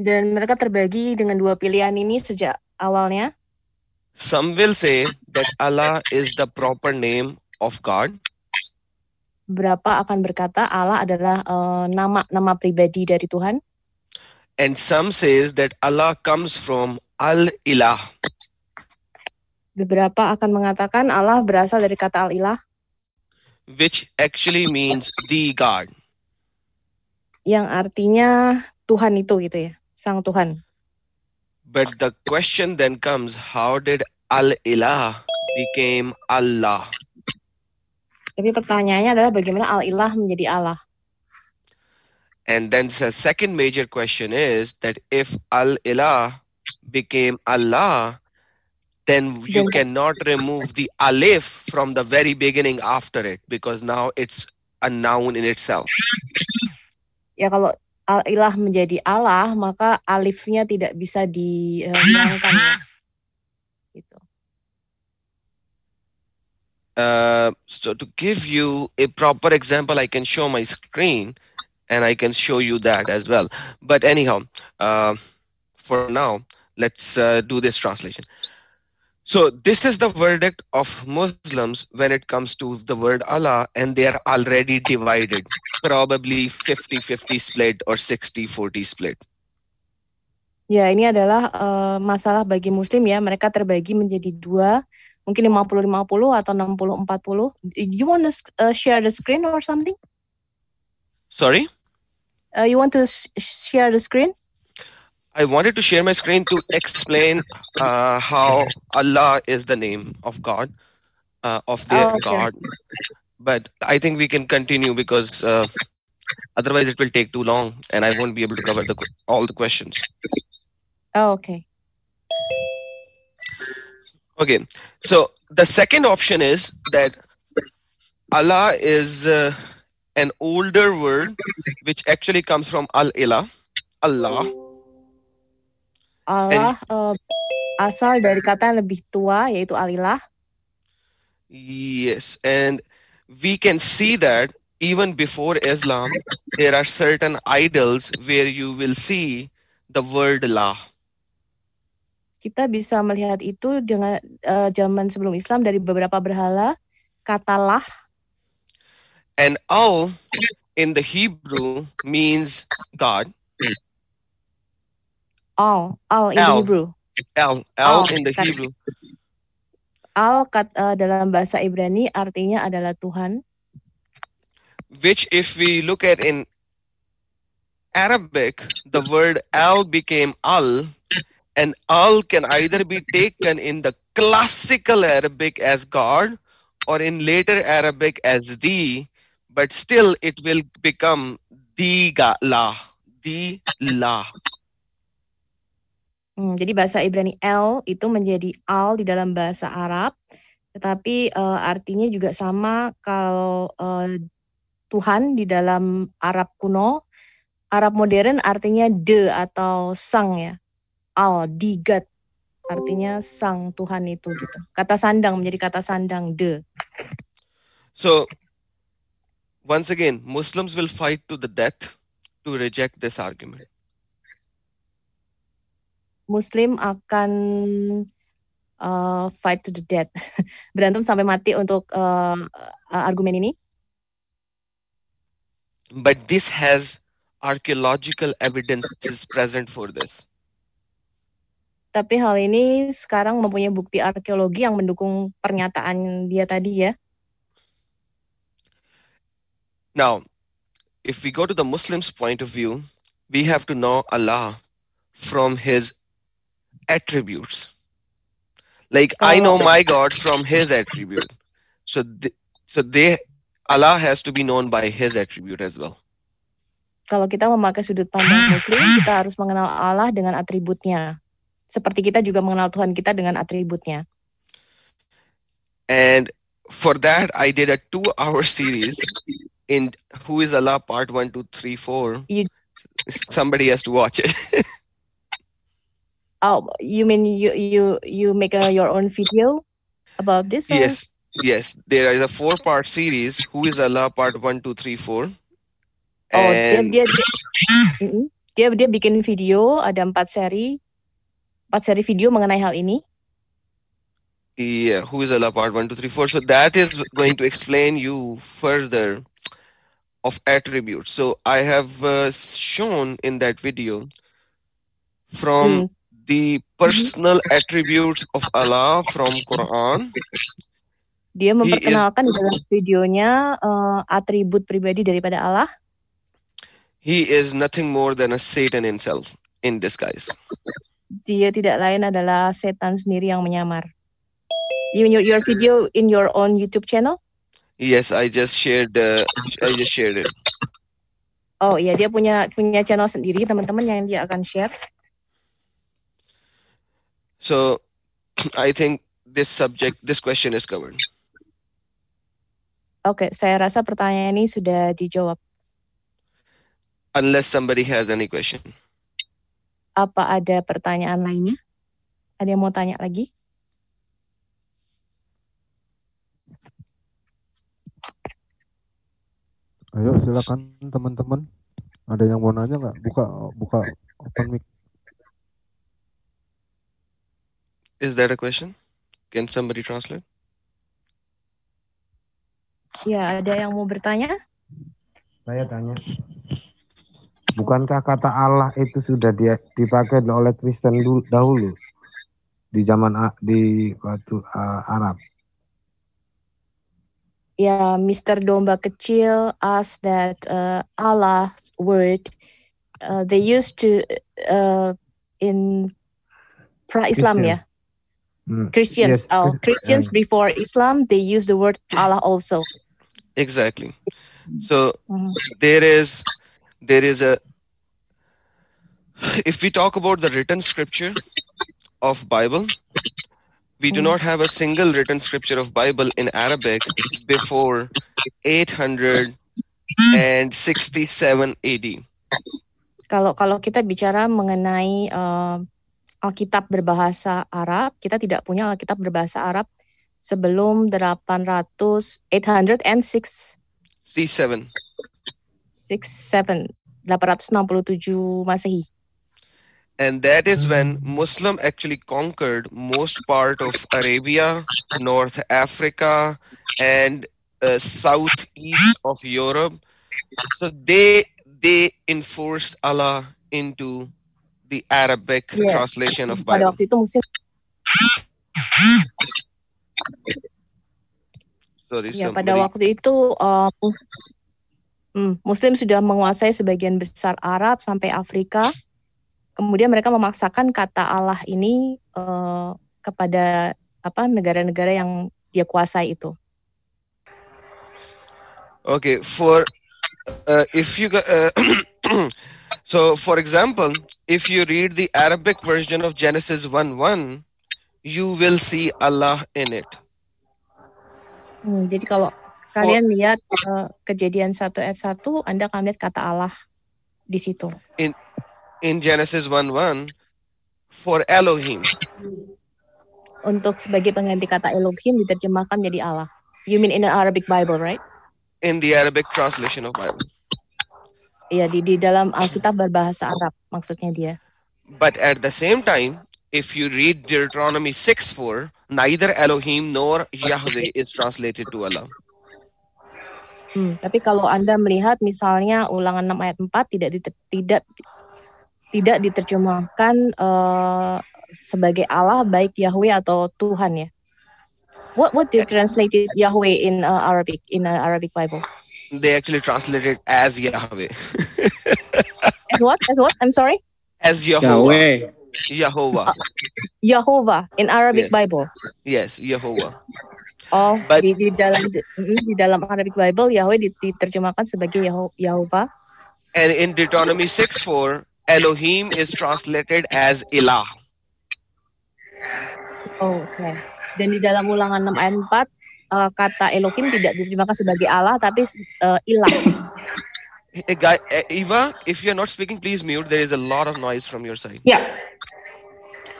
dan mereka terbagi dengan dua pilihan ini sejak awalnya. Some will say that Allah is the proper name of God. Berapa akan berkata Allah adalah nama eh, nama nama pribadi dari Tuhan. And some says that Allah comes from al-ilah. Beberapa akan mengatakan Allah berasal dari kata al-ilah. Which actually means the God. Yang artinya Tuhan itu gitu ya sang Tuhan. But the question then comes, how did Al-Ilah became Allah? Tapi pertanyaannya adalah bagaimana Al-Ilah menjadi Allah? And then the second major question is that if Al-Ilah became Allah, then you cannot remove the alif from the very beginning after it because now it's a noun in itself. Ya kalau al-ilah menjadi Allah, maka alifnya tidak bisa dihilangkan. Ya. Gitu. Uh, so to give you a proper example, I can show my screen and I can show you that as well. But anyhow, uh, for now, let's uh, do this translation. So this is the verdict of Muslims when it comes to the word Allah, and they are already divided, probably 50-50 split or 60-40 split. Ya, ini adalah uh, masalah bagi muslim ya. Mereka terbagi menjadi dua, mungkin 50-50 atau 60-40. You want to uh, share the screen or something? Sorry? Uh, you want to sh share the screen? I wanted to share my screen to explain uh, how Allah is the name of God, uh, of their oh, okay. God. But I think we can continue because uh, otherwise it will take too long and I won't be able to cover the, all the questions. Oh, okay. Okay. So the second option is that Allah is uh, an older word which actually comes from Al-Ilah, Allah Allah uh, asal dari kata lebih tua yaitu alilah. Yes, and we can see that even before Islam, there are certain idols where you will see the word lah. Kita bisa melihat itu dengan uh, zaman sebelum Islam dari beberapa berhala kata lah. And all in the Hebrew means God. Al, Al, in al. Hebrew. Al, al, all, in the kan. Hebrew. Al kat, uh, dalam bahasa Ibrani artinya adalah Tuhan. Which if we look at in Arabic, the word al became al, and al can either be taken in the classical Arabic as God or in later Arabic as the, but still it will become the la, the la. Hmm, jadi bahasa Ibrani L itu menjadi al di dalam bahasa Arab, tetapi uh, artinya juga sama kalau uh, Tuhan di dalam Arab kuno, Arab modern artinya de atau sang ya, al digat artinya sang Tuhan itu gitu. Kata sandang menjadi kata sandang de. So once again, Muslims will fight to the death to reject this argument. Muslim akan uh, fight to the death, berantem sampai mati untuk uh, uh, argumen ini. But this has archaeological evidence is present for this. Tapi hal ini sekarang mempunyai bukti arkeologi yang mendukung pernyataan dia tadi ya. Now, if we go to the Muslims' point of view, we have to know Allah from His attributes. Like I oh, know my God from His attribute, so th- so they Allah has to be known by His attribute as well. Kalau kita memakai sudut pandang Muslim, kita harus mengenal Allah dengan atributnya, seperti kita juga mengenal Tuhan kita dengan atributnya. And for that, I did a two-hour series in Who Is Allah Part One, Two, Three, Four. You... Somebody has to watch it. Oh, you mean you you you make a, uh, your own video about this? Or? Yes, yes. There is a four-part series. Who is Allah? Part one, two, three, four. Oh, and... dia dia dia, mm -hmm. dia dia bikin video ada empat seri, empat seri video mengenai hal ini. Yeah, who is Allah? Part one, two, three, four. So that is going to explain you further of attributes. So I have uh, shown in that video from mm. the personal mm-hmm. attributes of Allah from Quran. Dia memperkenalkan is, dalam videonya uh, atribut pribadi daripada Allah. He is nothing more than a Satan himself in disguise. Dia tidak lain adalah setan sendiri yang menyamar. You your, your video in your own YouTube channel? Yes, I just shared. Uh, I just shared it. Oh iya, dia punya punya channel sendiri teman-teman yang dia akan share. So I think this subject, this question is covered. Oke, okay, saya rasa pertanyaan ini sudah dijawab. Unless somebody has any question. Apa ada pertanyaan lainnya? Ada yang mau tanya lagi? Ayo silakan teman-teman. Ada yang mau nanya nggak? Buka buka open mic. Is that a question? Can somebody translate? Ya, ada yang mau bertanya? Saya tanya. Bukankah kata Allah itu sudah dipakai oleh Kristen dahulu di zaman di waktu uh, Arab? Ya, Mr. Domba kecil ask that uh, Allah word uh, they used to uh, in pra Islam ya. Mm. Christians, yes. oh, Christians before Islam, they use the word Allah also. Exactly. Mm-hmm. So mm-hmm. there is there is a if we talk about the written scripture of Bible, we do mm-hmm. not have a single written scripture of Bible in Arabic before 867 AD. Kalau kalau kita bicara mengenai uh, Alkitab berbahasa Arab. Kita tidak punya Alkitab berbahasa Arab sebelum 800 867 67 867 Masehi. And that is when Muslim actually conquered most part of Arabia, North Africa and uh, southeast of Europe. So they they enforced Allah into the Arabic yeah. translation of Bible. Pada waktu itu musim Sorry, ya, pada waktu itu um, hmm, Muslim sudah menguasai sebagian besar Arab sampai Afrika. Kemudian mereka memaksakan kata Allah ini uh, kepada apa negara-negara yang dia kuasai itu. Oke, okay, for uh, if you uh, so for example, if you read the Arabic version of Genesis 1 1, you will see Allah in it. Hmm, jadi kalau kalian oh. lihat uh, kejadian 1 ayat 1, Anda akan lihat kata Allah di situ. In, in Genesis 1 1, for Elohim. Untuk sebagai pengganti kata Elohim diterjemahkan menjadi Allah. You mean in the Arabic Bible, right? In the Arabic translation of Bible. Iya di di dalam Alkitab berbahasa Arab maksudnya dia. But at the same time, if you read Deuteronomy 6:4, neither Elohim nor Yahweh is translated to Allah. Hmm, tapi kalau Anda melihat misalnya ulangan 6 ayat 4 tidak diter, tidak tidak diterjemahkan uh, sebagai Allah baik Yahweh atau Tuhan ya. What what did you translate Yahweh in uh, Arabic in uh, Arabic Bible? they actually translate it as Yahweh. as what? As what? I'm sorry. As Yahweh. Yahweh. Yahweh. Uh, in Arabic yes. Bible. Yes, Yahweh. Oh, But, di, di dalam di, mm, di dalam Arabic Bible Yahweh diterjemahkan sebagai Yahweh. And in Deuteronomy 6:4, Elohim is translated as Ilah. Oh, okay. Dan di dalam Ulangan 6 ayat 4 uh, kata Elohim tidak diterjemahkan sebagai Allah tapi uh, ilah. Hey, eh, guy, Eva, if you're not speaking, please mute. There is a lot of noise from your side. Yeah.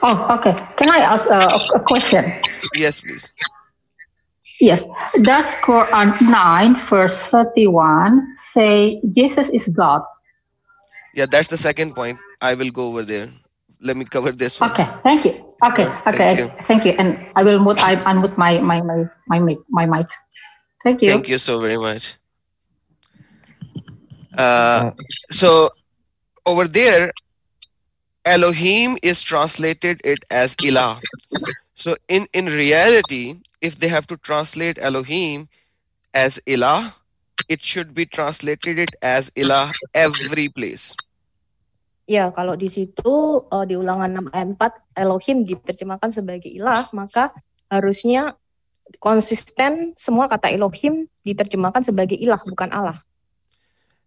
Oh, okay. Can I ask uh, a, a question? Yes, please. Yes. Does Quran 9, verse 31 say Jesus is God? Yeah, that's the second point. I will go over there. Let me cover this one. Okay, thank you. Okay, okay. Thank you. Thank you. And I will mute, I unmute my, my, my, my, mic, my mic. Thank you. Thank you so very much. Uh, so over there, Elohim is translated it as Ilah. So in, in reality, if they have to translate Elohim as Ilah, it should be translated it as Ilah every place. Ya, kalau di situ uh, eh, di ulangan 6 ayat 4 Elohim diterjemahkan sebagai ilah, maka harusnya konsisten semua kata Elohim diterjemahkan sebagai ilah bukan Allah.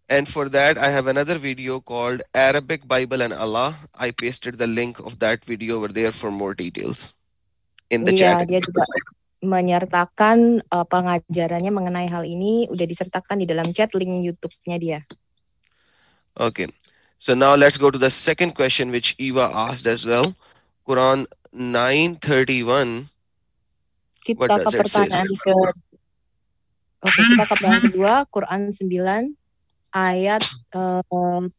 And for that I have another video called Arabic Bible and Allah. I pasted the link of that video over there for more details in the ya, chat. dia juga menyertakan uh, pengajarannya mengenai hal ini udah disertakan di dalam chat link YouTube-nya dia. Okay. So now let's go to the second question which Eva asked as well. Quran 931. Kita what ke pertanyaan ke Oke, kita ke pertanyaan kedua Quran 9 ayat uh,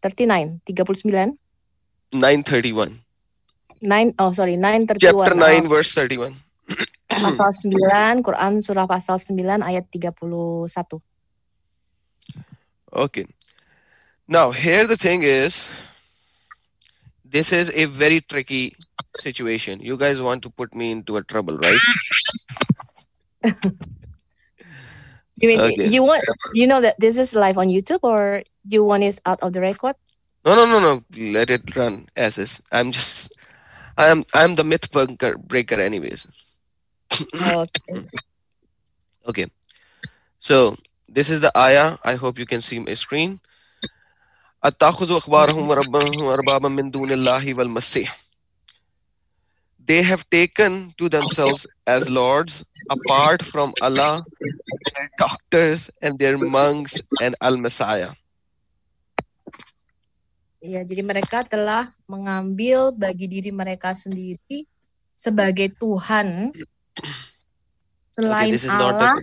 39, 39. 931. 9 oh sorry, 931. Chapter 9 oh. verse 31. pasal 9 Quran surah pasal 9 ayat 31. Oke. Okay. Now, here the thing is, this is a very tricky situation. You guys want to put me into a trouble, right? you mean okay. you want you know that this is live on YouTube, or do you want it out of the record? No, no, no, no. Let it run as is. I'm just, I'm, I'm the myth breaker, breaker anyways. okay. okay. So this is the ayah. I hope you can see my screen. اخبارهم ربهم اربابا من دون الله والمسيح They have taken to themselves as lords apart from Allah their doctors and their monks and Al-Messiah. Ya, jadi mereka telah mengambil bagi diri mereka sendiri sebagai Tuhan selain okay, Allah,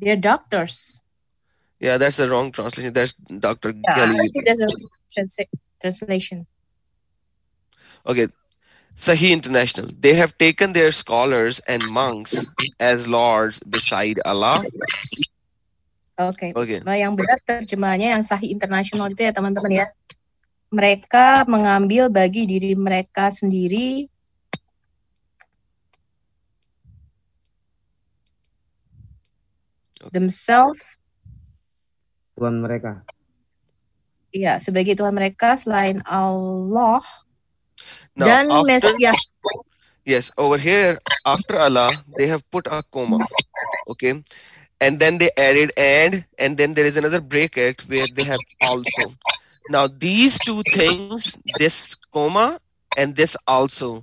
their doctors Yeah, that's the wrong translation. That's Dr. Yeah, Gali. I think that's a trans- translation. Okay. Sahi International. They have taken their scholars and monks as lords beside Allah. Oke. Okay. Okay. Nah, yang benar terjemahannya yang Sahih International itu ya teman-teman ya. Mereka mengambil bagi diri mereka sendiri themselves Tuhan mereka. Iya, sebagai Tuhan mereka selain Allah Now, dan after, Mesias. Yes, over here after Allah they have put a comma. Okay. And then they added and and then there is another bracket where they have also. Now these two things, this comma and this also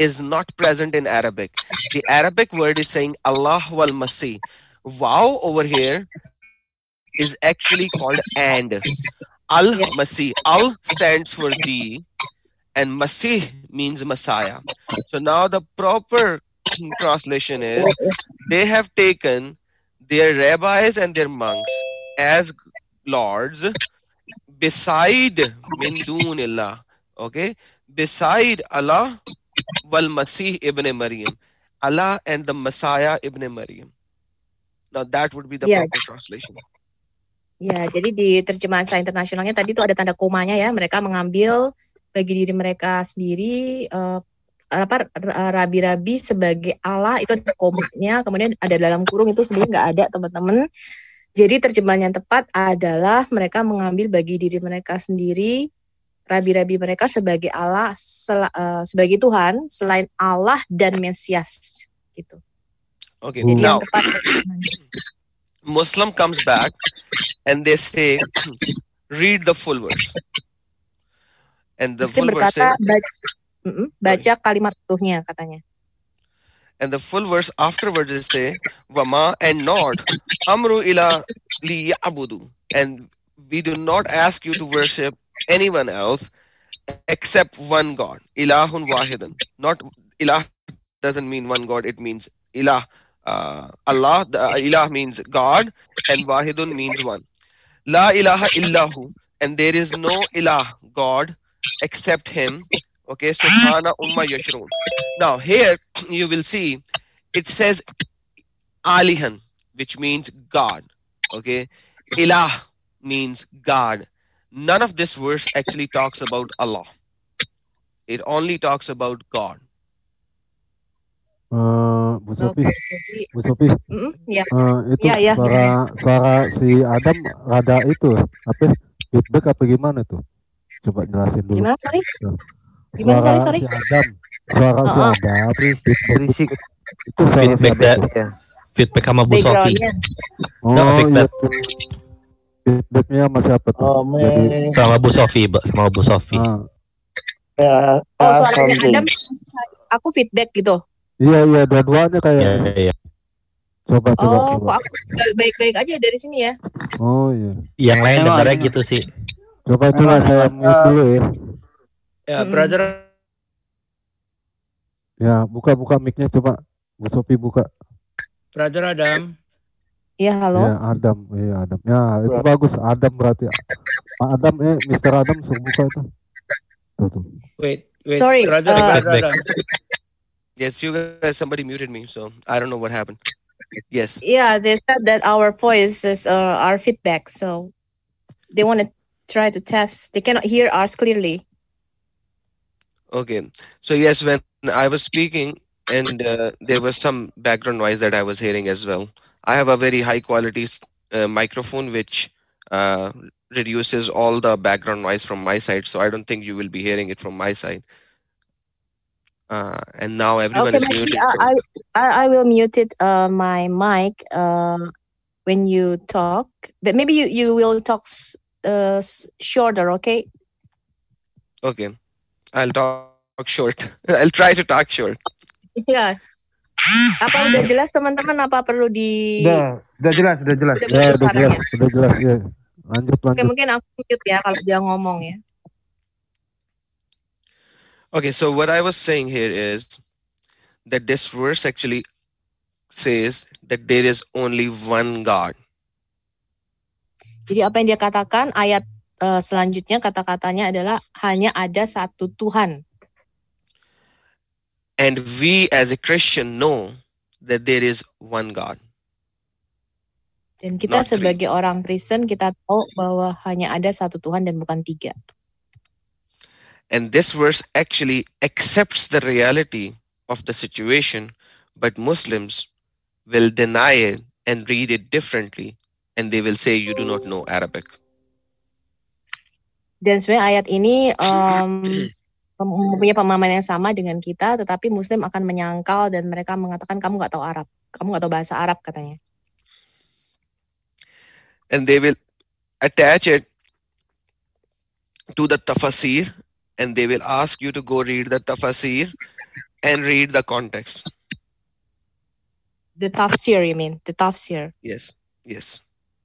is not present in Arabic. The Arabic word is saying Allah wal Masih. Wow over here is actually called and. Al Masih. Al stands for the, and Masih means Messiah. So now the proper translation is they have taken their rabbis and their monks as lords beside Mindun Allah. Okay, beside Allah wal Masih ibn Maryam. Allah and the Messiah ibn Maryam. Now that would be the yeah. proper translation. Ya, jadi di terjemahan saya internasionalnya tadi itu ada tanda komanya ya. Mereka mengambil bagi diri mereka sendiri uh, apa eh, rabi-rabi sebagai Allah itu ada komanya. Kemudian ada dalam kurung itu sebenarnya nggak ada teman-teman. Jadi terjemahan yang tepat adalah mereka mengambil bagi diri mereka sendiri rabi-rabi mereka sebagai Allah sel, uh, eh, sebagai Tuhan selain Allah dan Mesias gitu. Oke. Okay. Now, yang tepat Muslim comes back and they say, read the full verse. And the full berkata, verse says, baca, kalimat utuhnya katanya. And the full verse afterwards they say, "Wama and not Amru ila liyabudu. And we do not ask you to worship anyone else except one God. Ilahun wahidun. Not ilah doesn't mean one God, it means ilah. Uh, Allah, the uh, ilah means God, and wahidun means one. La ilaha illahu. And there is no ilah, God, except him. Okay, subhana umma yashrun. Now here you will see it says alihan, which means God. Okay, ilah means God. None of this verse actually talks about Allah. It only talks about God. Uh, Bu Sofi, okay. Bu Sofi, mm, -hmm. yeah. Iya. uh, itu yeah, yeah. suara suara si Adam rada itu apa feedback apa gimana tuh? Coba jelasin dulu. Gimana sorry? Tuh. Gitu. Gimana suara sorry, sorry? si Adam, suara oh, si Adam, berisik. Itu suara feedback si Adam. Ya. Feedback sama Bu Sofi. Oh, no, iya feedback. Iya feedbacknya sama siapa tuh? Oh, Jadi... Sama Bu Sofi, sama Bu Sofi. Ah. Ya, oh, ah, suaranya Adam, aku feedback gitu. Iya iya dua-duanya kayak. Iya, iya. Coba iya. coba. Oh, coba. kok aku baik-baik aja dari sini ya? Oh iya. Yang lain Memang dengarnya gitu sih. Coba coba saya mute uh, dulu ya. Ya brother. Ya buka buka micnya coba. Bu Sophie buka. Brother Adam. Iya halo. Ya Adam, iya Adam. Ya itu bagus Adam berarti. Adam eh Mister Adam suruh buka itu. Tuh tuh. Wait, wait. Sorry. Brother, uh, brother, brother. Yes, you guys, somebody muted me, so I don't know what happened. Yes. Yeah, they said that our voices uh, are our feedback, so they want to try to test. They cannot hear us clearly. Okay. So yes, when I was speaking, and uh, there was some background noise that I was hearing as well. I have a very high quality uh, microphone which uh, reduces all the background noise from my side, so I don't think you will be hearing it from my side. Uh, and now everyone okay, is muted. I, I, I will mute it, uh, my mic uh, when you talk. But maybe you, you will talk uh, shorter, okay? Okay. I'll talk short. I'll try to talk short. Yeah. Apa udah jelas teman-teman apa perlu di Udah, udah jelas, udah jelas. Udah, udah jelas, udah jelas ya. Lanjut lanjut. Oke, mungkin aku mute ya kalau dia ngomong ya. Okay, so what I was saying here is that this verse actually says that there is only one God. Jadi apa yang dia katakan ayat uh, selanjutnya kata-katanya adalah hanya ada satu Tuhan. And we as a Christian know that there is one God. Dan kita Not sebagai three. orang Kristen kita tahu bahwa hanya ada satu Tuhan dan bukan tiga. And this verse actually accepts the reality of the situation, but Muslims will deny it and read it differently, and they will say, You do not know Arabic. Dan sebenarnya ayat ini um, mempunyai pemahaman yang sama dengan kita, tetapi Muslim akan menyangkal dan mereka mengatakan kamu nggak tahu Arab, kamu nggak tahu bahasa Arab katanya. And they will attach it to the tafsir and they will ask you to go read the tafsir and read the context. The tafsir, you mean? The tafsir. Yes, yes.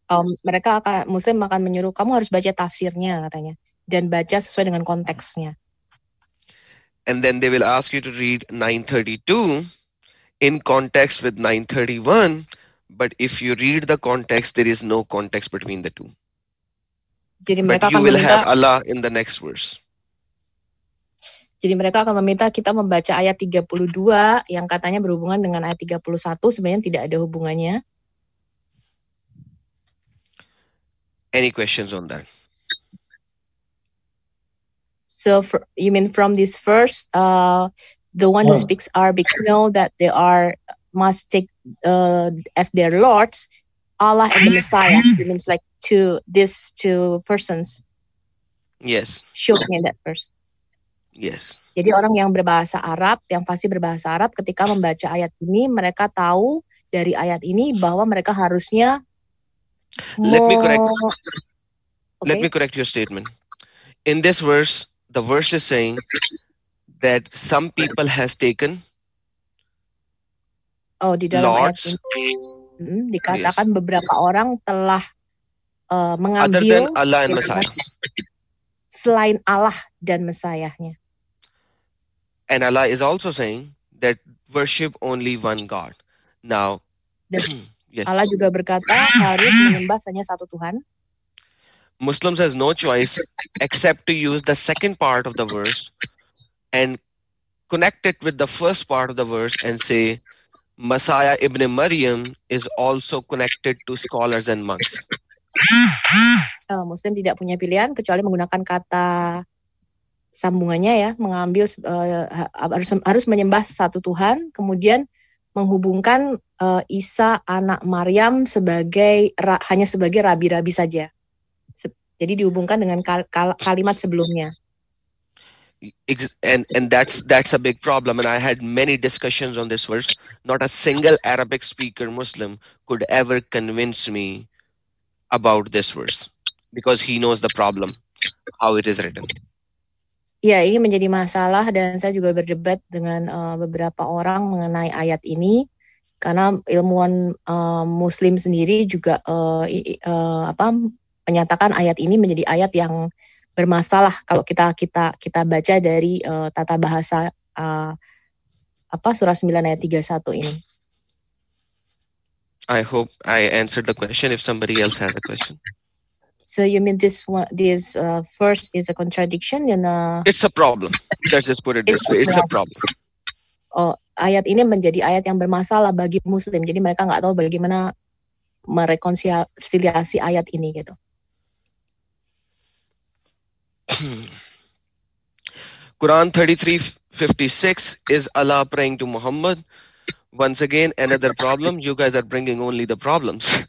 Um, mereka akan Muslim akan menyuruh kamu harus baca tafsirnya katanya dan baca sesuai dengan konteksnya. And then they will ask you to read 932 in context with 931, but if you read the context, there is no context between the two. Jadi mereka but you akan will meminta, have Allah in the next verse. Jadi mereka akan meminta kita membaca ayat 32 yang katanya berhubungan dengan ayat 31 sebenarnya tidak ada hubungannya. Any questions on that? So for, you mean from this first, uh, the one who speaks Arabic know that they are must take uh, as their lords Allah and the Messiah. It means like to these two persons. Yes. Showing in that verse. Yes. Jadi orang yang berbahasa Arab, yang pasti berbahasa Arab ketika membaca ayat ini mereka tahu dari ayat ini bahwa mereka harusnya Let me correct. Okay. Let me correct your statement. In this verse, the verse is saying that some people has taken Oh, di dalam Lords. ayat ini hmm, dikatakan yes. beberapa orang telah uh, eh, mengambil Other than Allah and Messiah. selain Allah dan Mesayahnya. And Allah is also saying that worship only one God. Now, yes. Allah juga berkata harus menyembah hanya satu Tuhan. Muslims has no choice except to use the second part of the verse and connect it with the first part of the verse and say Messiah ibn Maryam is also connected to scholars and monks. Uh, Muslim tidak punya pilihan kecuali menggunakan kata sambungannya ya mengambil uh, harus harus menyembah satu Tuhan kemudian menghubungkan uh, Isa anak Maryam sebagai ra, hanya sebagai rabi-rabi saja Se jadi dihubungkan dengan kal kal kalimat sebelumnya and and that's that's a big problem and i had many discussions on this verse not a single arabic speaker muslim could ever convince me about this verse because he knows the problem how it is written Ya, ini menjadi masalah dan saya juga berdebat dengan uh, beberapa orang mengenai ayat ini karena ilmuwan uh, muslim sendiri juga uh, uh, apa menyatakan ayat ini menjadi ayat yang bermasalah kalau kita kita kita baca dari uh, tata bahasa uh, apa surah 9 ayat 31 ini. I hope I answered the question if somebody else has a question. So you mean this one? This uh, first is a contradiction and a. Uh, It's a problem. Let's just put it this way. It's a problem. Oh, ayat ini menjadi ayat yang bermasalah bagi Muslim. Jadi mereka nggak tahu bagaimana merekonsiliasi ayat ini gitu. Quran 33:56 is Allah praying to Muhammad. Once again, another problem. You guys are bringing only the problems.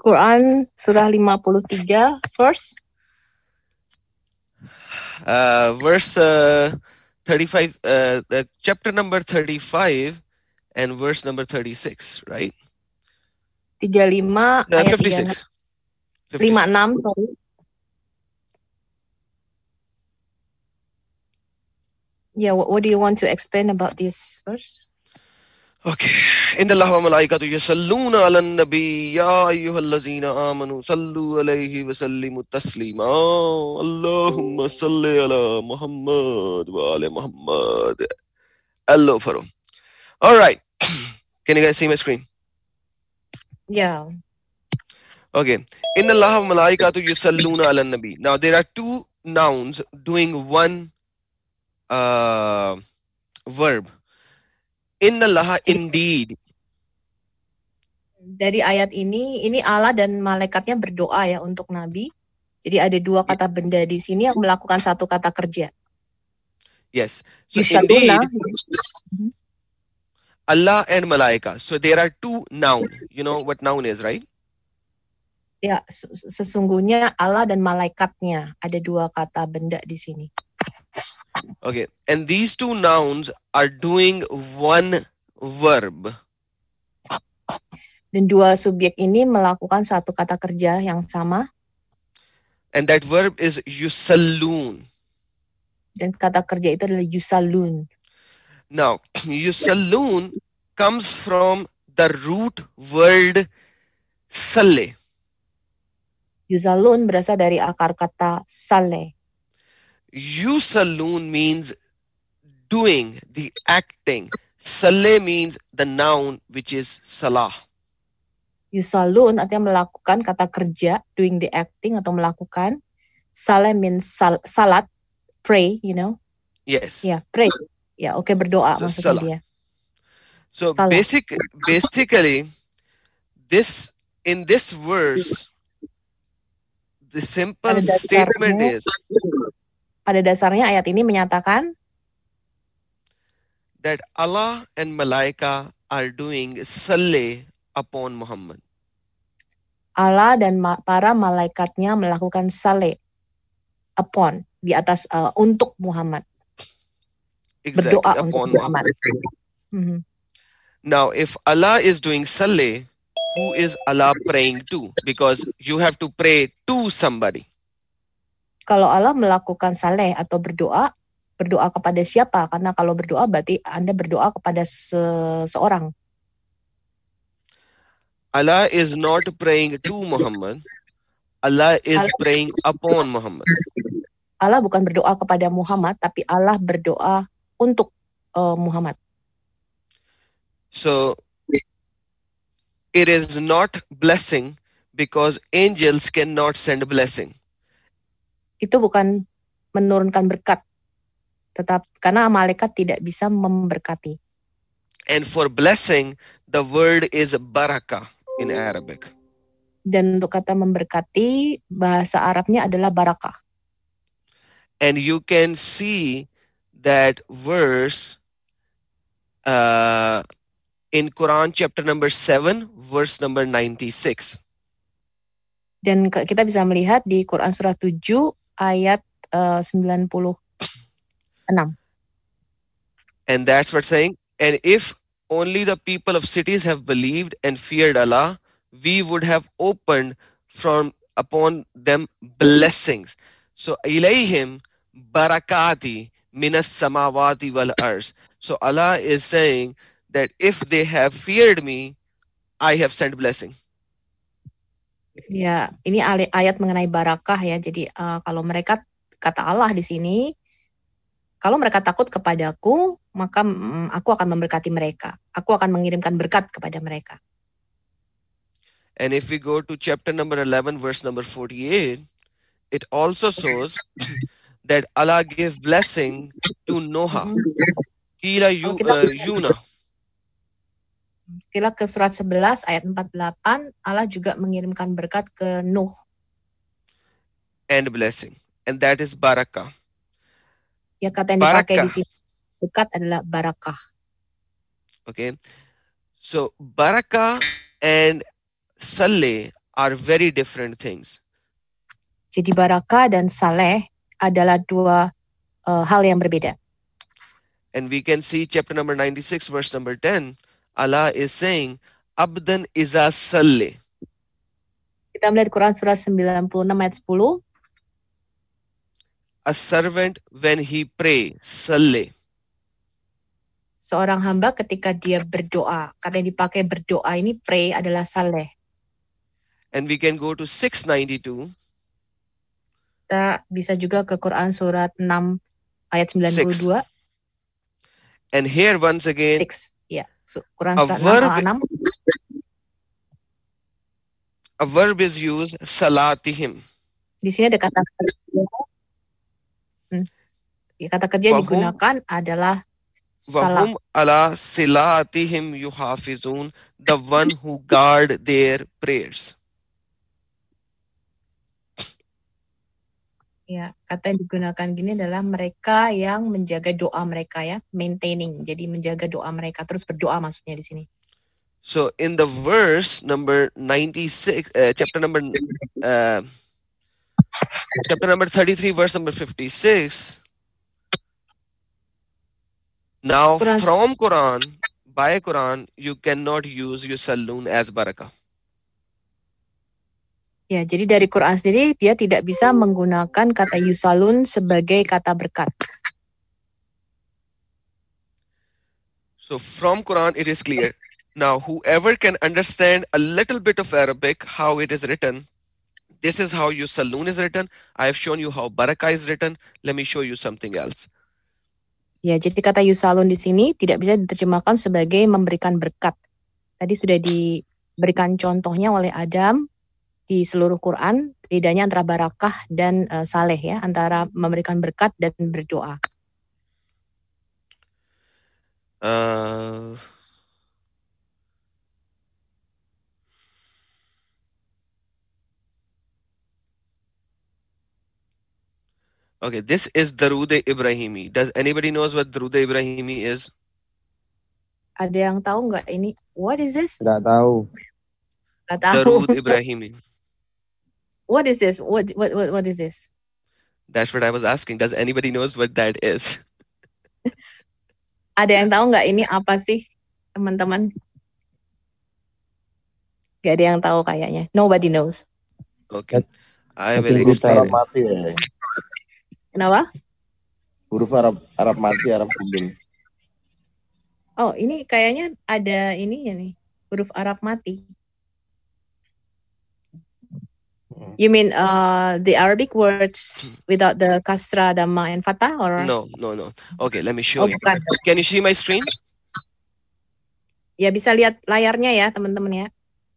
Quran surah 53 verse uh, verse uh, 35 uh, uh, chapter number 35 and verse number 36 right 35 no, ayat 56 56 sorry yeah what, what do you want to explain about this verse Okay. Inna Allah wa malaikatu yusalluna ala nabi ya ayyuhallazina amanu sallu alayhi wa sallimu taslima. Allahumma salli ala Muhammad wa ala Muhammad. Hello, All right. Can you guys see my screen? Yeah. Okay. Inna Allah wa malaikatu yusalluna ala nabi. Now, there are two nouns doing one uh, Verb. laha indeed. Dari ayat ini, ini Allah dan malaikatnya berdoa ya untuk Nabi. Jadi ada dua kata benda di sini yang melakukan satu kata kerja. Yes. So indeed, mm-hmm. Allah and malaikat. So there are two noun. You know what noun is, right? Ya, sesungguhnya Allah dan malaikatnya. Ada dua kata benda di sini. Okay, and these two nouns are doing one verb. Dan dua subjek ini melakukan satu kata kerja yang sama. And that verb is yusallun. Dan kata kerja itu adalah yusallun. Now, yusallun comes from the root word sale. Yusallun berasal dari akar kata sale. Usaloon means doing, the acting. Saleh means the noun which is salah. Yusalun artinya melakukan kata kerja, doing the acting atau melakukan. Saleh means sal salat, pray, you know. Yes. Yeah, pray. Ya, yeah, oke okay, berdoa so, maksudnya salah. dia. So salah. basic basically this in this verse the simple statement is pada dasarnya ayat ini menyatakan that Allah and Malaika are doing salih upon Muhammad. Allah dan ma para malaikatnya melakukan salat upon di atas uh, untuk Muhammad. Exactly, Berdoa upon untuk Muhammad. Muhammad. Mm -hmm. Now, if Allah is doing salat, who is Allah praying to? Because you have to pray to somebody kalau Allah melakukan saleh atau berdoa, berdoa kepada siapa? Karena kalau berdoa berarti Anda berdoa kepada seseorang. Allah is not praying to Muhammad. Allah is Allah, praying upon Muhammad. Allah bukan berdoa kepada Muhammad, tapi Allah berdoa untuk uh, Muhammad. So it is not blessing because angels cannot send blessing itu bukan menurunkan berkat tetap karena malaikat tidak bisa memberkati and for blessing the word is baraka in Arabic dan untuk kata memberkati bahasa Arabnya adalah barakah and you can see that verse uh, in Quran chapter number 7 verse number 96. Dan kita bisa melihat di Quran surah 7 ayat uh, 96. And that's what saying, and if only the people of cities have believed and feared Allah, we would have opened from upon them blessings. So ilayhim barakati minas samawati wal ars. So Allah is saying that if they have feared me, I have sent blessing. Ya, ini ayat mengenai barakah ya. Jadi uh, kalau mereka kata Allah di sini, kalau mereka takut kepadaku, maka mm, aku akan memberkati mereka. Aku akan mengirimkan berkat kepada mereka. And if we go to chapter number 11 verse number 48, it also shows that Allah gave blessing to Noah, mm-hmm. Kira eh, Yuna, kita ke surat 11 ayat 48 Allah juga mengirimkan berkat ke Nuh. And blessing. And that is barakah. Ya kata yang barakah. dipakai di sini berkat adalah barakah. Okay. So barakah and saleh are very different things. Jadi barakah dan saleh adalah dua uh, hal yang berbeda. And we can see chapter number 96 verse number 10 Allah is saying, Abdan iza salli. Kita melihat Quran surah 96 ayat 10. A servant when he pray, salli. Seorang hamba ketika dia berdoa. Kata yang dipakai berdoa ini pray adalah saleh. And we can go to 692. Kita bisa juga ke Quran surat 6 ayat 92. Six. And here once again. Six, yeah. Quran surah verb, Anam. Ah, a verb is used salatihim. Di sini ada kata kerja. Hmm. Ya, kata kerja yang digunakan adalah salam ala silatihim yuhafizun, the one who guard their prayers. Ya, kata yang digunakan gini adalah mereka yang menjaga doa mereka ya, maintaining. Jadi menjaga doa mereka terus berdoa maksudnya di sini. So in the verse number 96 uh, eh, chapter number uh, chapter number 33 verse number 56 Now from Quran by Quran you cannot use your saloon as barakah. Ya, jadi dari Quran sendiri dia tidak bisa menggunakan kata yusalun sebagai kata berkat. So from Quran it is clear. Now whoever can understand a little bit of Arabic how it is written, this is how yusalun is written. I have shown you how barakah is written. Let me show you something else. Ya, jadi kata yusalun di sini tidak bisa diterjemahkan sebagai memberikan berkat. Tadi sudah diberikan contohnya oleh Adam di seluruh Quran bedanya antara barakah dan uh, saleh ya antara memberikan berkat dan berdoa. Uh, Okay, this is Darude Ibrahimi. Does anybody knows what Darude Ibrahimi is? Ada yang tahu nggak ini? What is this? Tidak tahu. Tidak tahu. Darude Ibrahimi what is this? What what what, what is this? That's what I was asking. Does anybody knows what that is? ada yang tahu nggak ini apa sih, teman-teman? Gak ada yang tahu kayaknya. Nobody knows. Oke. Okay. I will explain. Arab mati ya. Kenapa? Huruf Arab Arab mati, Arab kuning. Oh, ini kayaknya ada ini ya nih. Huruf Arab mati. You mean uh, the Arabic words hmm. without the kasra, dhamma, and fatah? Or No, no, no. Okay, let me show oh, you. Bukan. Can you see my screen? Ya bisa lihat layarnya ya teman-teman ya.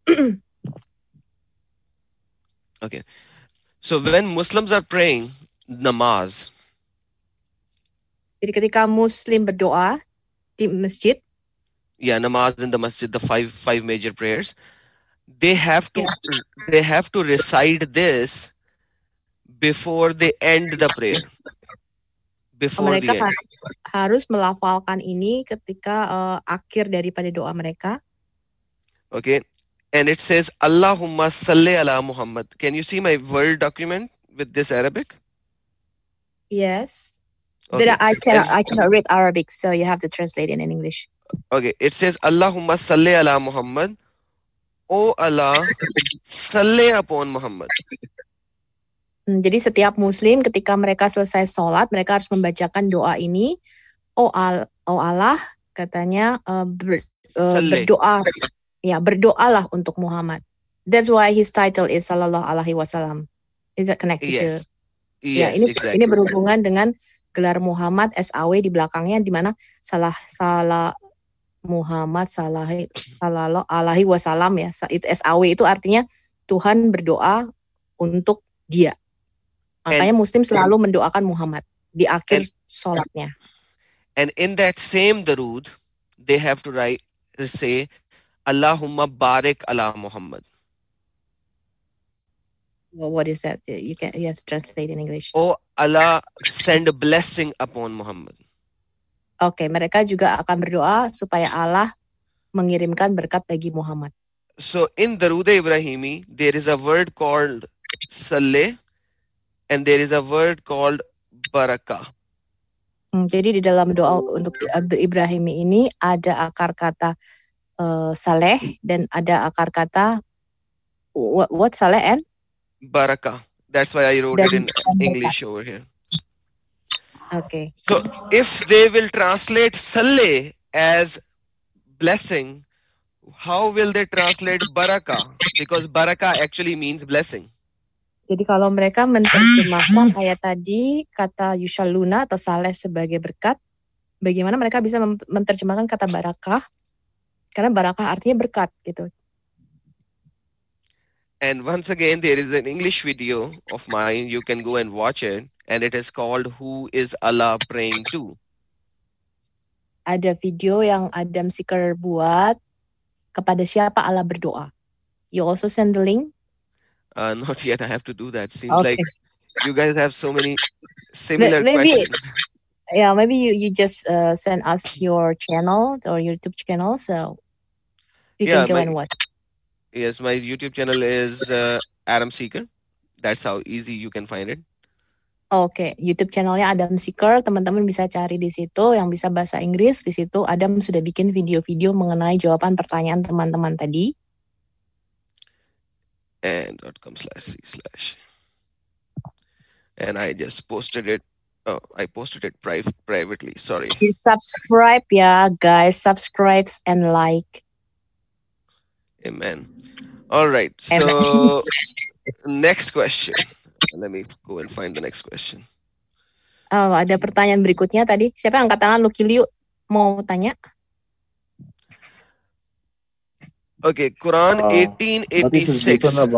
okay. So when Muslims are praying namaz. Jadi ketika Muslim berdoa di masjid. Yeah, namaz in the masjid, the five five major prayers they have to they have to recite this before they end the prayer. Before mereka the end. harus melafalkan ini ketika uh, akhir daripada doa mereka. Okay. And it says Allahumma salli ala Muhammad. Can you see my word document with this Arabic? Yes. Okay. But I cannot I cannot read Arabic, so you have to translate it in English. Okay. It says Allahumma salli ala Muhammad O Allah, salli upon Muhammad. Hmm, jadi setiap muslim ketika mereka selesai sholat, mereka harus membacakan doa ini. O, al, o Allah, katanya uh, ber, uh, berdoa. Ya, berdoalah untuk Muhammad. That's why his title is Sallallahu Alaihi Wasallam. Is that connected yes. to? Yes, ya, ini exactly. ini berhubungan dengan gelar Muhammad SAW di belakangnya di mana salah salah Muhammad salallahu Alaihi Wasallam ya Said SAW itu artinya Tuhan berdoa untuk dia makanya Muslim selalu mendoakan Muhammad di akhir sholatnya and in that same darud they have to write to say Allahumma barik ala Muhammad well, what is that you can yes translate in English oh Allah send a blessing upon Muhammad Oke, okay, mereka juga akan berdoa supaya Allah mengirimkan berkat bagi Muhammad. So in Darud Ibrahimi there is a word called saleh and there is a word called barakah. Hmm, jadi di dalam doa untuk Abdul Ibrahimi ini ada akar kata uh, saleh dan ada akar kata what, what saleh and barakah. That's why I wrote dan, it in English over here. Okay. So if they will translate salle as blessing, how will they translate Baraka? Because Baraka actually means blessing. Jadi kalau mereka menerjemahkan ayat tadi kata Yushaluna atau Saleh sebagai berkat, bagaimana mereka bisa menerjemahkan kata barakah? Karena barakah artinya berkat gitu. And once again, there is an English video of mine. You can go and watch it. and it is called Who is Allah Praying To? Ada video yang Adam Seeker buat kepada siapa Allah berdoa. You also send the link? Uh, not yet. I have to do that. Seems okay. like you guys have so many similar maybe, questions. Yeah, maybe you, you just uh, send us your channel or your YouTube channel so you yeah, can go my, and watch. Yes, my YouTube channel is uh, Adam Seeker. That's how easy you can find it. Oke, okay. YouTube channelnya Adam Seeker, teman-teman bisa cari di situ. Yang bisa bahasa Inggris di situ, Adam sudah bikin video-video mengenai jawaban pertanyaan teman-teman tadi. And .com slash slash. And I just posted it. Oh, I posted it pri privately. Sorry. Subscribe ya, guys. Subscribes and like. Amen. All right. So next question. Let me go and find the next question. Oh, ada pertanyaan berikutnya tadi. Siapa yang angkat tangan? Lucky Liu mau tanya. Oke, okay, Quran uh, 1886.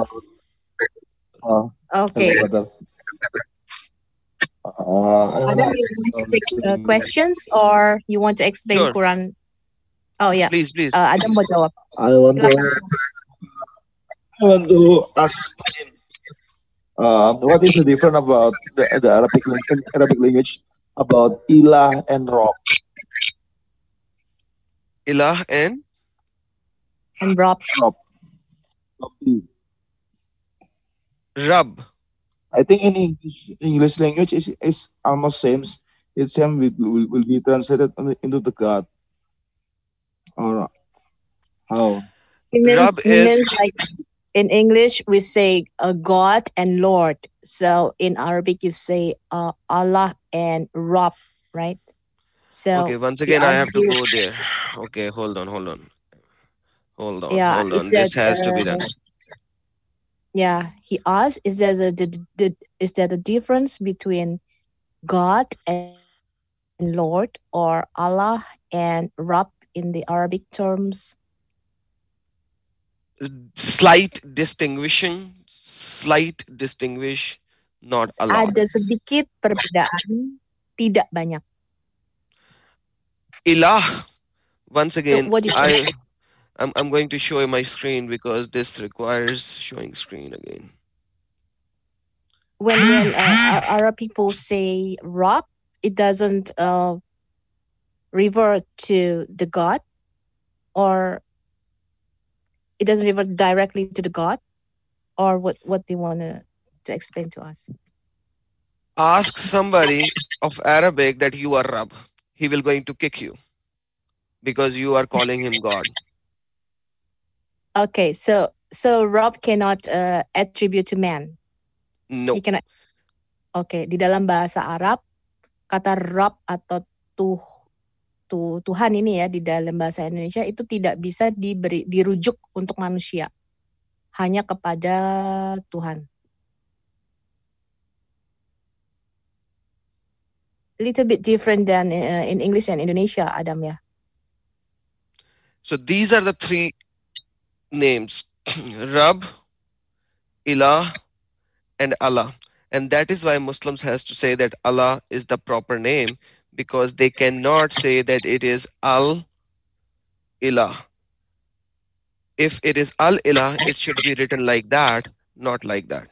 Uh, Oke. Ada yang Other uh, questions or you want to explain sure. Quran? Oh ya. Yeah. Please, please. Uh, Adam mau jawab. I want to. I want to ask Um, what is the difference about the, the Arabic, Arabic language about ilah and rob? Ilah and and rob. Rob. Rob. I think in English, English language is is almost same. It same will, will, will be translated into the God. Or how? It means, Rub it is means like in English, we say uh, God and Lord. So in Arabic, you say uh, Allah and Rob, right? So okay, once again, I have to go there. Okay, hold on, hold on, hold on, yeah, hold on. This has uh, to be uh, done. Yeah, he asked, is there a the, the, is there a difference between God and Lord or Allah and Rob in the Arabic terms? slight distinguishing slight distinguish not a lot ada sedikit perbedaan tidak banyak ilah once again so I, I'm, I'm going to show you my screen because this requires showing screen again when when uh, arab people say rob it doesn't uh, revert to the god or it doesn't revert directly to the god or what what they want to to explain to us ask somebody of arabic that you are rab he will going to kick you because you are calling him god okay so so rob cannot uh, attribute to man no he cannot okay di dalam bahasa arab kata rob atau tuh satu Tuhan ini ya di dalam bahasa Indonesia itu tidak bisa diberi dirujuk untuk manusia. Hanya kepada Tuhan. Little bit different than eh, in English and Indonesia, Adam ya. So these are the three names Rab, Ilah, and Allah. And that is why Muslims has to say that Allah is the proper name because they cannot say that it is al ilah if it is al ilah it should be written like that not like that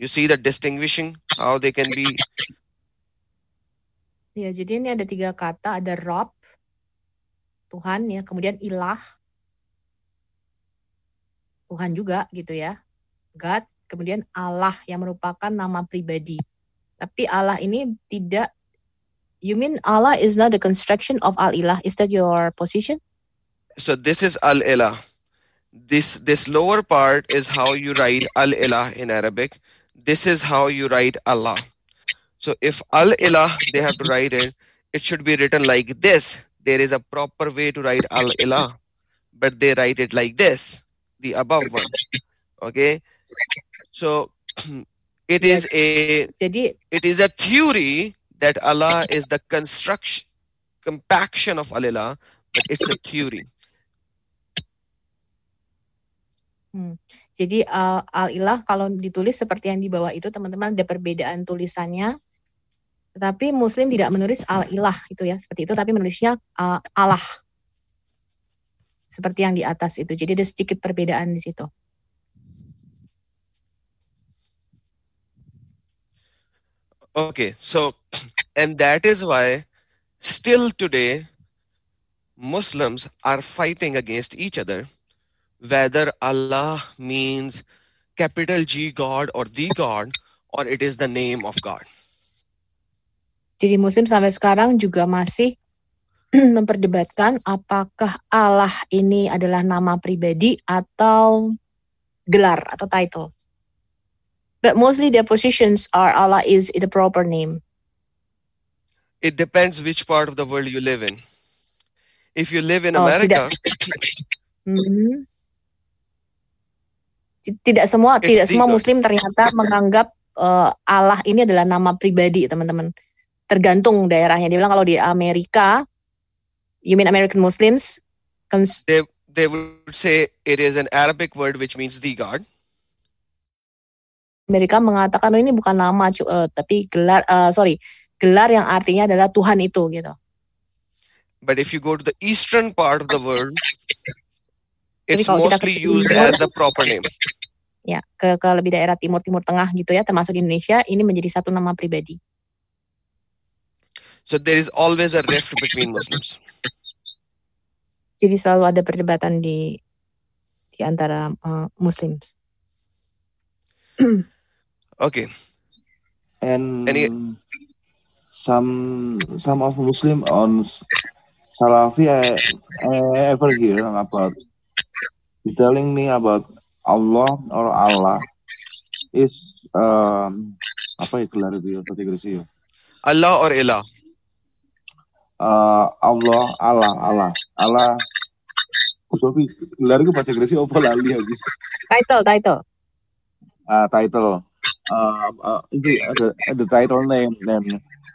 you see the distinguishing how they can be ya jadi ini ada tiga kata ada rob Tuhan ya kemudian ilah Tuhan juga gitu ya God kemudian Allah yang merupakan nama pribadi tapi Allah ini tidak You mean Allah is not the construction of Al Ilah? Is that your position? So this is Al Ilah. This this lower part is how you write Al Ilah in Arabic. This is how you write Allah. So if Al Ilah they have to write it, it should be written like this. There is a proper way to write Al Ilah, but they write it like this, the above one. Okay. So it is a it is a theory that Allah is the construction compaction of Allah, but it's a theory. Hmm. Jadi uh, al-ilah kalau ditulis seperti yang di bawah itu teman-teman ada perbedaan tulisannya. Tetapi muslim tidak menulis al-ilah itu ya, seperti itu tapi menulisnya uh, Allah. Seperti yang di atas itu. Jadi ada sedikit perbedaan di situ. Okay, so, and that is why still today Muslims are fighting against each other, whether Allah means capital G God or the God, or it is the name of God. Jadi Muslim sampai sekarang juga masih memperdebatkan apakah Allah ini adalah nama pribadi atau gelar atau title but mostly their positions are Allah is the proper name. It depends which part of the world you live in. If you live in oh, America, tidak. hmm. tidak semua tidak semua Muslim ternyata menganggap uh, Allah ini adalah nama pribadi teman-teman. Tergantung daerahnya. Dia bilang kalau di Amerika, you mean American Muslims? Cons they, they would say it is an Arabic word which means the God mereka mengatakan oh, ini bukan nama uh, tapi gelar uh, sorry gelar yang artinya adalah Tuhan itu gitu. But if you go to the eastern part of the world, it's mostly used as a proper name. Ya, ke ke lebih daerah timur timur tengah gitu ya, termasuk Indonesia, ini menjadi satu nama pribadi. So there is always a rift between Muslims. Jadi selalu ada perdebatan di di antara uh, Muslims. Okay. And Any... some some of Muslim on Salafi I, I ever hear about telling me about Allah or Allah is um, apa gelar itu bahasa ya, Inggris ya? Allah or Allah Uh, Allah, Allah, Allah, Allah. Tapi gelar baca bahasa sih apa lali lagi? Title, title. Uh, title. Uh, uh, the, uh, the uh, the title name then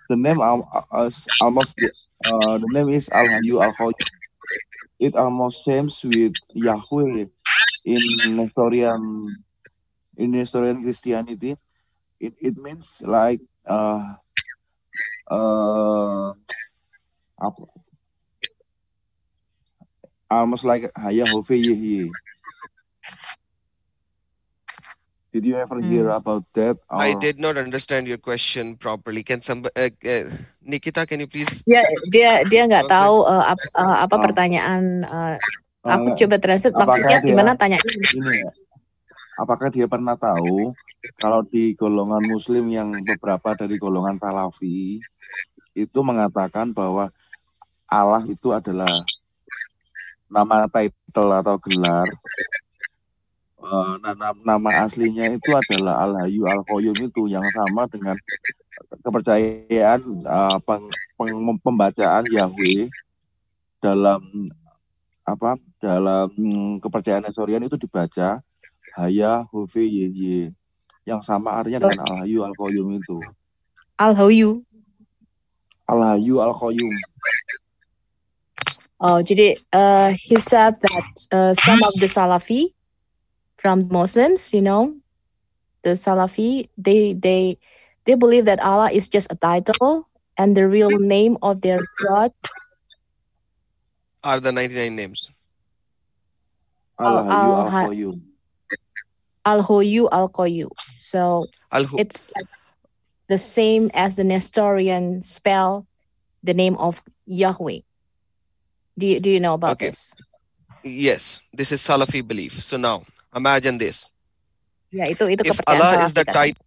the name um, almost uh, the name is Al Hayu Al It almost seems with Yahweh in Nestorian in Nestorian Christianity. It it means like uh uh almost like Yahweh Did you ever mm. hear hmm. about that? Or... I did not understand your question properly. Can some uh, eh, uh, eh, Nikita, can you please? yeah, dia dia nggak okay. tahu uh, ap, uh, apa oh. pertanyaan. Uh, aku uh, coba translate maksudnya dia, gimana tanya ini. Ya? apakah dia pernah tahu kalau di golongan Muslim yang beberapa dari golongan Salafi itu mengatakan bahwa Allah itu adalah nama title atau gelar Eh, nama, aslinya itu adalah Al Hayu Al Qayyum itu yang sama dengan kepercayaan uh, peng, peng, pembacaan Yahweh dalam apa dalam hmm, kepercayaan Esorian itu dibaca Haya Hufi Ye yang sama artinya dengan Al Hayu Al Qayyum itu. Al Hayyu. Al Hayu Al Qayyum. Oh, jadi uh, he said that uh, some of the Salafi from Muslims, you know, the Salafi, they they they believe that Allah is just a title and the real name of their God are the 99 names. Allah, Al Al-Hoyu, al So al it's like the same as the Nestorian spell the name of Yahweh. Do you, do you know about okay. this? Yes, this is Salafi belief. So now Imagine this. Ya, itu itu if Allah is the title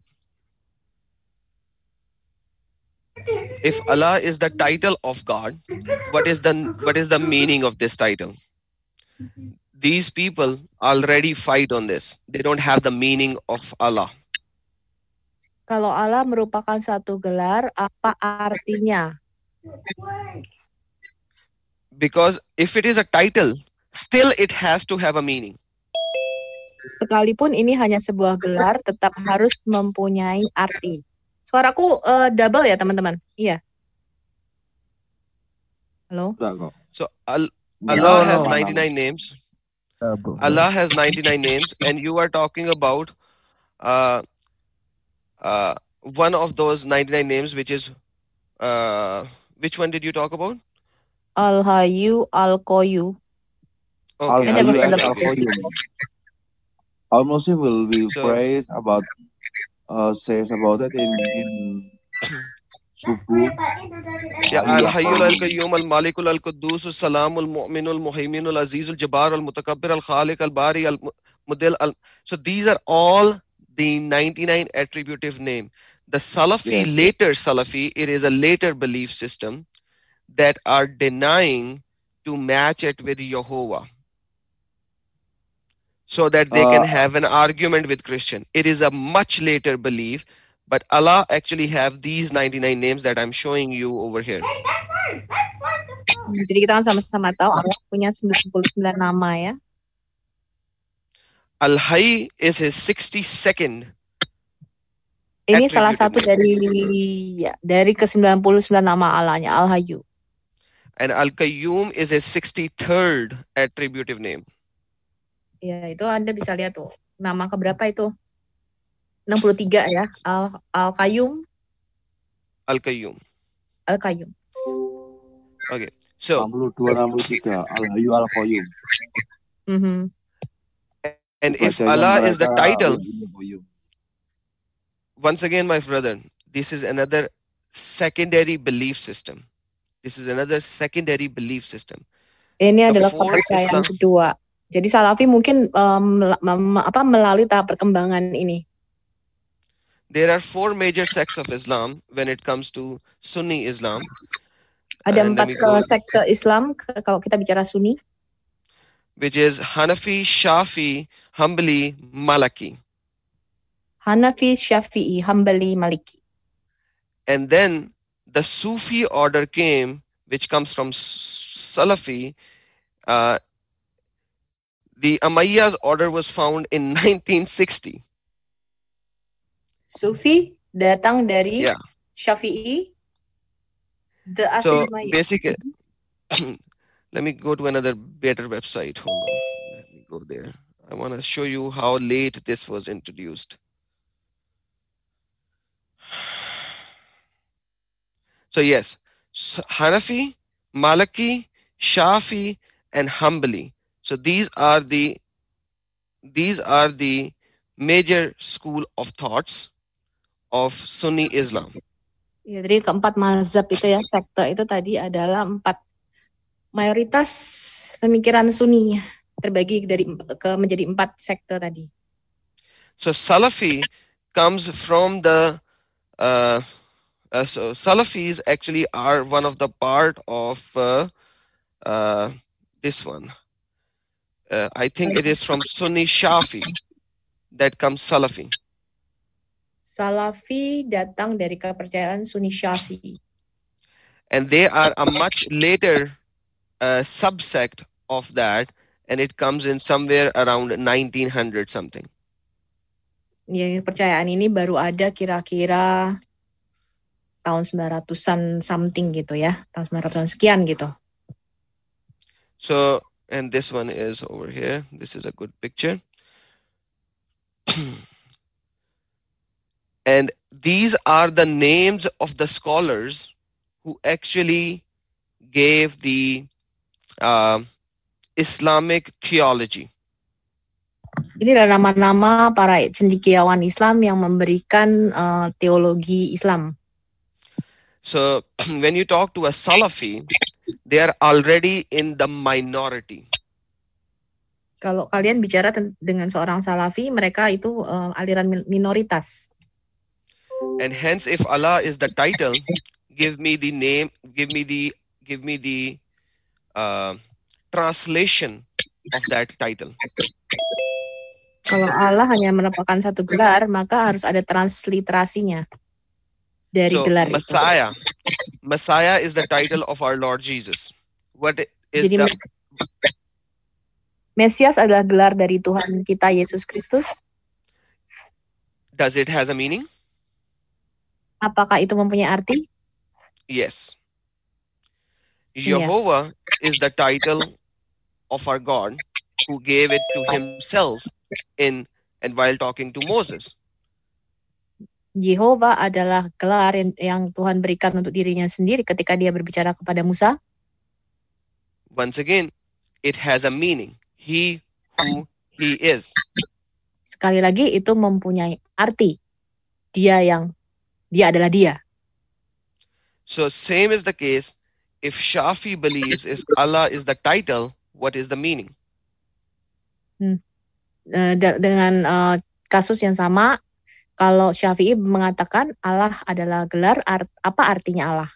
If Allah is the title of God, what is the what is the meaning of this title? These people already fight on this. They don't have the meaning of Allah. Kalau Allah merupakan satu gelar, apa artinya? Because if it is a title, still it has to have a meaning. Sekalipun ini hanya sebuah gelar, tetap harus mempunyai arti. Suaraku uh, double ya teman-teman? Iya. Hello. So ya, Allah has 99 names. Allah has 99 names, and you are talking about uh, uh, one of those 99 names, which is uh, which one did you talk about? Al hayyu Al Koyu. Okay. Al Hayu Al Koyu. Our Muslim will be so, praised about uh, says about it in, in um, So these are all the 99 attributive name. The Salafi, yes. later Salafi, it is a later belief system that are denying to match it with Jehovah. so that they uh, can have an argument with Christian. It is a much later belief, but Allah actually have these 99 names that I'm showing you over here. Hmm, jadi kita kan sama-sama tahu Allah punya 99 nama ya. Al-Hayy is his 62nd. Ini salah satu dari ya, dari ke-99 nama Allahnya Al-Hayyu. And Al-Qayyum is his 63rd attributive name. Ya, itu Anda bisa lihat tuh. Nama keberapa itu? 63 ya. Al Al-Qayyum. al Kayum al Kayum Oke. Okay. So 62 63 al Hayu al Kayum Mm -hmm. And if Allah is the title, once again, my brother, this is another secondary belief system. This is another secondary belief system. Ini adalah kepercayaan kedua. Jadi Salafi mungkin um, apa melalui tahap perkembangan ini. There are four major sects of Islam when it comes to Sunni Islam. Ada And empat eh, ke sekte Islam kalau kita bicara Sunni. Which is Hanafi, Shafi, Hanbali, Maliki. Hanafi, Shafi'i, Hanbali, Maliki. And then the Sufi order came, which comes from Salafi, uh, The Amaya's order was found in 1960. Sufi datang dari yeah. Syafi'i. The so basic. basically, let me go to another better website. Hold on, let me go there. I want to show you how late this was introduced. So yes, Hanafi, Maliki, Shafi, and Hanbali So these are the these are the major school of thoughts of Sunni Islam. Ya, jadi keempat mazhab itu ya sekte itu tadi adalah empat mayoritas pemikiran Sunni terbagi dari ke menjadi empat sekte tadi. So Salafi comes from the uh, uh, so Salafis actually are one of the part of uh, uh, this one uh, I think it is from Sunni Shafi that comes Salafi. Salafi datang dari kepercayaan Sunni Shafi. And they are a much later uh, subsect of that and it comes in somewhere around 1900 something. Ya, percayaan ini baru ada kira-kira tahun 900-an something gitu ya, tahun 900-an sekian gitu. So and this one is over here this is a good picture and these are the names of the scholars who actually gave the uh, Islamic theology. Ini adalah nama-nama para cendekiawan Islam yang memberikan uh, teologi Islam. So when you talk to a Salafi, they are already in the minority. Kalau kalian bicara dengan seorang salafi, mereka itu uh, aliran minoritas. And hence if Allah is the title, give me the name, give me the give me the uh, translation of that title. Kalau Allah hanya merupakan satu gelar, maka harus ada transliterasinya dari so, gelar Messiah, itu. Messiah is the title of our Lord Jesus. What is Jadi, the Mesias adalah gelar dari Tuhan kita Yesus Kristus. Does it has a meaning? Apakah itu mempunyai arti? Yes. Jehovah yeah. is the title of our God who gave it to himself in and while talking to Moses. Yehova adalah gelar yang, yang Tuhan berikan untuk dirinya sendiri ketika dia berbicara kepada Musa? Once again, it has a meaning. He who he is. Sekali lagi itu mempunyai arti. Dia yang dia adalah dia. So same is the case if Shafi believes is Allah is the title, what is the meaning? Hmm. Eh, dengan uh, kasus yang sama, kalau Syafi'i mengatakan Allah adalah gelar, art, apa artinya Allah?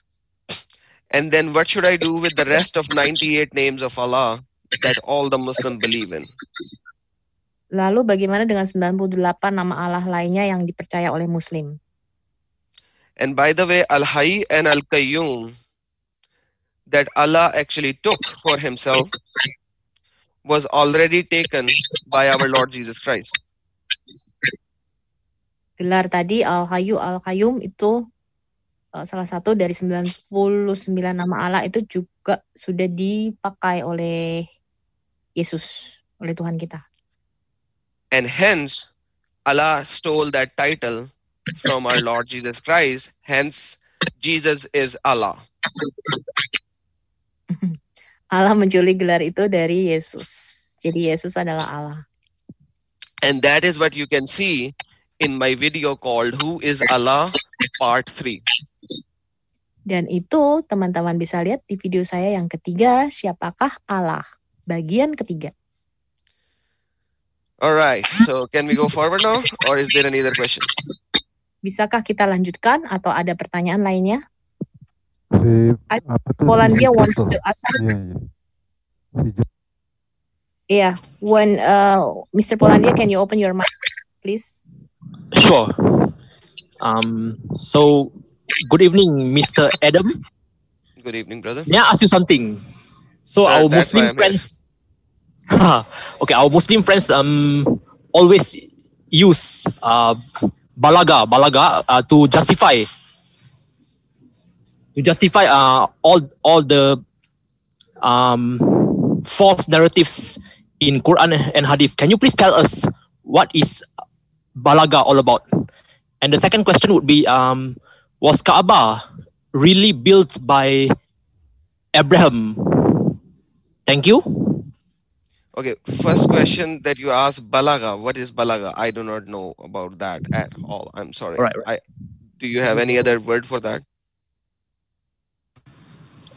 And then what should I do with the rest of 98 names of Allah that all the Muslim believe in? Lalu bagaimana dengan 98 nama Allah lainnya yang dipercaya oleh Muslim? And by the way, Al-Hayy and Al-Qayyum that Allah actually took for himself was already taken by our Lord Jesus Christ gelar tadi Al Hayu Al Qayyum itu uh, salah satu dari 99 nama Allah itu juga sudah dipakai oleh Yesus, oleh Tuhan kita. And hence Allah stole that title from our Lord Jesus Christ. Hence Jesus is Allah. Allah menculik gelar itu dari Yesus. Jadi Yesus adalah Allah. And that is what you can see in my video called Who is Allah Part 3. Dan itu teman-teman bisa lihat di video saya yang ketiga, siapakah Allah? Bagian ketiga. Alright, so can we go forward now or is there any other question? Bisakah kita lanjutkan atau ada pertanyaan lainnya? Si, apa tuh, Polandia si wants to ask. Iya, iya. Si yeah, when uh, Mr. Polandia, can you open your mic, please? Sure. Um, so, good evening, Mr. Adam. Good evening, brother. May I ask you something? So, Sir, our Muslim friends. okay, our Muslim friends um always use uh, balaga, balaga uh, to justify to justify uh, all all the um, false narratives in Quran and Hadith. Can you please tell us what is Balaga all about? And the second question would be um, Was Kaaba really built by Abraham? Thank you. Okay, first question that you asked Balaga. What is Balaga? I do not know about that at all. I'm sorry. Right, right. I, do you have any other word for that?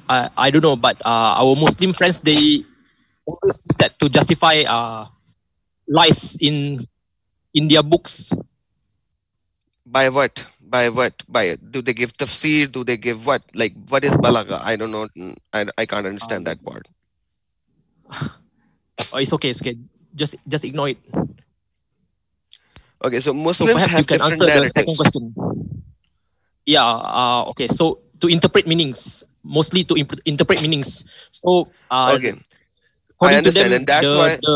I, I don't know, but uh, our Muslim friends, they always use that to justify uh, lies in in their books. By what? By what? By do they give tafsir? Do they give what? Like what is balaga? I don't know. I, I can't understand that part. oh, it's okay. It's okay. Just just ignore it. Okay, so Muslims so perhaps have you can different answer narratives. the second question. Yeah. Uh, okay. So to interpret meanings, mostly to imp- interpret meanings. So uh, okay, I understand, them, and that's the, why. The,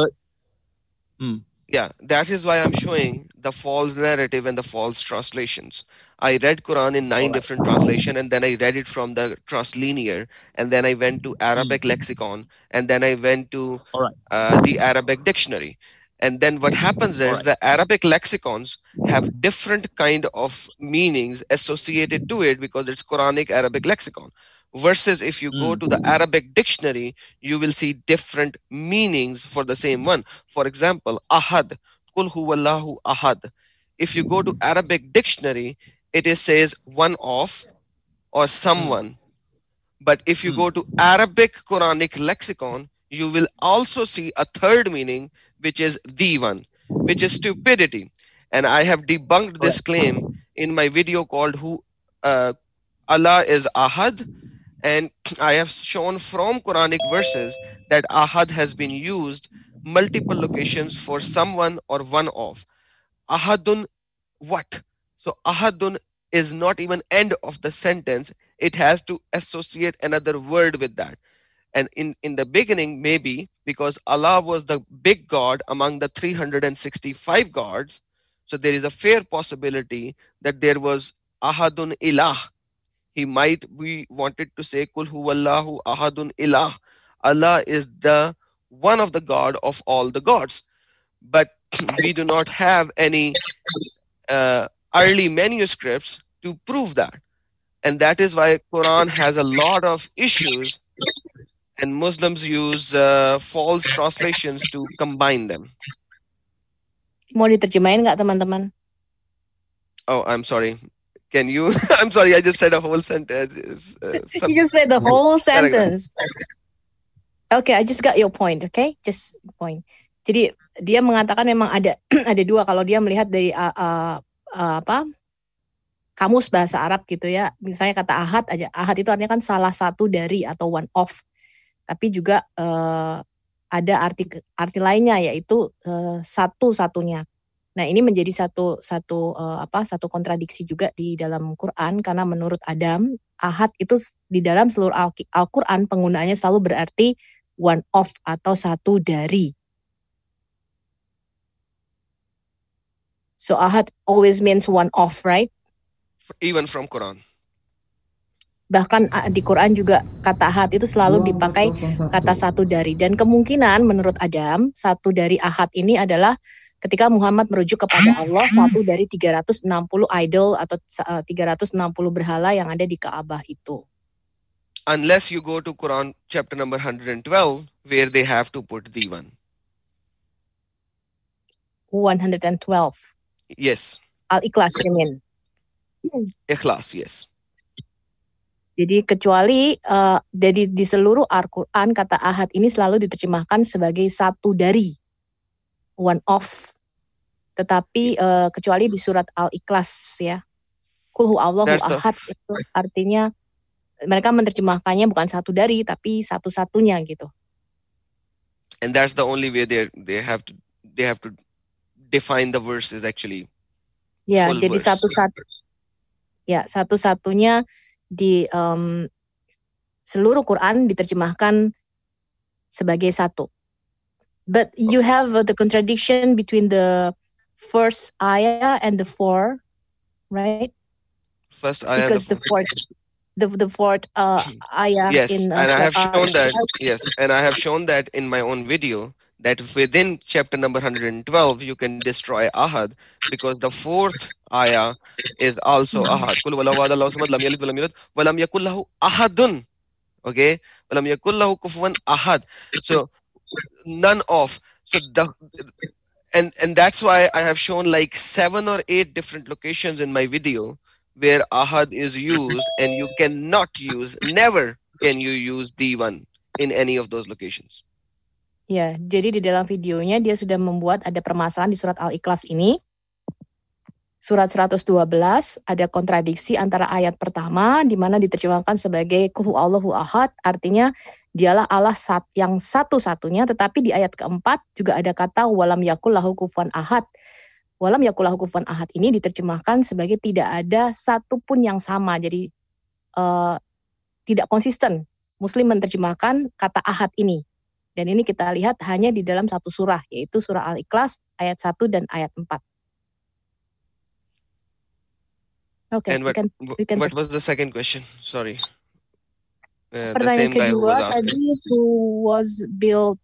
hmm yeah that is why i'm showing the false narrative and the false translations i read quran in nine different translation and then i read it from the translinear and then i went to arabic hmm. lexicon and then i went to right. uh, the arabic dictionary and then what happens is right. the arabic lexicons have different kind of meanings associated to it because it's quranic arabic lexicon versus if you go hmm. to the Arabic dictionary, you will see different meanings for the same one. For example, ahad, kul huwallahu ahad. If you go to Arabic dictionary, it is says one of or hmm. someone. But if you hmm. go to Arabic Quranic lexicon, you will also see a third meaning, which is the one, which is stupidity. And I have debunked this claim in my video called Who uh, Allah is Ahad and I have shown from Quranic verses that ahad has been used multiple locations for someone or one of. Ahadun what? So ahadun is not even end of the sentence. It has to associate another word with that. And in, in the beginning, maybe because Allah was the big God among the 365 gods, so there is a fair possibility that there was ahadun ilah he might be wanted to say kul huwallahu ahadun ilah allah is the one of the god of all the gods but we do not have any uh, early manuscripts to prove that and that is why quran has a lot of issues and muslims use uh, false translations to combine them mau diterjemahin nggak teman-teman oh i'm sorry Can you? I'm sorry, I just said a whole sentence. Uh, you just said the whole sentence. okay, I just got your point. okay? just point. Jadi dia mengatakan memang ada ada dua kalau dia melihat dari uh, uh, uh, apa kamus bahasa Arab gitu ya. Misalnya kata ahad aja, ahad itu artinya kan salah satu dari atau one of. Tapi juga uh, ada arti arti lainnya yaitu uh, satu satunya Nah, ini menjadi satu satu uh, apa satu kontradiksi juga di dalam Quran karena menurut Adam ahad itu di dalam seluruh Al-Qur'an penggunaannya selalu berarti one of atau satu dari. So ahad always means one of, right? Even from Quran. Bahkan ah, di Quran juga kata ahad itu selalu dipakai kata satu dari dan kemungkinan menurut Adam satu dari ahad ini adalah ketika Muhammad merujuk kepada Allah satu dari 360 idol atau 360 eh, berhala yang ada di Ka'bah itu. Unless you go to Quran chapter number 112 where they have to put the one. 112. Yes. Al-Ikhlas you mean? Ikhlas, yes. Jadi kecuali uh, jadi di seluruh Al-Qur'an kata ahad ini selalu diterjemahkan sebagai satu dari one off. Tetapi uh, kecuali di surat Al-Ikhlas ya. Kulhu Allahu ahad itu artinya mereka menerjemahkannya bukan satu dari tapi satu-satunya gitu. And that's the only way they they have to they have to define the verse is actually. Ya, yeah, jadi satu-satu. Ya, satu-satunya di um, seluruh Quran diterjemahkan sebagai satu. but you have uh, the contradiction between the first ayah and the four, right? First ayah because the, the fourth, the, the fourth uh, ayah. Yes, in, uh, and I have shown that. Yes, and I have shown that in my own video that within chapter number 112 you can destroy ahad because the fourth ayah is also ahad kul walawad allah samad lam ahadun okay walam yakul ahad so none of so the and and that's why i have shown like seven or eight different locations in my video where ahad is used and you cannot use never can you use the one in any of those locations Ya, jadi di dalam videonya dia sudah membuat ada permasalahan di surat Al-Ikhlas ini. Surat 112 ada kontradiksi antara ayat pertama di mana diterjemahkan sebagai kuhu Allahu ahad artinya Dialah Allah sat yang satu-satunya, tetapi di ayat keempat juga ada kata walam yakul lahu kufuan ahad. Walam yakul lahu kufuan ahad ini diterjemahkan sebagai tidak ada satupun yang sama. Jadi uh, tidak konsisten. Muslim menerjemahkan kata ahad ini. Dan ini kita lihat hanya di dalam satu surah, yaitu surah Al-Ikhlas ayat 1 dan ayat 4. Okay. And what, can what was the second question? Sorry. Uh, the same guy who was I believe who was built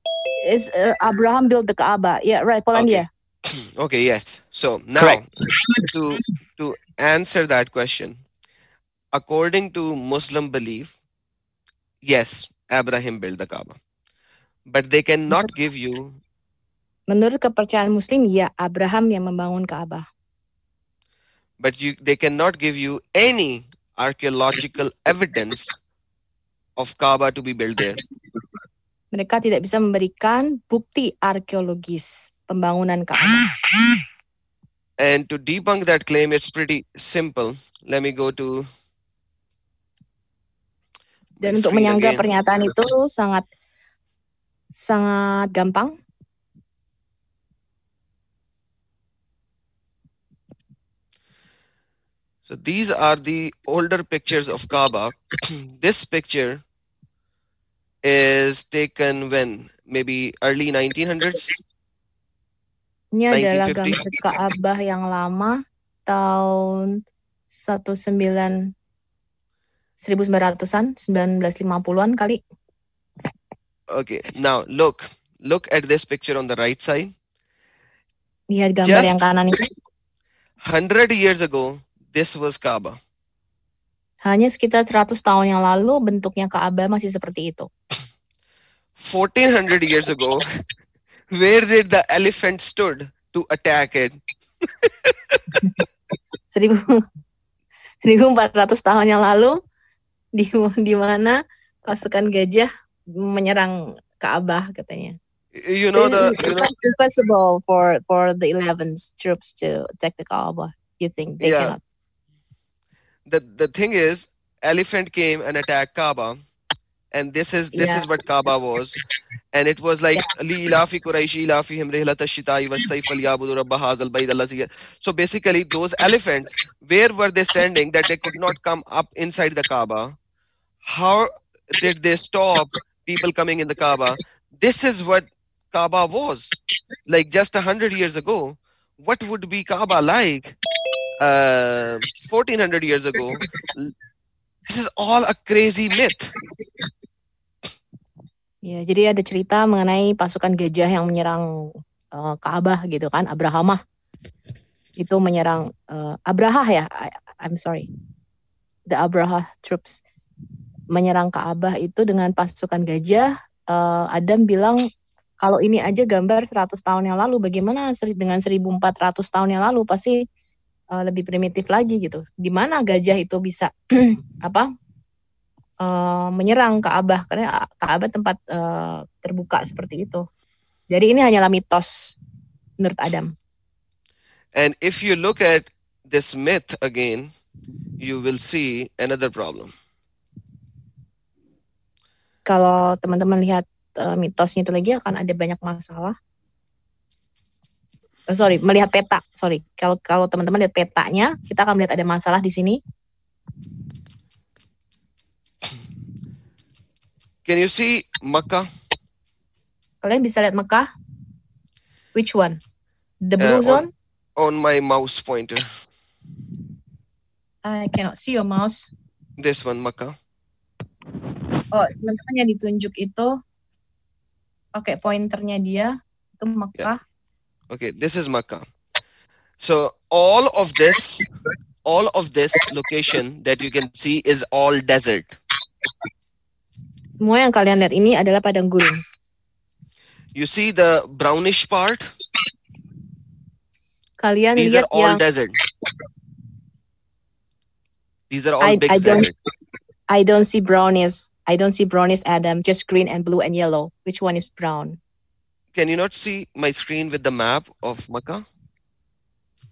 is uh, Abraham built the Kaaba. Yeah, right, Polandia. Okay. okay, yes. So now Correct. to to answer that question, according to Muslim belief, yes, Abraham built the Kaaba. But they cannot give you Menurut kepercayaan Muslim, ya Abraham yang membangun Kaaba. But you, they cannot give you any archaeological evidence of Kaaba to be built there. Mereka tidak bisa memberikan bukti arkeologis pembangunan Kaaba. And to debunk that claim, it's pretty simple. Let me go to Dan untuk menyanggah pernyataan itu sangat sangat gampang. So these are the older pictures of Kaaba. this picture is taken when? Maybe early 1900s? Ini adalah gambar Kaabah yang lama tahun 19 1900-an, 1950-an kali. Okay, now look. Look at this picture on the right side. Lihat gambar Just yang kanan itu. 100 years ago, This was Kaaba. Hanya sekitar 100 tahun yang lalu bentuknya Kaaba masih seperti itu. 1400 years ago, where did the elephant stood to attack it? 1400 tahun yang lalu di di mana pasukan gajah menyerang Kaabah katanya. You know the you know, it's impossible for for the 11 troops to attack the Kaaba. You think they yeah. cannot the the thing is, elephant came and attacked Kaaba, and this is this yeah. is what Kaaba was, and it was like So basically, those elephants, where were they standing that they could not come up inside the Kaaba? How did they stop people coming in the Kaaba? This is what Kaaba was like just a hundred years ago. What would be Kaaba like? 1400 uh, years ago this is all a crazy myth Ya, jadi ada cerita mengenai pasukan gajah yang menyerang uh, Ka'bah gitu kan, Abrahamah. Itu menyerang uh, Abraha ya, I, I'm sorry. The Abraha troops menyerang Ka'bah itu dengan pasukan gajah. Uh, Adam bilang kalau ini aja gambar 100 tahun yang lalu, bagaimana dengan 1400 tahun yang lalu pasti Eh, lebih primitif lagi gitu. Di mana gajah itu bisa apa uh, menyerang Ka'bah karena eh, Ka'bah tempat uh, terbuka seperti itu. Jadi ini hanyalah mitos menurut Adam. And if you look at this myth again, you will see another problem. Kalau teman-teman lihat uh, mitosnya itu lagi akan ada banyak masalah. Eh, sorry melihat peta sorry kalau kalau teman-teman lihat petanya kita akan melihat ada masalah di sini Can you see Mekah? Kalian bisa lihat Mekah? Which one? The blue uh, zone? On, my mouse pointer. I cannot see your mouse. This one, Mekah. Oh, teman-teman yang ditunjuk itu, oke okay, pointernya dia itu ya. Mekah. Yeah. okay this is makkah so all of this all of this location that you can see is all desert semua yang kalian lihat ini adalah padang gurun you see the brownish part kalian these lihat are all yang desert these are all I, big I desert. I don't see brownies I don't see brownies Adam just green and blue and yellow which one is brown can you not see my screen with the map of Makkah?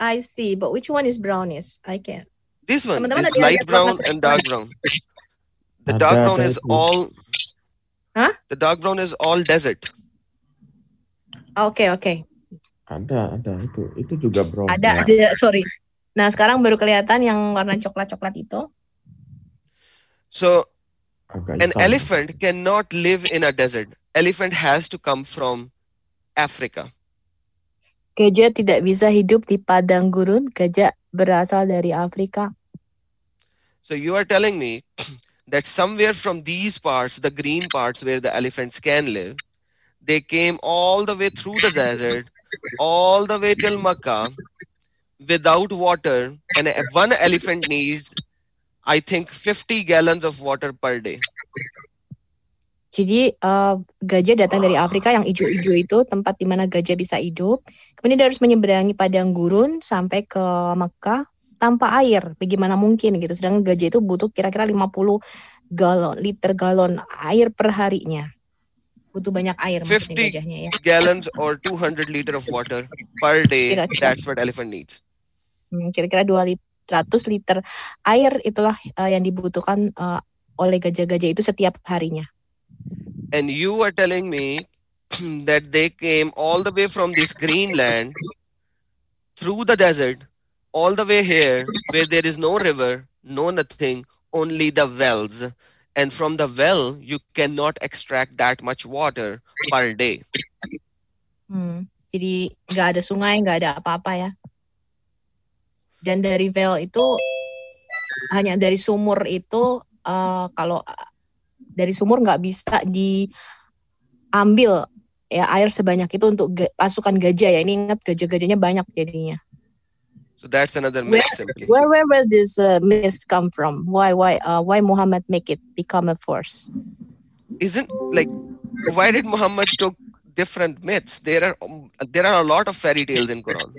I see, but which one is brownest? I can. This one is light brown and dark brown. The dark brown is all. Huh? The dark brown is all desert. Okay, okay. Ada, ada itu, itu juga brown. Ada, ada, sorry. Nah, sekarang baru kelihatan yang warna coklat-coklat itu. So, an elephant cannot live in a desert. Elephant has to come from Africa. Gajah tidak bisa hidup di padang gurun. Gajah berasal dari Afrika. So you are telling me that somewhere from these parts, the green parts where the elephants can live, they came all the way through the desert, all the way till Makkah, without water, and one elephant needs, I think, 50 gallons of water per day. Jadi uh, gajah datang dari Afrika yang hijau-hijau itu tempat di mana gajah bisa hidup. Kemudian dia harus menyeberangi padang gurun sampai ke Mekah tanpa air. Bagaimana mungkin gitu. Sedangkan gajah itu butuh kira-kira 50 galon liter galon air per harinya. Butuh banyak air 50 gajahnya ya. gallons or 200 liter of water per day. Kira -kira. That's what elephant needs. Hmm, kira-kira 2 liter 100 liter air itulah uh, yang dibutuhkan uh, oleh gajah-gajah itu setiap harinya and you are telling me that they came all the way from this greenland through the desert all the way here where there is no river no nothing only the wells and from the well you cannot extract that much water per day hmm. jadi nggak ada sungai nggak ada apa-apa ya dan dari well itu hanya dari sumur itu uh, kalau dari sumur nggak bisa diambil ya air sebanyak itu untuk pasukan gajah ya ini ingat gajah-gajahnya banyak jadinya. So that's another myth. Where, simply. where where will this uh, myth come from? Why why uh, why Muhammad make it become a force? Isn't like why did Muhammad took different myths? There are there are a lot of fairy tales in Quran.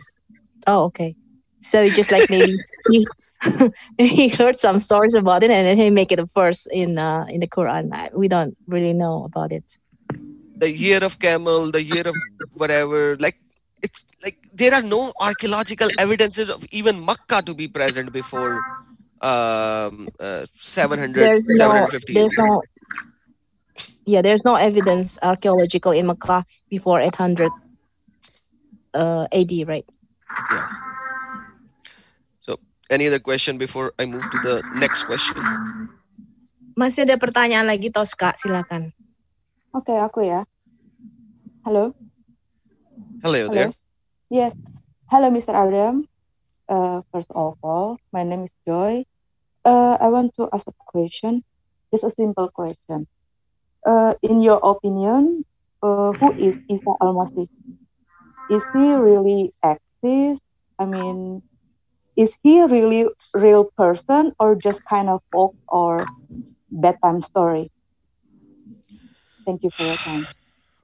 Oh okay. So he just like maybe he, he heard some stories about it and then he make it a verse in uh, in the Quran. We don't really know about it. The year of camel, the year of whatever, like it's like there are no archaeological evidences of even Makkah to be present before um, uh, 700, there's No, there's no, yeah, there's no evidence archaeological in Makkah before 800 uh, AD, right? Yeah. any other question before I move to the next question? Masih ada pertanyaan lagi Tosca, silakan. Oke, okay, aku ya. Halo. Hello, Hello there. Yes. Hello Mr. Adam. Uh, first of all, my name is Joy. Uh, I want to ask a question. Just a simple question. Uh, in your opinion, uh, who is Isa Almasih? Is he really active? I mean, is he really real person or just kind of folk or bedtime story? Thank you for your time.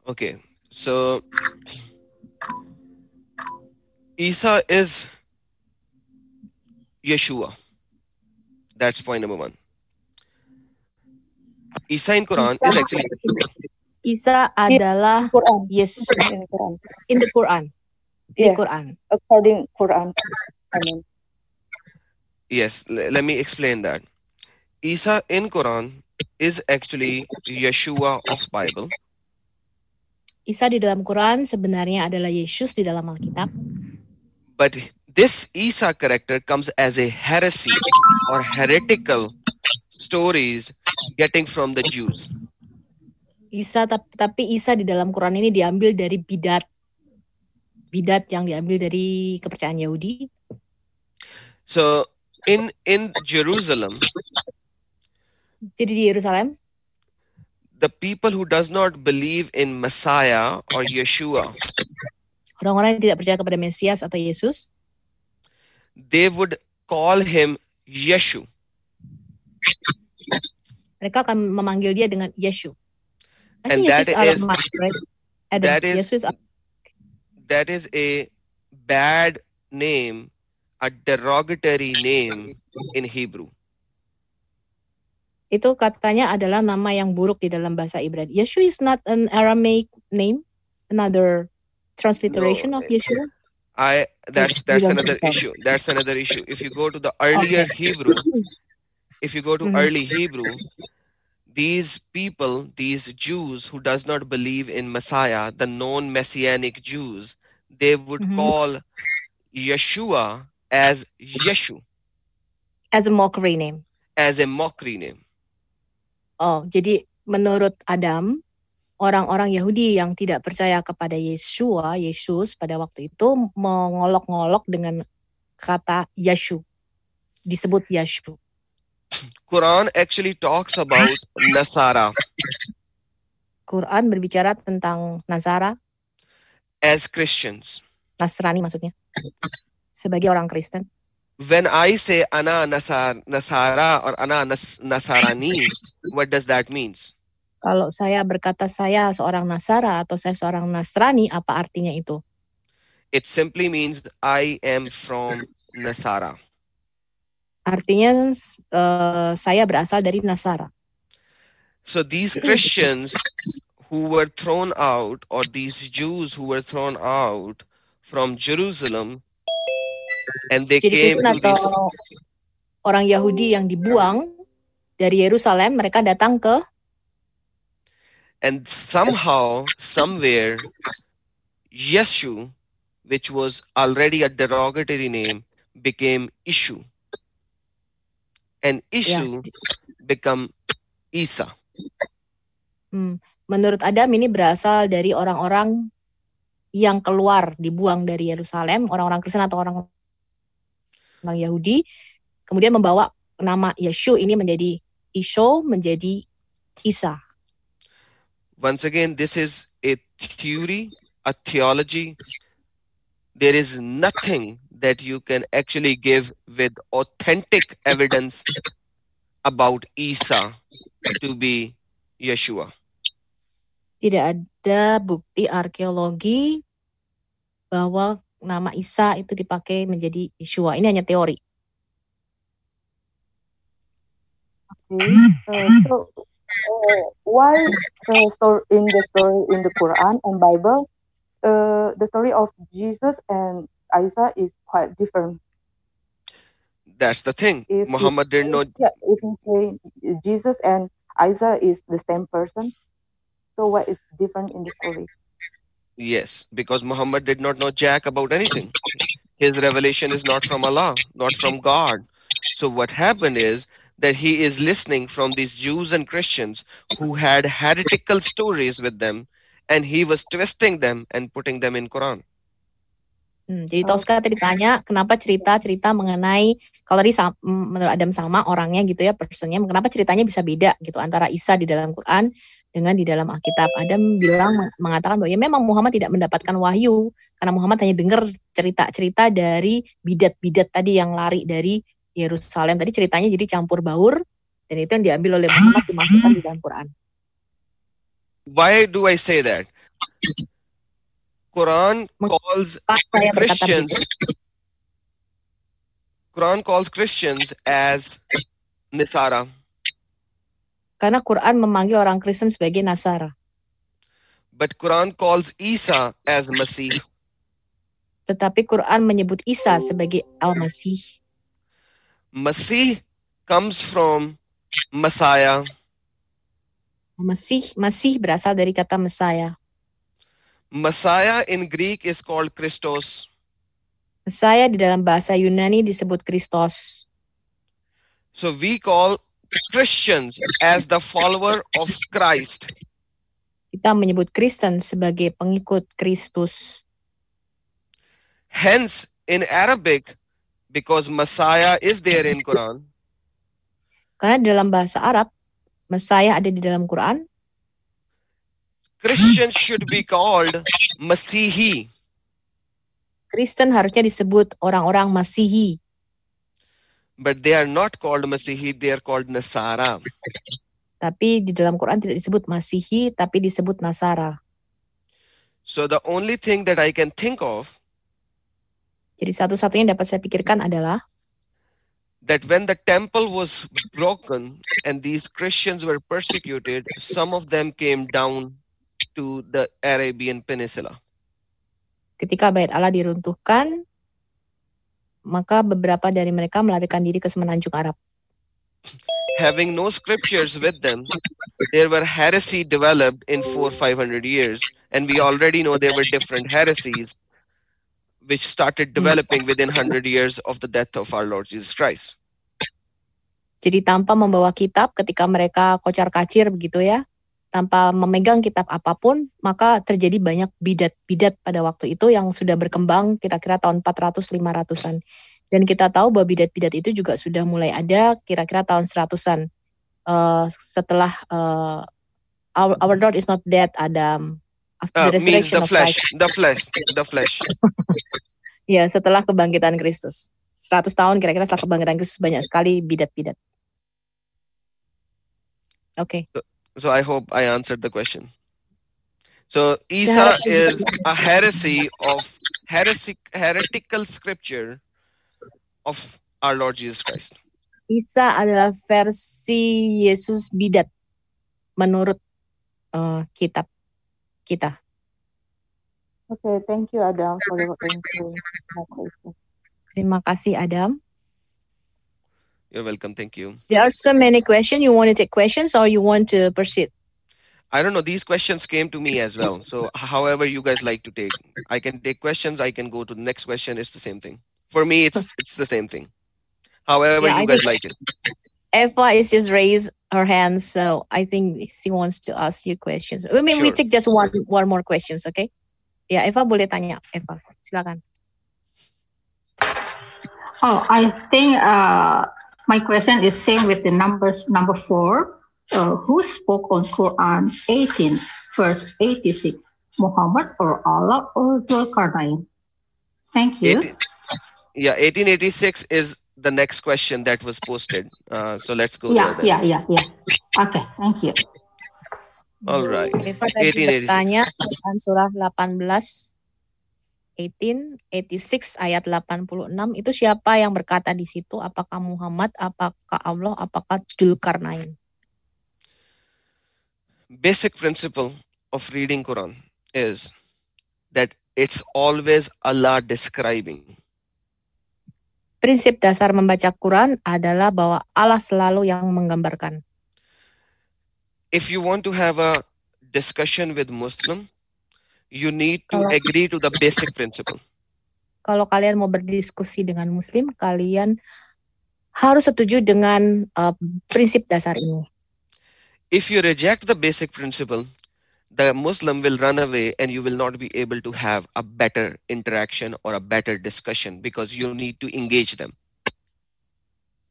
Okay, so Isa is Yeshua. That's point number one. Isa in Quran Isa. is actually Isa adalah Quran. Yes, in, Quran. in the Quran. Yes. The Quran. According Quran. I mean. yes let me explain that isa in quran is actually yeshua of bible isa di dalam quran sebenarnya adalah yesus di dalam alkitab but this isa character comes as a heresy or heretical stories getting from the jews Isa tapi Isa di dalam Quran ini diambil dari bidat bidat yang diambil dari kepercayaan Yahudi. So in in Jerusalem. Jerusalem? The people who does not believe in Messiah or Yeshua. Orang-orang yang tidak percaya kepada Mesias atau Yesus. They would call him Yeshu. Mereka akan memanggil dia dengan Yeshu. I and that is, much, right? that is, that is a bad name a derogatory name in Hebrew. Itu katanya adalah nama yang buruk di dalam bahasa Ibrani. Yeshua is not an Aramaic name, another transliteration no, of Yeshua. I that's that's another issue. That's another issue. If you go to the earlier okay. Hebrew, if you go to mm -hmm. early Hebrew, these people, these Jews who does not believe in Messiah, the non-messianic Jews, they would mm -hmm. call Yeshua as Yeshu. As a mockery name. As a mockery name. Oh, jadi menurut Adam, orang-orang Yahudi yang tidak percaya kepada Yeshua, Yesus pada waktu itu mengolok-ngolok dengan kata Yeshu. Disebut Yeshu. Quran actually talks about Nasara. Quran berbicara tentang Nasara. As Christians. Nasrani maksudnya sebagai orang Kristen? When I say ana nasar, nasara or ana nas, nasarani, what does that means? Kalau saya berkata saya seorang Nasara atau saya seorang Nasrani, apa artinya itu? It simply means I am from Nasara. Artinya uh, saya berasal dari Nasara. So these Christians who were thrown out or these Jews who were thrown out from Jerusalem And they Jadi came Kristen atau this... orang Yahudi yang dibuang dari Yerusalem, mereka datang ke And somehow, somewhere, Yeshu, which was already a derogatory name, became Ishu. And ya. Ishu yeah. become Isa. Hmm. Menurut Adam ini berasal dari orang-orang yang keluar dibuang dari Yerusalem, orang-orang Kristen atau orang orang Yahudi, kemudian membawa nama Yeshu ini menjadi Isho menjadi Isa. Once again, this is a theory, a theology. There is nothing that you can actually give with authentic evidence about Isa to be Yeshua. Tidak ada bukti arkeologi bahwa nama Isa itu dipakai menjadi Yeshua. Ini hanya teori. Okay. Uh, eh, so uh, eh, why uh, story in the story in the Quran and Bible, uh, the story of Jesus and Isa is quite different. That's the thing. If Muhammad didn't know. Yeah, if you say Jesus and Isa is the same person, so what is different in the story? Yes, because Muhammad did not know jack about anything. His revelation is not from Allah, not from God. So what happened is that he is listening from these Jews and Christians who had heretical stories with them and he was twisting them and putting them in Quran. Hmm, jadi Tosca tadi tanya kenapa cerita-cerita mengenai kalau tadi menurut Adam sama orangnya gitu ya personnya kenapa ceritanya bisa beda gitu antara Isa di dalam Quran dengan di dalam Alkitab. Adam bilang mengatakan bahwa ya memang Muhammad tidak mendapatkan wahyu karena Muhammad hanya dengar cerita-cerita dari bidat-bidat tadi yang lari dari Yerusalem. Tadi ceritanya jadi campur baur dan itu yang diambil oleh Muhammad dimasukkan di dalam Quran. Why do I say that? Quran calls Christians Quran calls Christians as Nisara. Karena Quran memanggil orang Kristen sebagai Nasara. But Quran calls Isa as Masih. Tetapi Quran menyebut Isa sebagai Al-Masih. Masih comes from Messiah. Masih, Masih berasal dari kata Messiah. Messiah in Greek is called Christos. Messiah di dalam bahasa Yunani disebut Kristos. So we call Christians as the follower of Christ. Kita menyebut Kristen sebagai pengikut Kristus. Hence in Arabic because Messiah is there in Quran. Karena dalam bahasa Arab Messiah ada di dalam Quran. Christians should be called Masihi. Kristen harusnya disebut orang-orang Masihi but they are not called Masihi, they are called Nasara. Tapi di dalam Quran tidak disebut Masihi, tapi disebut Nasara. So the only thing that I can think of Jadi satu-satunya yang dapat saya pikirkan adalah that when the temple was broken and these Christians were persecuted, some of them came down to the Arabian Peninsula. Ketika bait Allah diruntuhkan, maka beberapa dari mereka melarikan diri ke semenanjung Arab. Having no scriptures with them, there were heresy developed in 4-500 years. And we already know there were different heresies which started developing within 100 years of the death of our Lord Jesus Christ. Jadi tanpa membawa kitab ketika mereka kocar kacir begitu ya, tanpa memegang kitab apapun, maka terjadi banyak bidat-bidat pada waktu itu yang sudah berkembang kira-kira tahun 400-500-an. Dan kita tahu bahwa bidat-bidat itu juga sudah mulai ada kira-kira tahun 100-an. Uh, eh, setelah uh, our, our Lord is not dead, Adam. After uh, the resurrection the flesh, Christ. The flesh, the flesh. ya, setelah kebangkitan Kristus. 100 tahun kira-kira setelah kebangkitan Kristus banyak sekali bidat-bidat. Oke. Okay. So I hope I answered the question. So Isa is a heresy of heresy, heretical scripture of our Lord Jesus Christ. Isa adalah versi Yesus bidat menurut uh, kitab kita. Oke, okay, thank you Adam for your Terima kasih Adam. You're welcome. Thank you. There are so many questions. You want to take questions or you want to proceed? I don't know. These questions came to me as well. So, however you guys like to take, I can take questions. I can go to the next question. It's the same thing. For me, it's hmm. it's the same thing. However yeah, you I guys like it. Eva is just raised her hand, so I think she wants to ask you questions. I mean, sure. we take just one one more questions, okay? yeah, Eva boleh tanya. Eva, silakan. Oh, I think uh, my question is same with the numbers number four. Uh, who spoke on Quran 18, verse 86? Muhammad or Allah or Zulkarnain? Thank you. 18, yeah, 1886 is the next question that was posted. Uh, so let's go yeah, there. Yeah, yeah, yeah, Okay, thank you. All right. Eighteen eighty six. 1886 ayat 86 itu siapa yang berkata di situ apakah Muhammad apakah Allah apakah Julkarnain? Basic principle of reading Quran is that it's always Allah describing Prinsip dasar membaca Quran adalah bahwa Allah selalu yang menggambarkan If you want to have a discussion with Muslim you need to kalau, agree to the basic principle. Kalau kalian mau berdiskusi dengan muslim, kalian harus setuju dengan uh, prinsip dasar ini. If you reject the basic principle, the Muslim will run away and you will not be able to have a better interaction or a better discussion because you need to engage them.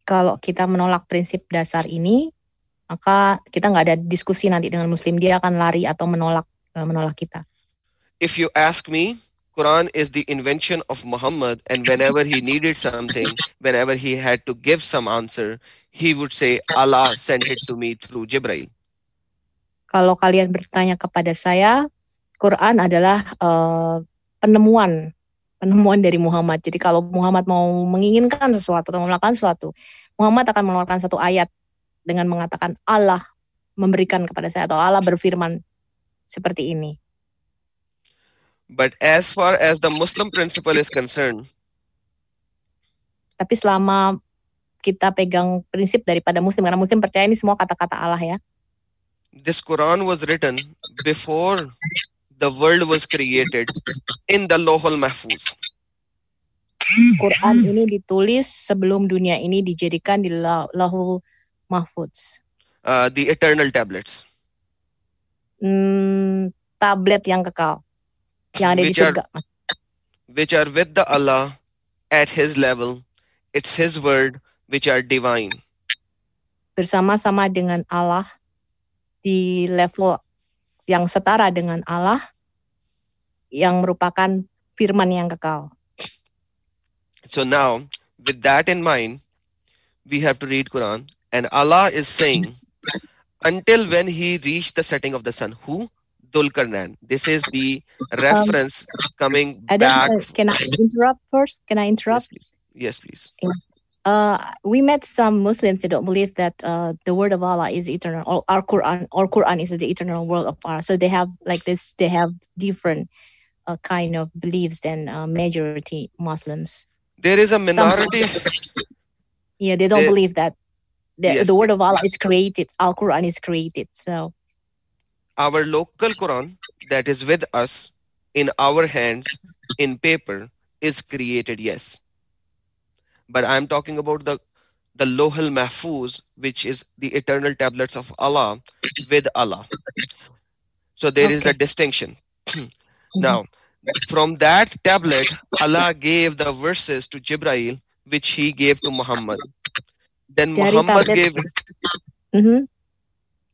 Kalau kita menolak prinsip dasar ini, maka kita nggak ada diskusi nanti dengan Muslim dia akan lari atau menolak uh, menolak kita if you ask me, Quran is the invention of Muhammad, and whenever he needed something, whenever he had to give some answer, he would say, Allah sent it to me through Jibril. Kalau kalian bertanya kepada saya, Quran adalah uh, penemuan penemuan dari Muhammad. Jadi kalau Muhammad mau menginginkan sesuatu atau melakukan sesuatu, Muhammad akan mengeluarkan satu ayat dengan mengatakan Allah memberikan kepada saya atau Allah berfirman seperti ini. But as far as the Muslim principle is concerned, tapi selama kita pegang prinsip daripada muslim karena muslim percaya ini semua kata-kata Allah ya. This Quran was written before the world was created in the Lohul Mahfuz. Quran ini ditulis sebelum dunia ini dijadikan di Lohul Mahfuz. Uh, the eternal tablets. Hmm, tablet yang kekal. which are, which are with the Allah at his level. It's his word which are divine. Bersama-sama dengan Allah di level yang setara dengan Allah yang merupakan firman yang kekal. So now, with that in mind, we have to read Quran and Allah is saying until when he reached the setting of the sun who Dulkarnan. This is the um, reference um, coming Adam, uh, back. Uh, can I interrupt first? Can I interrupt? Yes, please. Yes, please. Uh, we met some Muslims that don't believe that uh, the word of Allah is eternal, or our Quran, or Quran is the eternal word of Allah. So they have like this. They have different uh, kind of beliefs than uh, majority Muslims. There is a minority. Some, yeah, they don't believe that the, yes. the word of Allah is created. Al Quran is created. So our local Quran that is with us in our hands in paper is created, yes. But I'm talking about the the Lohal Mahfuz, which is the eternal tablets of Allah with Allah. So there okay. is a distinction. now, from that tablet, Allah gave the verses to Jibrail, which he gave to Muhammad. Then Muhammad gave. Mm -hmm.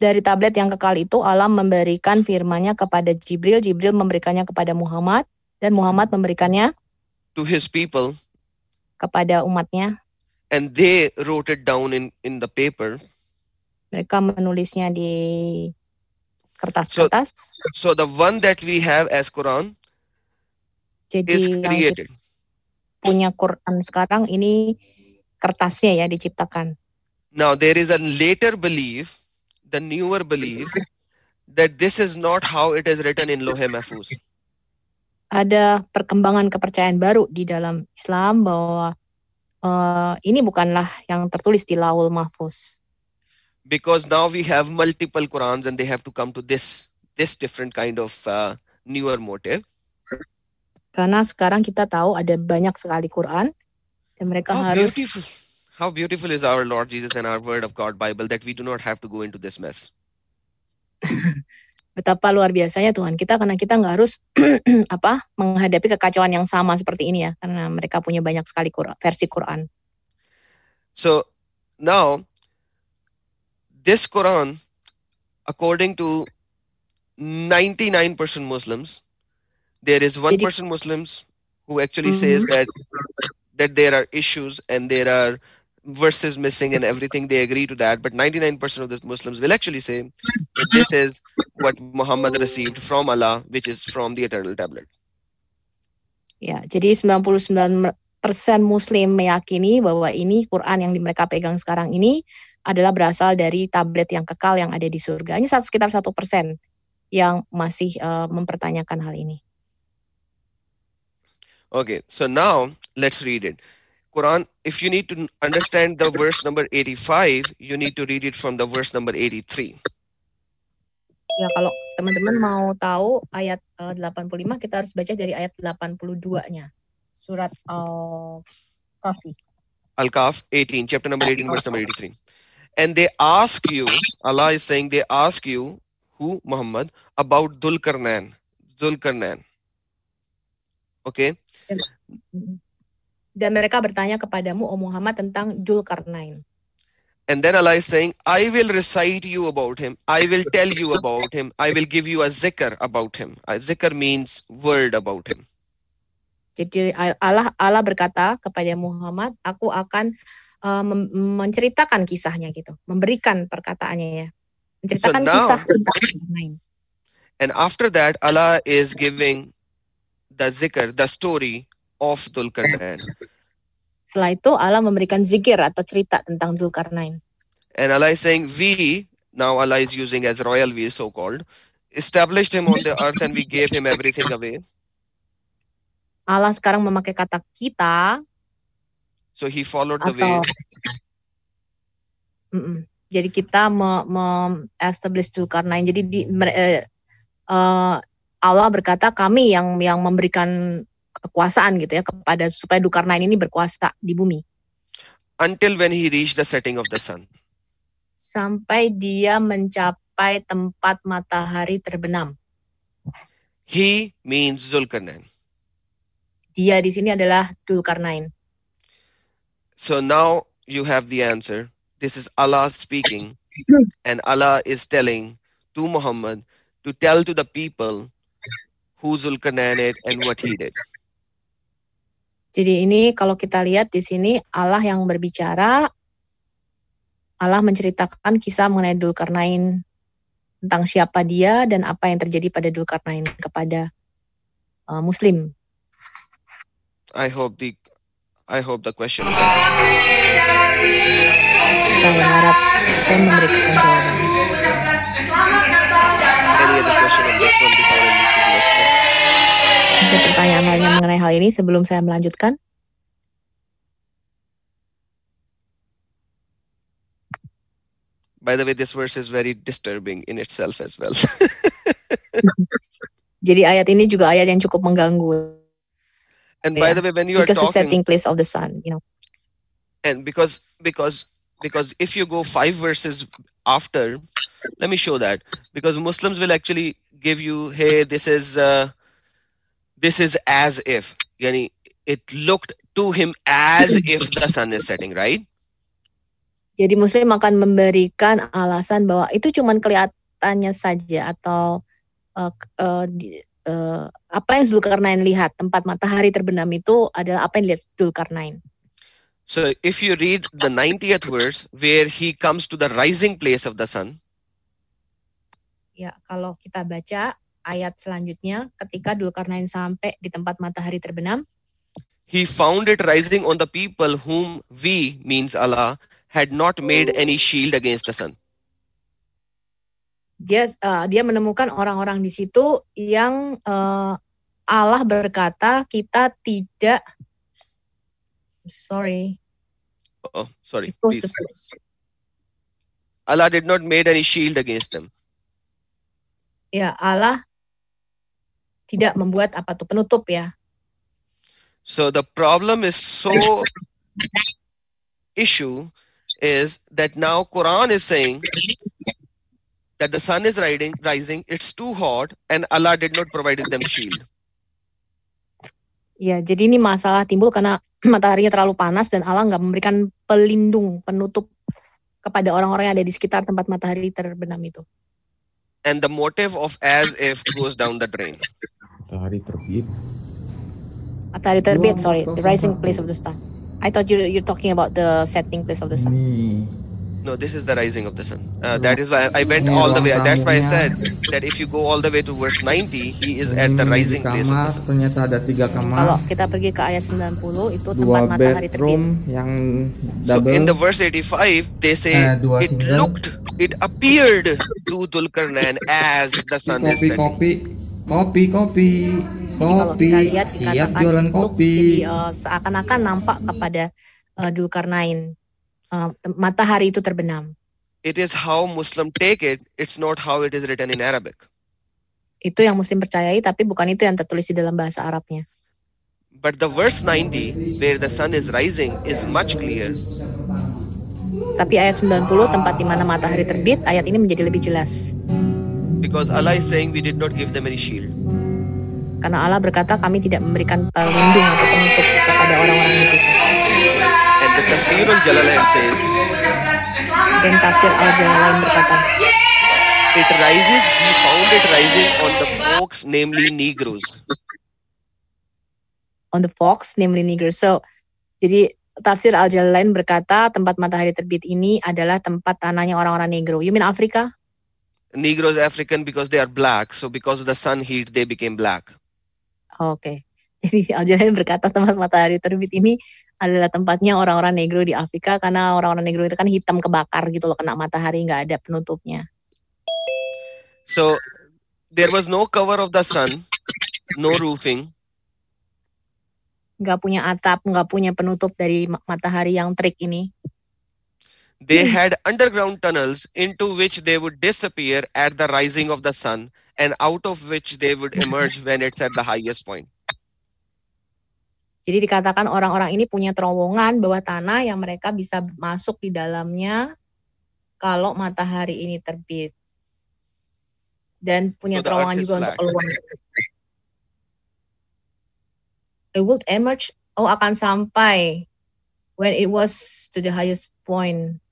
dari tablet yang kekal itu Allah memberikan firman-Nya kepada Jibril, Jibril memberikannya kepada Muhammad dan Muhammad memberikannya to his people kepada umatnya. And they wrote it down in in the paper. Mereka menulisnya di kertas-kertas. So, so the one that we have as Quran Jadi is created. Punya Quran sekarang ini kertasnya ya diciptakan. Now there is a later belief the newer belief that this is not how it is written in Lohe Mahfuz. Ada perkembangan kepercayaan baru di dalam Islam bahwa uh, ini bukanlah yang tertulis di Laul Mahfuz. Because now we have multiple Qurans and they have to come to this this different kind of uh, newer motive. Karena sekarang kita tahu ada banyak sekali Quran dan mereka oh, harus beautiful How beautiful is our Lord Jesus and our Word of God Bible that we do not have to go into this mess. Betapa luar biasanya Tuhan kita karena kita nggak harus apa menghadapi kekacauan yang sama seperti ini ya karena mereka punya banyak sekali Quran, versi Quran. So now this Quran according to 99% Muslims there is one person Muslims who actually mm-hmm. says that that there are issues and there are verses missing and everything they agree to that but 99% of the muslims will actually say this is what muhammad received from allah which is from the eternal tablet ya jadi 99 muslim meyakini bahwa ini Quran yang mereka pegang sekarang ini adalah berasal dari tablet yang kekal yang ada di surga. Hanya sekitar satu persen yang masih uh, mempertanyakan hal ini. Okay, so now let's read it. Quran, if you need to understand the verse number 85, you need to read it from the verse number 83. Ya, kalau teman-teman mau tahu ayat eh, uh, 85, kita harus baca dari ayat 82-nya. Surat Al-Kahfi. Al-Kahf 18, chapter number 18, verse number 83. And they ask you, Allah is saying, they ask you, who, Muhammad, about Dhul Karnain. Dhul Karnain. Okay? Ya dan mereka bertanya kepadamu, O Muhammad, tentang Julkarnain. And then Allah is saying, I will recite you about him. I will tell you about him. I will give you a zikr about him. A zikr means word about him. Jadi Allah Allah berkata kepada Muhammad, aku akan uh, menceritakan kisahnya gitu, memberikan perkataannya ya. Menceritakan so now, kisah tentang And after that Allah is giving the zikr, the story of Dulkarnain. Setelah itu Allah memberikan zikir atau cerita tentang Dulkarnain. And Allah is saying we now Allah is using as royal we so called established him on the earth and we gave him everything away. Allah sekarang memakai kata kita. So he followed atau, the way. Mm -mm. Jadi kita me, me Dulkarnain. Jadi di, uh, Allah berkata kami yang yang memberikan kekuasaan gitu ya kepada supaya Dukarnain ini berkuasa di bumi. Until when he reached the setting of the sun. Sampai dia mencapai tempat matahari terbenam. He means Zulkarnain. Dia di sini adalah Dulkarnain. So now you have the answer. This is Allah speaking and Allah is telling to Muhammad to tell to the people who Zulkarnain is and what he did. Jadi ini kalau kita lihat di sini Allah yang berbicara, Allah menceritakan kisah mengenai Dulkarnain tentang siapa dia dan apa yang terjadi pada Dulkarnain kepada uh, Muslim. I hope the I hope the question is answered. Kita berharap saya memberikan jawaban. ada pertanyaan lainnya mengenai hal ini sebelum saya melanjutkan? By the way, this verse is very disturbing in itself as well. Jadi ayat ini juga ayat yang cukup mengganggu. And by ya. the way, when you because are talking, the setting place of the sun, you know. And because because because if you go five verses after, let me show that because Muslims will actually give you, hey, this is uh, this is as if yani it looked to him as if the sun is setting right jadi muslim akan memberikan alasan bahwa itu cuman kelihatannya saja atau uh, uh, di, uh, apa yang Zulkarnain lihat tempat matahari terbenam itu adalah apa yang lihat Zulkarnain So if you read the 90th verse where he comes to the rising place of the sun. Ya, kalau kita baca ayat selanjutnya ketika Dulkarnain sampai di tempat matahari terbenam. He found it rising on the people whom we means Allah had not made any shield against the sun. Dia uh, dia menemukan orang-orang di situ yang uh, Allah berkata kita tidak sorry. Oh, sorry. Please. Allah did not made any shield against them. Ya, Allah tidak membuat apa tuh penutup ya. So the problem is so issue is that now Quran is saying that the sun is riding, rising, it's too hot, and Allah did not provide them shield. Ya, jadi ini masalah timbul karena mataharinya terlalu panas dan Allah nggak memberikan pelindung, penutup kepada orang-orang yang ada di sekitar tempat matahari terbenam itu. And the motive of as if goes down the drain matahari terbit. Matahari terbit, sorry, the rising place of the sun. I thought you you're talking about the setting place of the sun. No, this is the rising of the sun. Uh, that is why I went all the way. That's why I said that if you go all the way to verse 90, he is at the rising place of the sun. Ternyata ada tiga kamar. Kalau kita pergi ke ayat 90 itu tempat matahari terbit. yang double. So in the verse 85 they say eh, it looked it appeared to Dulkarnain as the sun is setting. Copy kopi kopi kopi kalau kita lihat siap jualan kopi uh, seakan-akan nampak kepada uh, Dulkarnain uh, matahari itu terbenam it is how Muslim take it it's not how it is written in Arabic itu yang Muslim percayai tapi bukan itu yang tertulis di dalam bahasa Arabnya but the verse 90 where the sun is rising is much clear. tapi ayat 90 tempat di mana matahari terbit ayat ini menjadi lebih jelas Because Allah is saying we did not give them any shield. Karena Allah berkata kami tidak memberikan pelindung eh, atau penutup kepada orang-orang di situ. And the tafsir al Jalalain says. Dan tafsir al Jalalain berkata. It rises, he found it rising on the folks, namely Negroes. On the fox, namely Negroes. So, jadi tafsir Al Jalalain berkata tempat matahari terbit ini adalah tempat tanahnya orang-orang Negro. You mean Afrika? Negroes African because they are black. So because of the sun heat, they became black. Oke. Okay. Jadi al berkata tempat matahari terbit ini adalah tempatnya orang-orang negro di Afrika karena orang-orang negro itu kan hitam kebakar gitu loh kena matahari nggak ada penutupnya. So there was no cover of the sun, no roofing. Nggak punya atap, nggak punya penutup dari matahari yang terik ini they mm. had underground tunnels into which they would disappear at the rising of the sun and out of which they would emerge when it's at the highest point. Jadi dikatakan orang-orang ini punya terowongan bawah tanah yang mereka bisa masuk di dalamnya kalau matahari ini terbit. Dan punya so terowongan juga untuk keluar. It would emerge, oh akan sampai when it was to the highest point.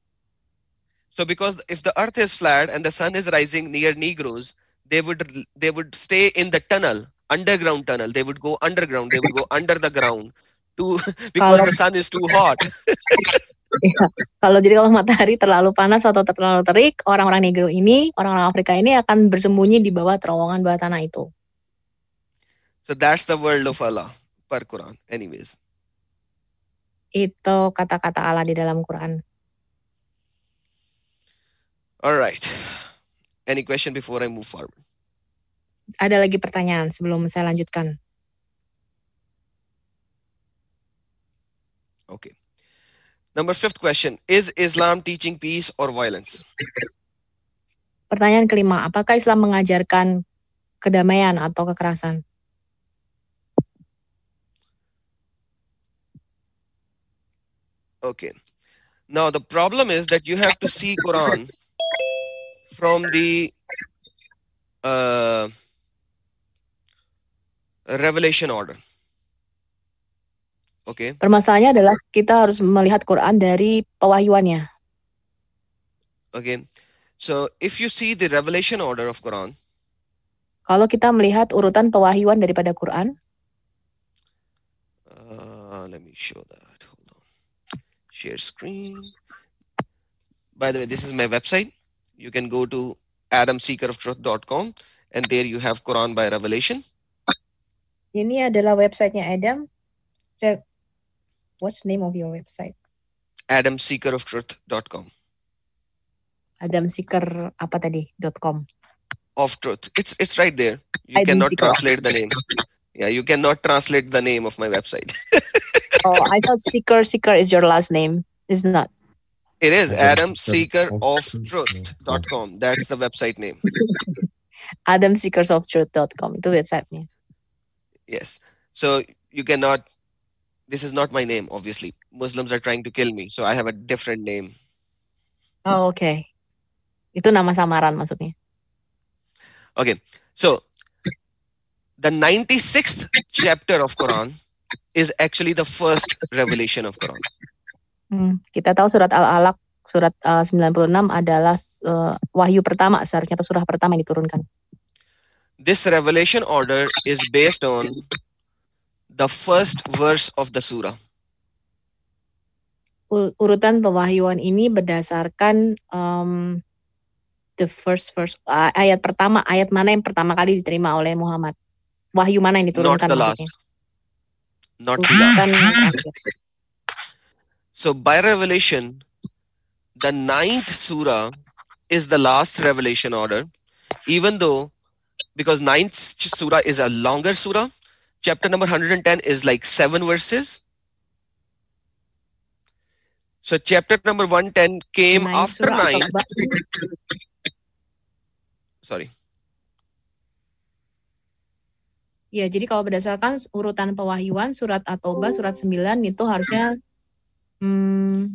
So because if the earth is flat and the sun is rising near Negroes, they would they would stay in the tunnel, underground tunnel. They would go underground. They would go under the ground to because kalau, the sun is too hot. ya. Kalau jadi kalau matahari terlalu panas atau terlalu terik, orang-orang Negro ini, orang-orang Afrika ini akan bersembunyi di bawah terowongan bawah tanah itu. So that's the world of Allah per Quran, anyways. Itu kata-kata Allah di dalam Quran. All right. Any question before I move forward? Ada lagi pertanyaan sebelum saya lanjutkan. Okay. Number fifth question, is Islam teaching peace or violence? Pertanyaan kelima, apakah Islam mengajarkan kedamaian atau kekerasan? Okay. Now the problem is that you have to see Quran from the uh, revelation order. Oke. Okay. Permasalahannya adalah kita harus melihat Quran dari pewahyuannya. Oke. Okay. So if you see the revelation order of Quran. Kalau kita melihat urutan pewahyuan daripada Quran. Uh, let me show that. Hold on. Share screen. By the way, this is my website. you can go to adamseekeroftruth.com and there you have Quran by Revelation. Ini adalah websitenya Adam. What's the name of your website? adamseekeroftruth.com. Adam Seeker apa tadi? .com. Of truth. It's it's right there. You Adam cannot Seeker. translate the name. Yeah, you cannot translate the name of my website. oh, I thought Seeker Seeker is your last name. It's not. It is adamseekeroftruth.com. That's the website name. adamseekersoftruth.com itu website name. Yes. So you cannot this is not my name obviously. Muslims are trying to kill me, so I have a different name. Oh, okay. Itu nama samaran maksudnya. Okay. So the 96th chapter of Quran is actually the first revelation of Quran. Hmm, kita tahu surat Al-Alaq surat eh, uh, 96 adalah uh, wahyu pertama seharusnya atau surah pertama yang diturunkan. This revelation order is based on the first verse of the surah. Ur urutan pewahyuan ini berdasarkan um, the first verse uh, ayat pertama ayat mana yang pertama kali diterima oleh Muhammad? Wahyu mana yang diturunkan? Not the last. Not the last. So by revelation, the ninth surah is the last revelation order, even though because ninth surah is a longer surah, chapter number 110 is like seven verses. So chapter number 110 came nine after surah nine. Sorry. Ya, jadi kalau berdasarkan urutan pewahyuan, surat At-Taubah, surat 9 itu harusnya hmm,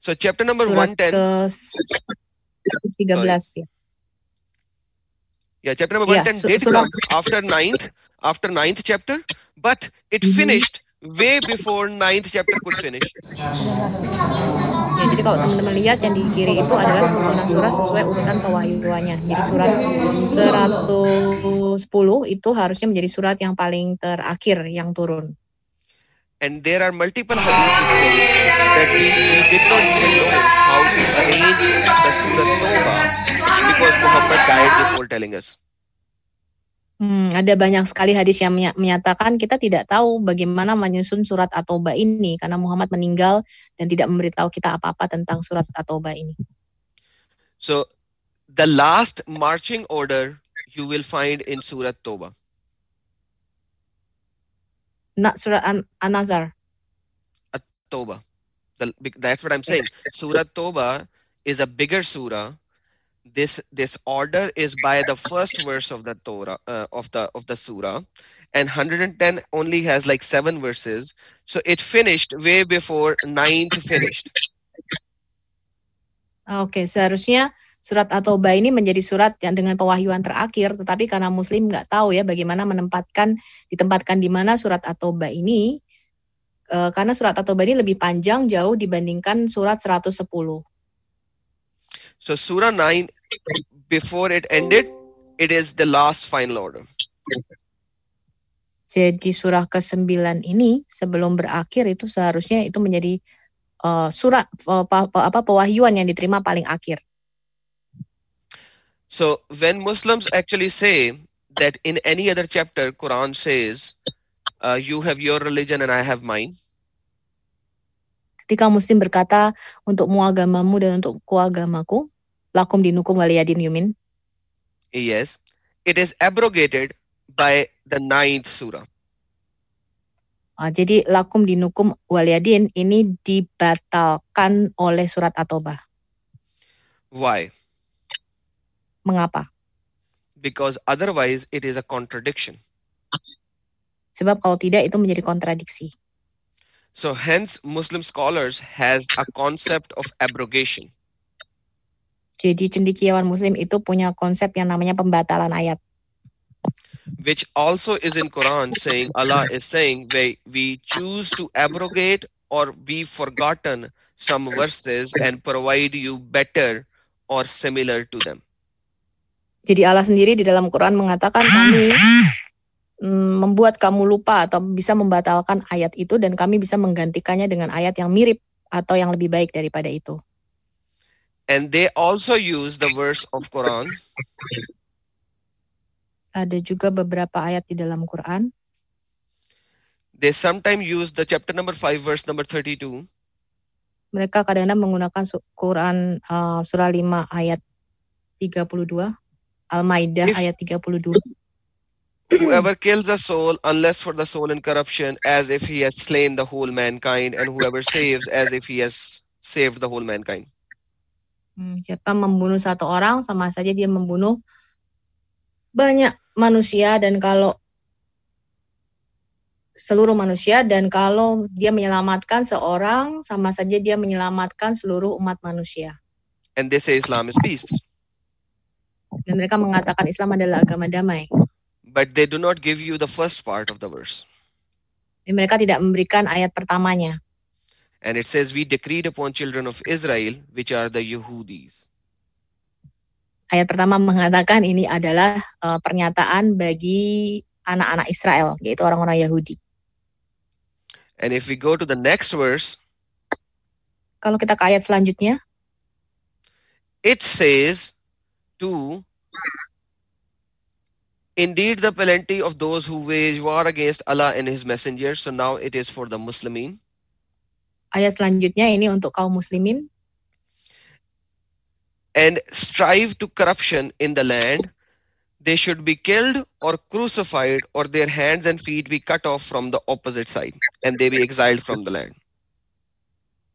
so chapter number surat 110 13 sorry. ya yeah, chapter number yeah, 110 so, did so come so after ninth, after ninth chapter, but it mm-hmm. finished way before ninth chapter could finish. Ya, jadi kalau teman-teman lihat yang di kiri itu adalah susunan surah sesuai urutan pewahyuannya. Jadi surat 110 itu harusnya menjadi surat yang paling terakhir yang turun. And there are multiple hadiths which says that we, we did not even know how to arrange the Surah Toba because Muhammad died before telling us. Hmm, ada banyak sekali hadis yang menyatakan kita tidak tahu bagaimana menyusun surat At-Taubah ini karena Muhammad meninggal dan tidak memberitahu kita apa-apa tentang surat At-Taubah ini. So the last marching order you will find in Surat Toba. not Surah An Anazar. At Toba. that's what I'm saying. Surah Toba is a bigger surah. This this order is by the first verse of the Torah uh, of the of the surah, and 110 only has like seven verses. So it finished way before ninth finished. Okay, so Rushia, surat At-Taubah ini menjadi surat yang dengan pewahyuan terakhir, tetapi karena Muslim nggak tahu ya bagaimana menempatkan ditempatkan di mana surat At-Taubah ini, e, karena surat At-Taubah ini lebih panjang jauh dibandingkan surat 110. So surah 9 before it ended, it is the last final order. Jadi surah ke-9 ini sebelum berakhir itu seharusnya itu menjadi uh, surat uh, apa pewahyuan yang diterima paling akhir. So when Muslims actually say that in any other chapter, Quran says, uh, you have your religion and I have mine. Ketika Muslim berkata, untukmu agamamu dan untukku agamaku, lakum dinukum waliyadin yumin. Yes, it is abrogated by the ninth surah. Uh, jadi lakum dinukum waliyadin ini dibatalkan oleh surat At-Taubah. Why? Mengapa? Because otherwise it is a contradiction. Sebab kalau tidak itu menjadi kontradiksi. So hence Muslim scholars has a concept of abrogation. Jadi cendekiawan Muslim itu punya konsep yang namanya pembatalan ayat. Which also is in Quran saying Allah is saying we, we choose to abrogate or we forgotten some verses and provide you better or similar to them. Jadi Allah sendiri di dalam Quran mengatakan ah. kami mm, membuat kamu lupa atau bisa membatalkan ayat itu dan kami bisa menggantikannya dengan ayat yang mirip atau yang lebih baik daripada itu. And they also use the verse of Quran. Ada juga beberapa ayat di dalam Quran. They sometimes use the chapter number 5 verse number 32. Mereka kadang-kadang menggunakan Quran uh, surah 5 ayat 32. Al-Maidah ayat 32. Whoever kills a soul, unless for the soul in corruption, as if he has slain the whole mankind, and whoever saves, as if he has saved the whole mankind. Hmm, siapa membunuh satu orang, sama saja dia membunuh banyak manusia, dan kalau seluruh manusia dan kalau dia menyelamatkan seorang sama saja dia menyelamatkan seluruh umat manusia. And they say Islam is peace. Dan mereka mengatakan Islam adalah agama damai. But they do not give you the first part of the verse. Dan mereka tidak memberikan ayat pertamanya. And it says we decreed upon children of Israel which are the Yahudis. Ayat pertama mengatakan ini adalah uh, pernyataan bagi anak-anak Israel, yaitu orang-orang Yahudi. And if we go to the next verse, kalau kita ke ayat selanjutnya, it says 2 indeed the penalty of those who wage war against Allah and his messenger so now it is for the muslimin ayat selanjutnya ini untuk kaum muslimin and strive to corruption in the land they should be killed or crucified or their hands and feet be cut off from the opposite side and they be exiled from the land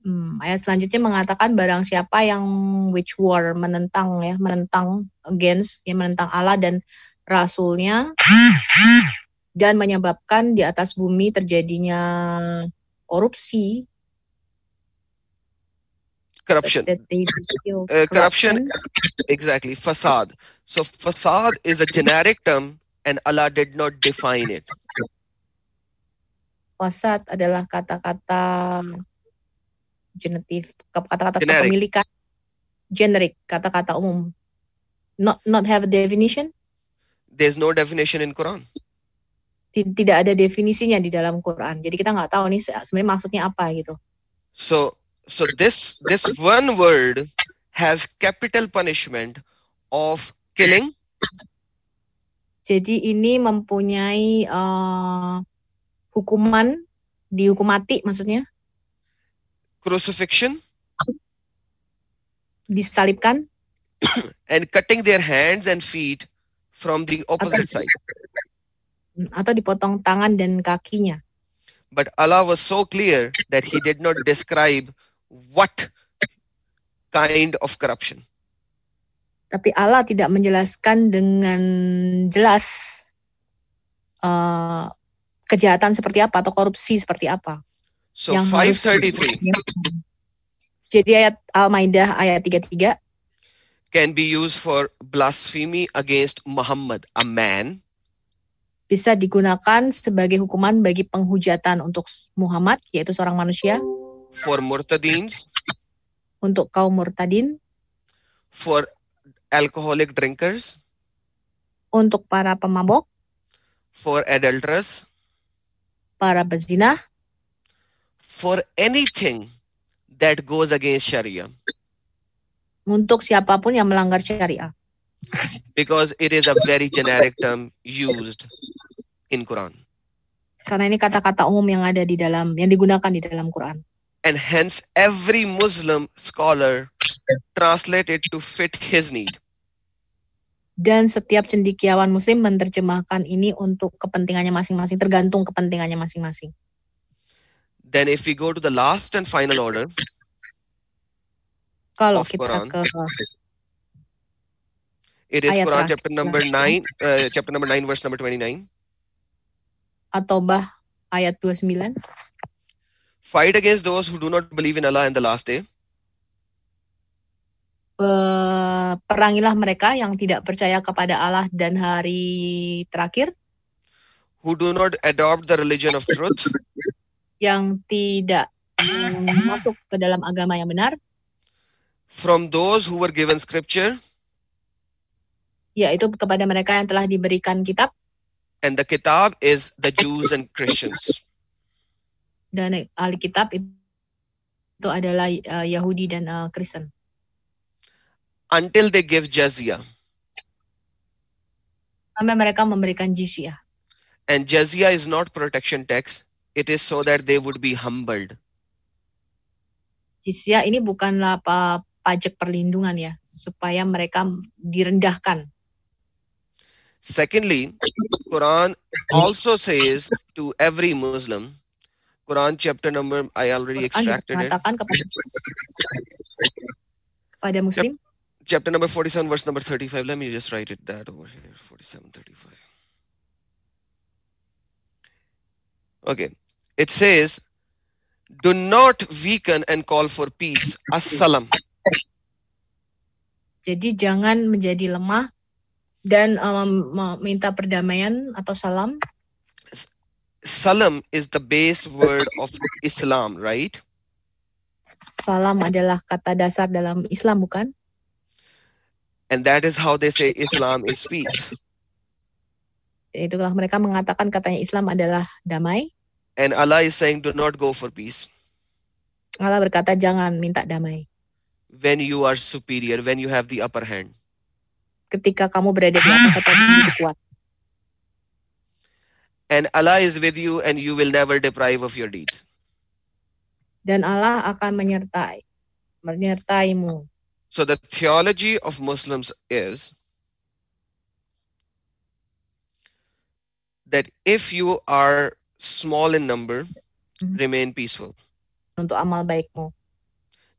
Hmm, ayat selanjutnya mengatakan barang siapa yang which war menentang ya, menentang against ya menentang Allah dan rasulnya dan menyebabkan di atas bumi terjadinya korupsi Corruption. Uh, corruption. Exactly. Facade. So facade is a generic term and Allah did not define it. Fasad adalah kata-kata genetif kata-kata kepemilikan generic kata-kata umum not not have a definition there's no definition in Quran tidak ada definisinya di dalam Quran jadi kita nggak tahu nih sebenarnya maksudnya apa gitu so so this this one word has capital punishment of killing jadi ini mempunyai uh, hukuman dihukum mati maksudnya crucifixion disalibkan and cutting their hands and feet from the opposite atau, side atau dipotong tangan dan kakinya but Allah was so clear that he did not describe what kind of corruption tapi Allah tidak menjelaskan dengan jelas uh, kejahatan seperti apa atau korupsi seperti apa So yang 533. Jadi ayat Al-Maidah ayat 33 can be used for blasphemy against Muhammad, a man. Bisa digunakan sebagai hukuman bagi penghujatan untuk Muhammad, yaitu seorang manusia. For murtadins. Untuk kaum murtadin. For alcoholic drinkers. Untuk para pemabok. For adulterers. Para bezinah for anything that goes against Sharia. Untuk siapapun yang melanggar syariah. Because it is a very generic term used in Quran. Karena ini kata-kata umum yang ada di dalam yang digunakan di dalam Quran. And hence every Muslim scholar translated to fit his need. Dan setiap cendikiawan muslim menerjemahkan ini untuk kepentingannya masing-masing, tergantung kepentingannya masing-masing. Then if we go to the last and final order Kalau of kita Quran, ke it is ayat Quran chapter number 9, uh, chapter number 9 verse number 29. At-Taubah ayat 29. Fight against those who do not believe in Allah and the last day. Perangilah mereka yang tidak percaya kepada Allah dan hari terakhir. Who do not adopt the religion of truth yang tidak mm-hmm. masuk ke dalam agama yang benar. From those who were given scripture. Yaitu kepada mereka yang telah diberikan kitab. And the kitab is the Jews and Christians. Dan Alkitab itu adalah uh, Yahudi dan uh, Kristen. Until they give jizya. Sampai mereka memberikan jizya. And jizya is not protection tax. it is so that they would be humbled. Jizya ini bukanlah apa, pajak perlindungan ya, supaya mereka direndahkan. Secondly, Quran also says to every Muslim, Quran chapter number I already extracted it. Kepada Muslim. Chapter number 47 verse number 35. Let me just write it that over here. 47 35. Okay. it says, do not weaken and call for peace. Assalam. Jadi jangan menjadi lemah dan um, um minta perdamaian atau salam. Salam is the base word of Islam, right? Salam adalah kata dasar dalam Islam, bukan? And that is how they say Islam is peace. Itulah mereka mengatakan katanya Islam adalah damai. And Allah is saying, do not go for peace. Allah berkata, jangan minta damai. When you are superior, when you have the upper hand. Ketika kamu berada di atas atau lebih kuat. And Allah is with you and you will never deprive of your deeds. Dan Allah akan menyertai, menyertaimu. So the theology of Muslims is that if you are small in number, mm-hmm. remain peaceful. Untuk amal baikmu.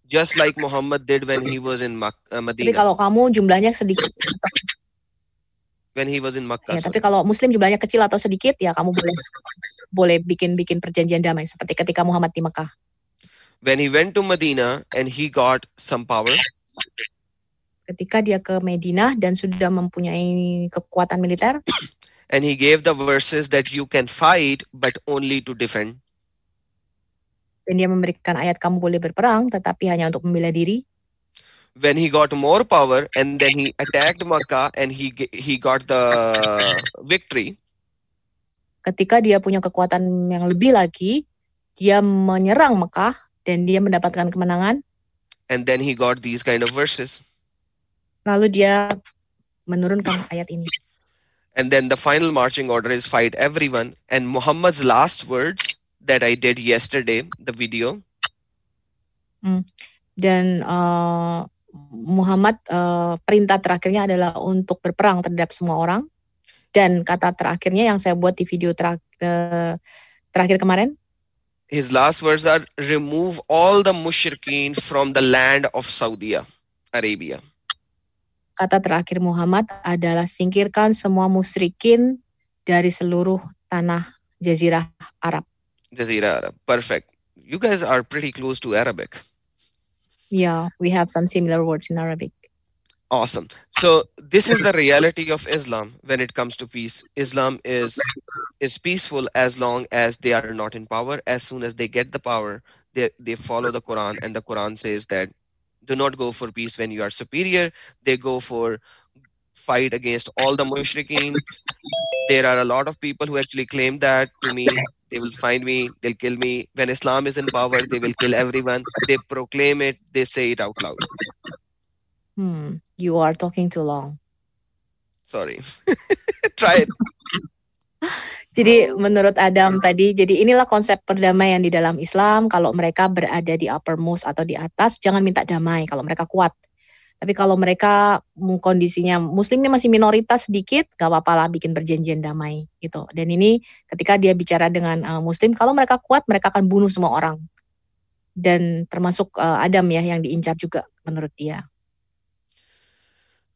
Just like Muhammad did when he was in Mak uh, Madinah. Tapi kalau kamu jumlahnya sedikit. When he was in Makkah. Ya, sorry. tapi kalau Muslim jumlahnya kecil atau sedikit, ya kamu boleh boleh bikin-bikin perjanjian damai seperti ketika Muhammad di Mekah. When he went to Medina and he got some power. Ketika dia ke Madinah dan sudah mempunyai kekuatan militer and he gave the verses that you can fight but only to defend. Dan dia memberikan ayat kamu boleh berperang tetapi hanya untuk membela diri. When he got more power and then he attacked Makkah and he he got the victory. Ketika dia punya kekuatan yang lebih lagi, dia menyerang Mekah dan dia mendapatkan kemenangan. And then he got these kind of verses. Lalu dia menurunkan ayat ini. And then the final marching order is fight everyone. And Muhammad's last words that I did yesterday, the video. Mm. Dan uh, Muhammad uh, perintah terakhirnya adalah untuk berperang terhadap semua orang. Dan kata terakhirnya yang saya buat di video terak uh, terakhir kemarin. His last words are remove all the mushrikeen from the land of Saudi Arabia. kata terakhir Muhammad adalah singkirkan semua musyrikin dari seluruh tanah jazirah Arab. Jazirah Arab. Perfect. You guys are pretty close to Arabic. Yeah, we have some similar words in Arabic. Awesome. So this is the reality of Islam when it comes to peace. Islam is is peaceful as long as they are not in power. As soon as they get the power, they, they follow the Quran, and the Quran says that do not go for peace when you are superior. They go for fight against all the mushrikeen. There are a lot of people who actually claim that to me. They will find me, they'll kill me. When Islam is in power, they will kill everyone. They proclaim it, they say it out loud. Hmm, you are talking too long. Sorry. Try it. Jadi menurut Adam tadi, jadi inilah konsep perdamaian di dalam Islam. Kalau mereka berada di uppermost atau di atas, jangan minta damai kalau mereka kuat. Tapi kalau mereka kondisinya muslimnya masih minoritas sedikit, gak apa-apa lah bikin perjanjian damai gitu. Dan ini ketika dia bicara dengan uh, muslim, kalau mereka kuat mereka akan bunuh semua orang. Dan termasuk uh, Adam ya yang diincar juga menurut dia.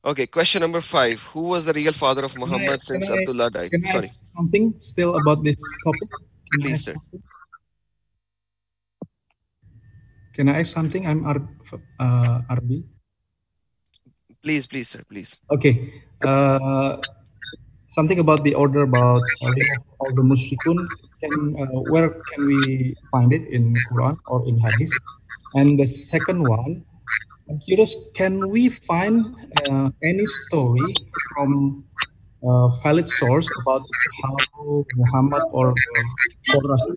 Okay, question number five. Who was the real father of Muhammad I, since I, Abdullah died? Can I Sorry. ask something still about this topic? Can Please, sir. Can I ask something? I'm uh, Arbi. uh, RB. Please, please, sir, please. Okay. Uh, something about the order about uh, all the mushrikun. Can, uh, where can we find it in Quran or in Hadith? And the second one, I'm curious, can we find uh, any story from a uh, valid source about how Muhammad or uh, Rasul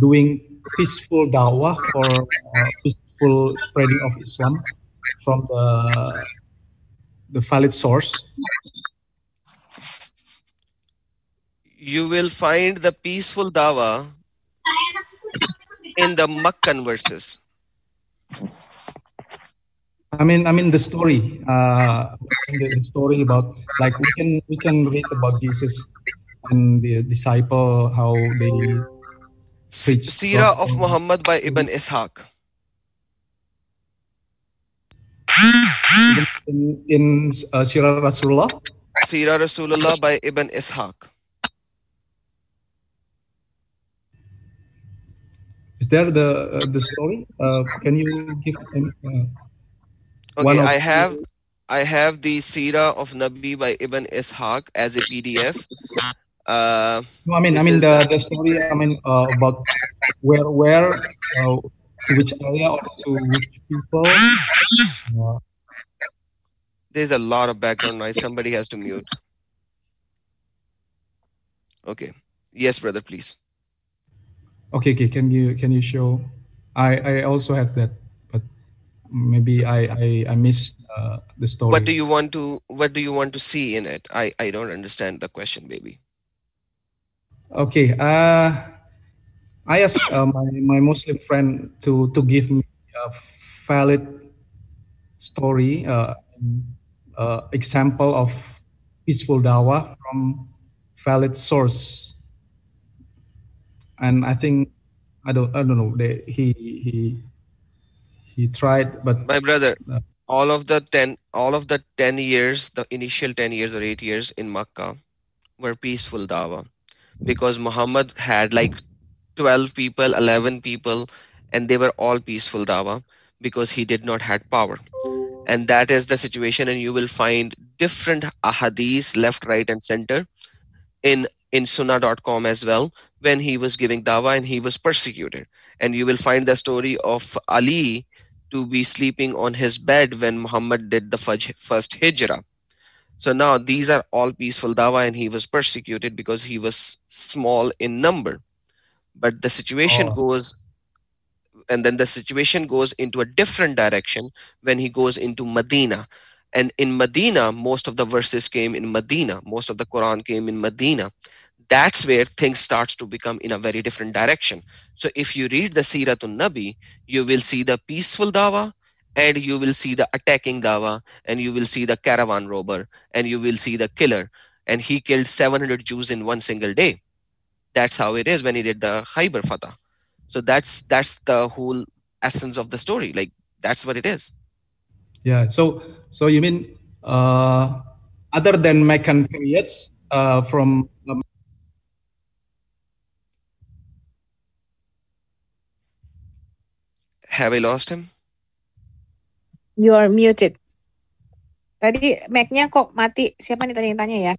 doing peaceful dawah or uh, peaceful spreading of Islam from the the valid source? You will find the peaceful dawah in the Makkan verses. I mean, I mean the story, uh, the, the, story about like we can we can read about Jesus and the disciple how they preach. Sira of Muhammad by Ibn Ishaq. In, in uh, Sira Rasulullah. Sira Rasulullah by Ibn Ishaq. Is there the uh, the story? Uh, can you give? Any, uh, Okay, I have the, I have the Sira of Nabi by Ibn Ishaq as a PDF. Uh, no, I mean, I mean the, the story. I mean uh, about where where uh, to which area or to which people. Uh, There's a lot of background noise. Somebody has to mute. Okay. Yes, brother, please. Okay, okay. Can you can you show? I I also have that maybe I I, I missed uh, the story. What do you want to What do you want to see in it? I I don't understand the question, maybe. Okay. Uh, I asked uh, my my Muslim friend to to give me a valid story, uh, uh, example of peaceful dawah from valid source. And I think I don't I don't know. They, he he he tried, but my brother, uh, all of the ten, all of the ten years, the initial ten years or eight years in Makkah, were peaceful dawa, because Muhammad had like twelve people, eleven people, and they were all peaceful dawa because he did not had power and that is the situation and you will find different ahadith left right and center in in sunnah.com as well when he was giving dawa and he was persecuted and you will find the story of ali to be sleeping on his bed when Muhammad did the first hijrah. So now these are all peaceful dawa, and he was persecuted because he was small in number. But the situation oh. goes, and then the situation goes into a different direction when he goes into Medina. And in Medina, most of the verses came in Medina, most of the Quran came in Medina that's where things starts to become in a very different direction. So if you read the Siratun Nabi, you will see the peaceful dawa and you will see the attacking dawa and you will see the caravan robber and you will see the killer. And he killed 700 Jews in one single day. That's how it is when he did the Khyber Fatah. So that's that's the whole essence of the story. Like that's what it is. Yeah. So so you mean uh, other than Meccan periods uh, from Have I lost him? You are muted. Tadi mic-nya kok mati. Siapa nih tadi yang tanya ya?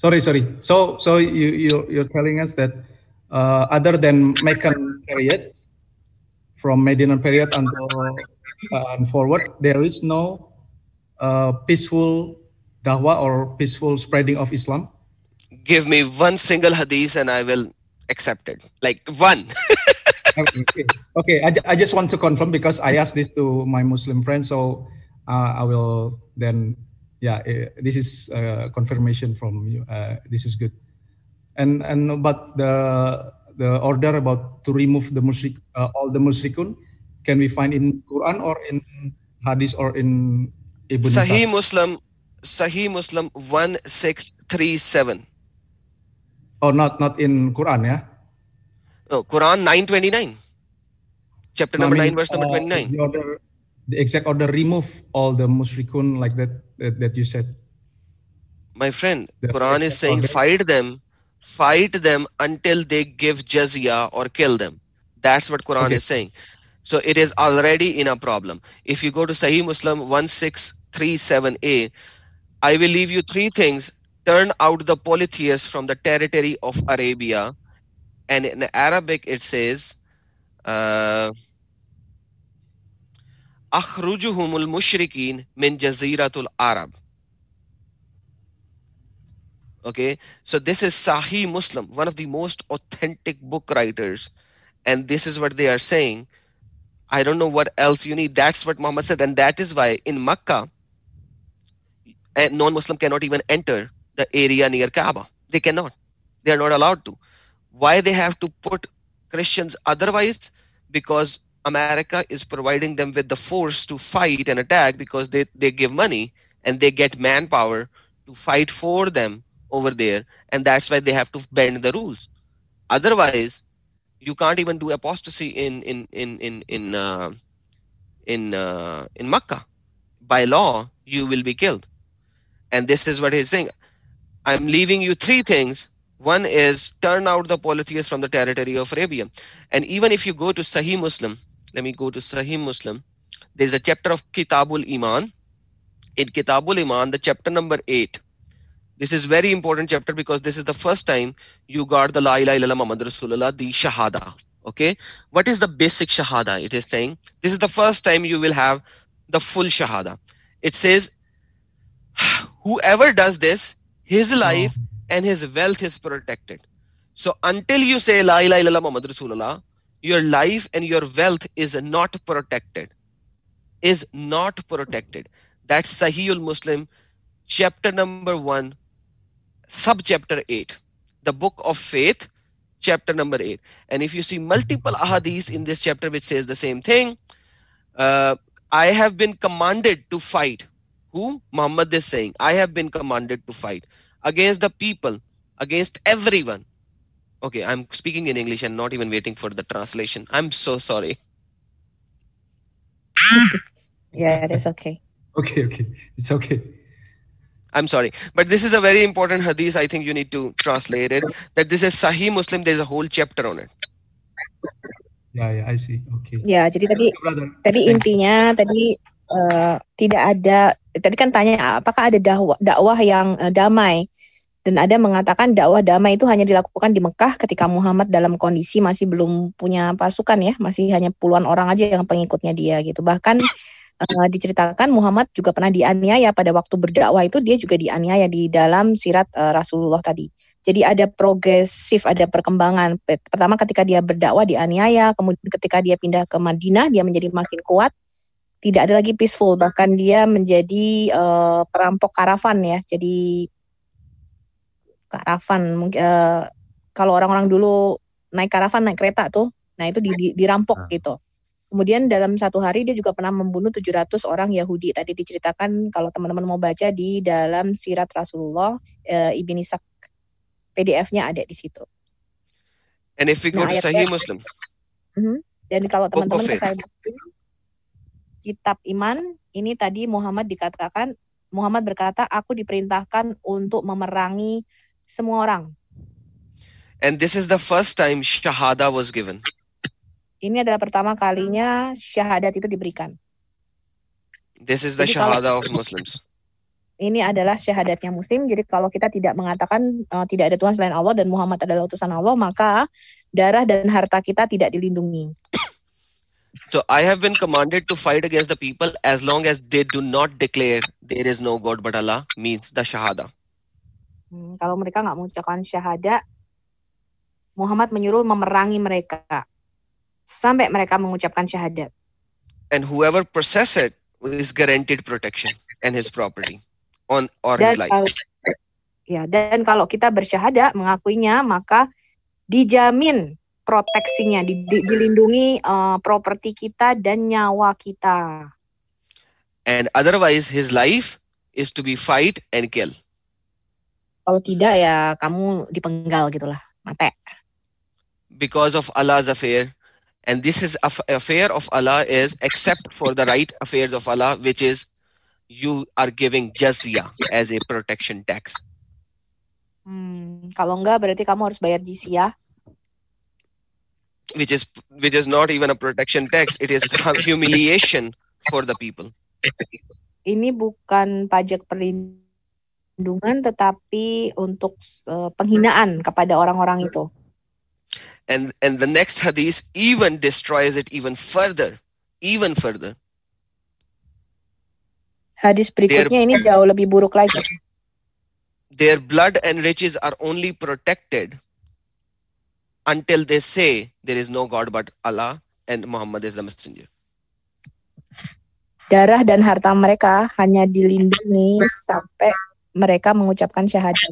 Sorry, sorry. So, so you you you're telling us that uh, other than Meccan period, from Medinan period until uh, and forward, there is no uh, peaceful dawah or peaceful spreading of Islam? Give me one single hadith and I will accept it. Like one. Oh, okay. okay. I, I just want to confirm because I asked this to my Muslim friend. so uh, I will then. Yeah, eh, this is a uh, confirmation from you. Uh, this is good, and and but the the order about to remove the musyrik, uh, all the musyrikun, can we find in Quran or in Hadis or in Ibn Sahih Muslim, Sahih Muslim one six three seven. Oh, not not in Quran ya? No, Quran 929. Chapter number I mean, 9, verse number uh, 29. The, order, the exact order remove all the mushrikun like that, that, that you said. My friend, the Quran is saying order. fight them, fight them until they give jizya or kill them. That's what Quran okay. is saying. So it is already in a problem. If you go to Sahih Muslim 1637a, I will leave you three things. Turn out the polytheists from the territory of Arabia and in Arabic it says, uh, "Akhrujuhumul Mushrikin min jaziratul Arab." Okay, so this is Sahih Muslim, one of the most authentic book writers, and this is what they are saying. I don't know what else you need. That's what Muhammad said, and that is why in Makkah, eh, non-Muslim cannot even enter the area near Kaaba. They cannot. They are not allowed to why they have to put Christians otherwise because America is providing them with the force to fight and attack because they, they give money and they get manpower to fight for them over there. And that's why they have to bend the rules. Otherwise, you can't even do apostasy in in in in in uh, in, uh, in Makkah. By law, you will be killed. And this is what he's saying. I'm leaving you three things one is turn out the polytheists from the territory of Arabia. And even if you go to Sahih Muslim, let me go to Sahih Muslim. There's a chapter of Kitabul Iman. In Kitabul Iman, the chapter number eight. This is very important chapter because this is the first time you got the La ilaha illallah Muhammad Rasulullah, the Shahada. Okay. What is the basic Shahada? It is saying this is the first time you will have the full Shahada. It says, whoever does this, his oh. life oh and his wealth is protected. So until you say La ilaha illallah Muhammad Rasulullah, your life and your wealth is not protected. Is not protected. That's Sahihul Muslim, chapter number one, sub chapter eight, the book of faith, chapter number eight. And if you see multiple ahadith in this chapter which says the same thing, uh, I have been commanded to fight. Who? Muhammad is saying, I have been commanded to fight against the people, against everyone. Okay, I'm speaking in English and not even waiting for the translation. I'm so sorry. yeah, it is okay. Okay, okay. It's okay. I'm sorry, but this is a very important hadith. I think you need to translate it. That this is Sahih Muslim. There's a whole chapter on it. yeah, yeah, I see. Okay. yeah, jadi tadi tadi intinya tadi uh, tidak ada tadi kan tanya apakah ada dakwah dakwah yang uh, damai dan ada yang mengatakan dakwah damai itu hanya dilakukan di Mekah ketika Muhammad dalam kondisi masih belum punya pasukan ya masih hanya puluhan orang aja yang pengikutnya dia gitu bahkan uh, diceritakan Muhammad juga pernah dianiaya pada waktu berdakwah itu dia juga dianiaya di dalam sirat uh, Rasulullah tadi. Jadi ada progresif, ada perkembangan. Pertama ketika dia berdakwah dianiaya, kemudian ketika dia pindah ke Madinah dia menjadi makin kuat tidak ada lagi peaceful bahkan dia menjadi uh, perampok karavan ya jadi karavan uh, kalau orang-orang dulu naik karavan naik kereta tuh nah itu di, di, dirampok ah. gitu kemudian dalam satu hari dia juga pernah membunuh 700 orang Yahudi tadi diceritakan kalau teman-teman mau baca di dalam Sirat Rasulullah uh, Ibn Isak PDF-nya ada di situ and if we go nah, to Sahih Muslim mm -hmm. dan kalau teman-teman kitab iman ini tadi Muhammad dikatakan Muhammad berkata aku diperintahkan untuk memerangi semua orang. And this is the first time shahada was given. Ini adalah pertama kalinya syahadat itu diberikan. This is the Jadi shahada kalau, of Muslims. Ini adalah syahadatnya Muslim. Jadi kalau kita tidak mengatakan uh, tidak ada Tuhan selain Allah dan Muhammad adalah utusan Allah, maka darah dan harta kita tidak dilindungi. So I have been commanded to fight against the people as long as they do not declare there is no God but Allah means the Shahada. Hmm, kalau mereka nggak mengucapkan syahada, Muhammad menyuruh memerangi mereka sampai mereka mengucapkan syahadat. And whoever possess it is guaranteed protection and his property on or dan his life. Kalau, ya, dan kalau kita bersyahadat mengakuinya, maka dijamin proteksinya, di, di, dilindungi uh, properti kita dan nyawa kita. And otherwise his life is to be fight and kill. Kalau tidak ya kamu dipenggal gitulah, mate. Because of Allah's affair and this is affair of Allah is except for the right affairs of Allah which is you are giving jizya as a protection tax. Hmm, kalau enggak berarti kamu harus bayar jizya which is which is not even a protection tax it is humiliation for the people ini bukan pajak perlindungan tetapi untuk eh, penghinaan kepada orang-orang itu and and the next hadith even destroys it even further even further hadis berikutnya their, ini jauh lebih buruk lagi their blood and riches are only protected until they say there is no God but Allah and Muhammad is the messenger. Darah dan harta mereka hanya dilindungi sampai mereka mengucapkan syahadat.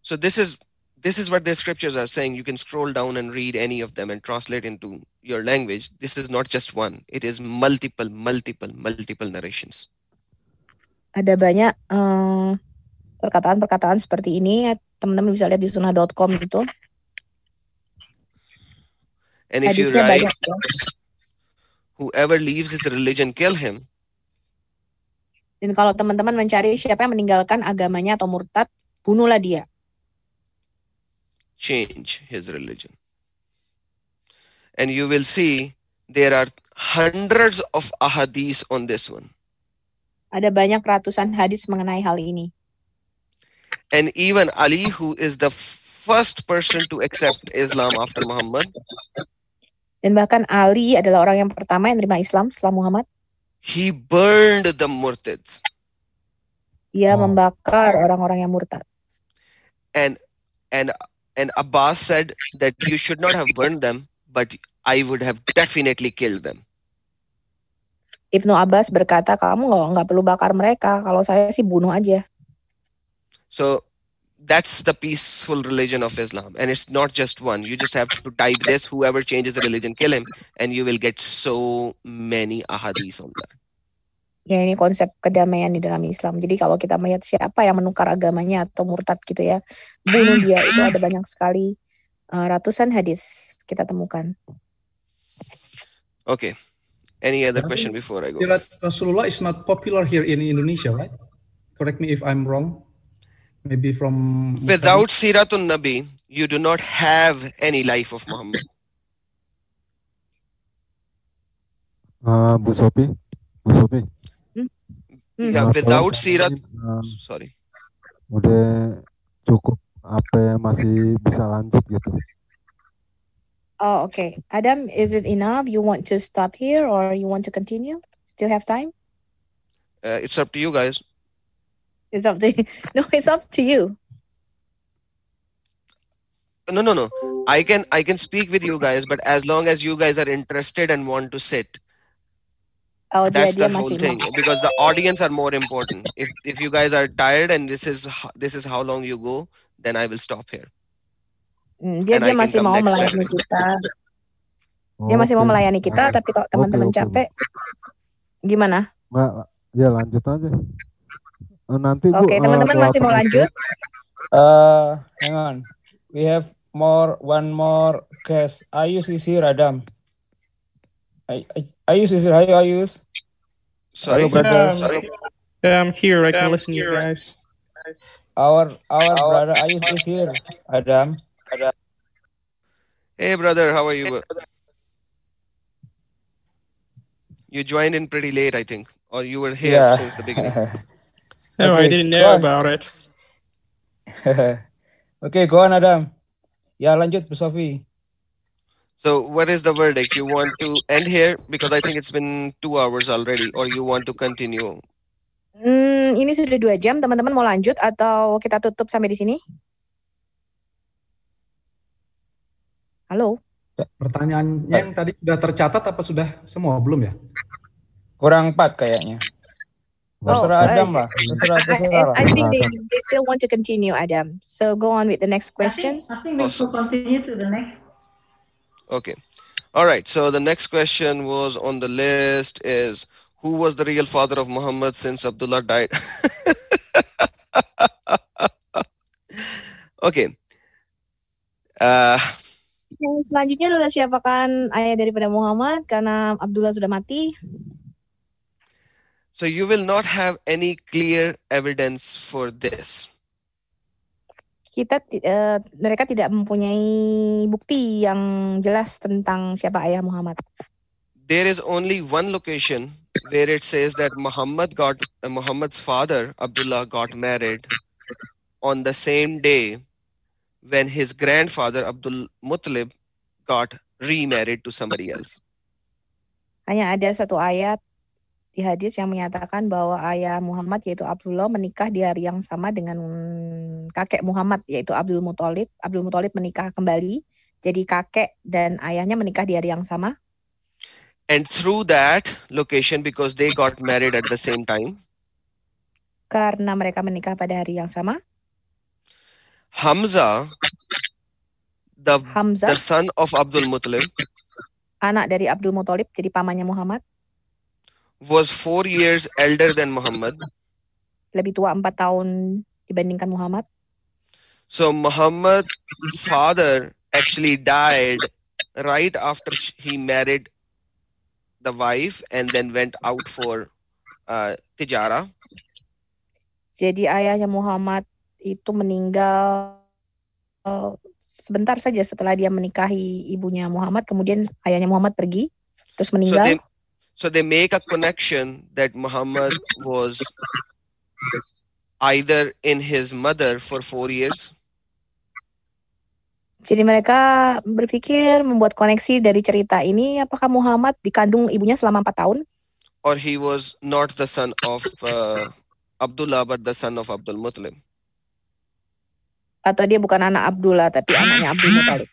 So this is this is what the scriptures are saying. You can scroll down and read any of them and translate into your language. This is not just one. It is multiple, multiple, multiple narrations. Ada banyak perkataan eh, perkataan-perkataan seperti ini. Teman-teman bisa lihat di sunnah.com itu. And if you write, ya. whoever leaves his religion, kill him. Dan kalau teman-teman mencari siapa yang meninggalkan agamanya atau murtad, bunuhlah dia. Change his religion. And you will see there are hundreds of ahadis on this one. Ada banyak ratusan hadis mengenai hal ini. And even Ali who is the first person to accept Islam after Muhammad dan bahkan Ali adalah orang yang pertama yang menerima Islam setelah Muhammad. He burned the murtads. Ia oh. membakar orang-orang yang murtad. And and and Abbas said that you should not have burned them, but I would have definitely killed them. Ibnu Abbas berkata, kamu nggak nggak perlu bakar mereka. Kalau saya sih bunuh aja. So that's the peaceful religion of Islam. And it's not just one. You just have to type this, whoever changes the religion, kill him. And you will get so many ahadis on that. Ya ini konsep kedamaian di dalam Islam. Jadi kalau kita melihat siapa yang menukar agamanya atau murtad gitu ya, bunuh dia itu ada banyak sekali uh, ratusan hadis kita temukan. Oke. Okay. Any other question before I go? Rasulullah is not popular here in Indonesia, right? Correct me if I'm wrong. maybe from without Siratul Nabi, you do not have any life of Muhammad. Uh, Busopi, Busopi. Hmm? Yeah, without Sirat. Uh, sorry. Udah cukup apa masih bisa lanjut gitu. Oh, okay. Adam, is it enough? You want to stop here or you want to continue? Still have time? Uh, it's up to you guys. It's up to you. no, it's up to you. No, no, no. I can I can speak with you guys, but as long as you guys are interested and want to sit. Oh, that's the whole thing because the audience are more important. If if you guys are tired and this is this is how long you go, then I will stop here. Hmm, dia dia masih mau melayani kita. Dia masih mau melayani kita, tapi kalau teman-teman capek, gimana? ya lanjut aja. Oh, nanti Oke, okay, eh, teman-teman masih mau lanjut? Uh, hang on. We have more one more case. Ayus is here, Adam. Ay Ayus is here. Hi, Ayus. Sorry, Hello, brother. Yeah, sorry. Yeah, I'm here. I can listen to you guys. Our our brother Ayus is here, Adam. Adam. Hey, brother. How are you? You joined in pretty late, I think, or you were here yeah. since the beginning. No, okay, I didn't know about it. Oke, okay, go on Adam. Ya lanjut Bu Sofi. So what is the verdict? You want to end here because I think it's been two hours already, or you want to continue? Hmm, ini sudah dua jam. Teman-teman mau lanjut atau kita tutup sampai di sini? Halo. Ya, pertanyaannya yang tadi sudah tercatat apa sudah semua belum ya? Kurang empat kayaknya. Terserah oh, Adam lah. Terserah, terserah. I, I think they, they still want to continue, Adam. So go on with the next question. I think, I think we should continue to the next. Okay. All right. So the next question was on the list is who was the real father of Muhammad since Abdullah died? okay. Uh, yang selanjutnya Lula siapakan ayah daripada Muhammad karena Abdullah sudah mati. So you will not have any clear evidence for this. Kita uh, mereka tidak mempunyai bukti yang jelas tentang siapa ayah Muhammad. There is only one location where it says that Muhammad got uh, Muhammad's father Abdullah got married on the same day when his grandfather Abdul Muttalib got remarried to somebody else. Hanya ada satu ayat di hadis yang menyatakan bahwa ayah Muhammad yaitu Abdullah menikah di hari yang sama dengan kakek Muhammad yaitu Abdul Muthalib. Abdul Muthalib menikah kembali jadi kakek dan ayahnya menikah di hari yang sama. And through that location because they got married at the same time. Karena mereka menikah pada hari yang sama. Hamzah the Hamzah, the son of Abdul Muthalib. Anak dari Abdul Muthalib jadi pamannya Muhammad was four years elder than Muhammad. Lebih tua empat tahun dibandingkan Muhammad. So Muhammad's father actually died right after he married the wife and then went out for uh, tijara. Jadi ayahnya Muhammad itu meninggal uh, sebentar saja setelah dia menikahi ibunya Muhammad, kemudian ayahnya Muhammad pergi terus meninggal. So they, So they make a connection that Muhammad was either in his mother for four years. Jadi mereka berpikir membuat koneksi dari cerita ini apakah Muhammad dikandung ibunya selama empat tahun? Or he was not the son of uh, Abdullah but the son of Abdul muthalib Atau dia bukan anak Abdullah tapi anaknya Abdul muthalib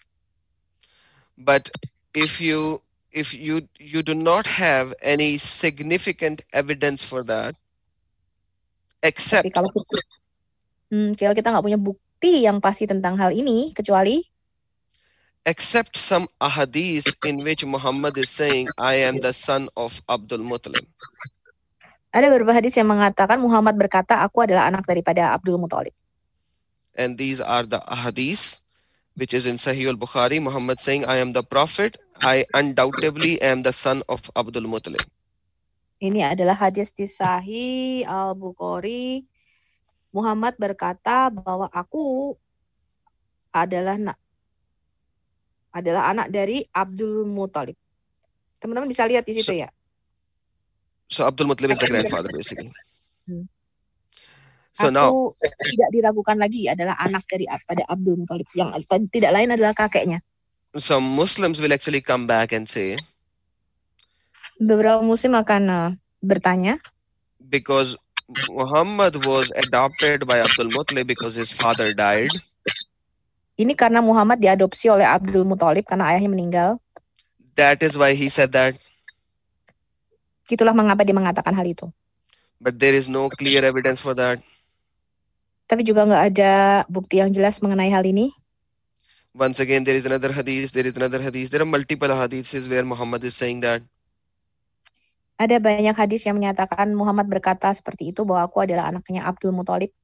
But if you if you you do not have any significant evidence for that except Tapi kalau kita, hmm, kalau kita nggak punya bukti yang pasti tentang hal ini kecuali except some ahadis in which Muhammad is saying I am the son of Abdul Muttalib ada beberapa hadis yang mengatakan Muhammad berkata aku adalah anak daripada Abdul Muttalib and these are the ahadis which is in Sahih al-Bukhari, Muhammad saying, I am the prophet, I undoubtedly am the son of Abdul Muttalib. Ini adalah hadis di Sahih al-Bukhari. Muhammad berkata bahwa aku adalah adalah anak dari Abdul Muttalib. Teman-teman bisa lihat di situ so, ya. So Abdul Muttalib is the grandfather basically. So aku now, tidak diragukan lagi adalah anak dari pada Abdul Muthalib yang tidak lain adalah kakeknya. Some Muslims will actually come back and say beberapa muslim akan uh, bertanya because Muhammad was adopted by Abdul Muthalib because his father died. Ini karena Muhammad diadopsi oleh Abdul Muthalib karena ayahnya meninggal. That is why he said that. Itulah mengapa dia mengatakan hal itu. But there is no clear evidence for that tapi juga nggak ada bukti yang jelas mengenai hal ini? Once again, there is another hadith, there is another hadith, there are multiple hadiths where Muhammad is saying that. Ada banyak hadis yang menyatakan Muhammad berkata seperti itu bahwa aku adalah anaknya Abdul Muthalib.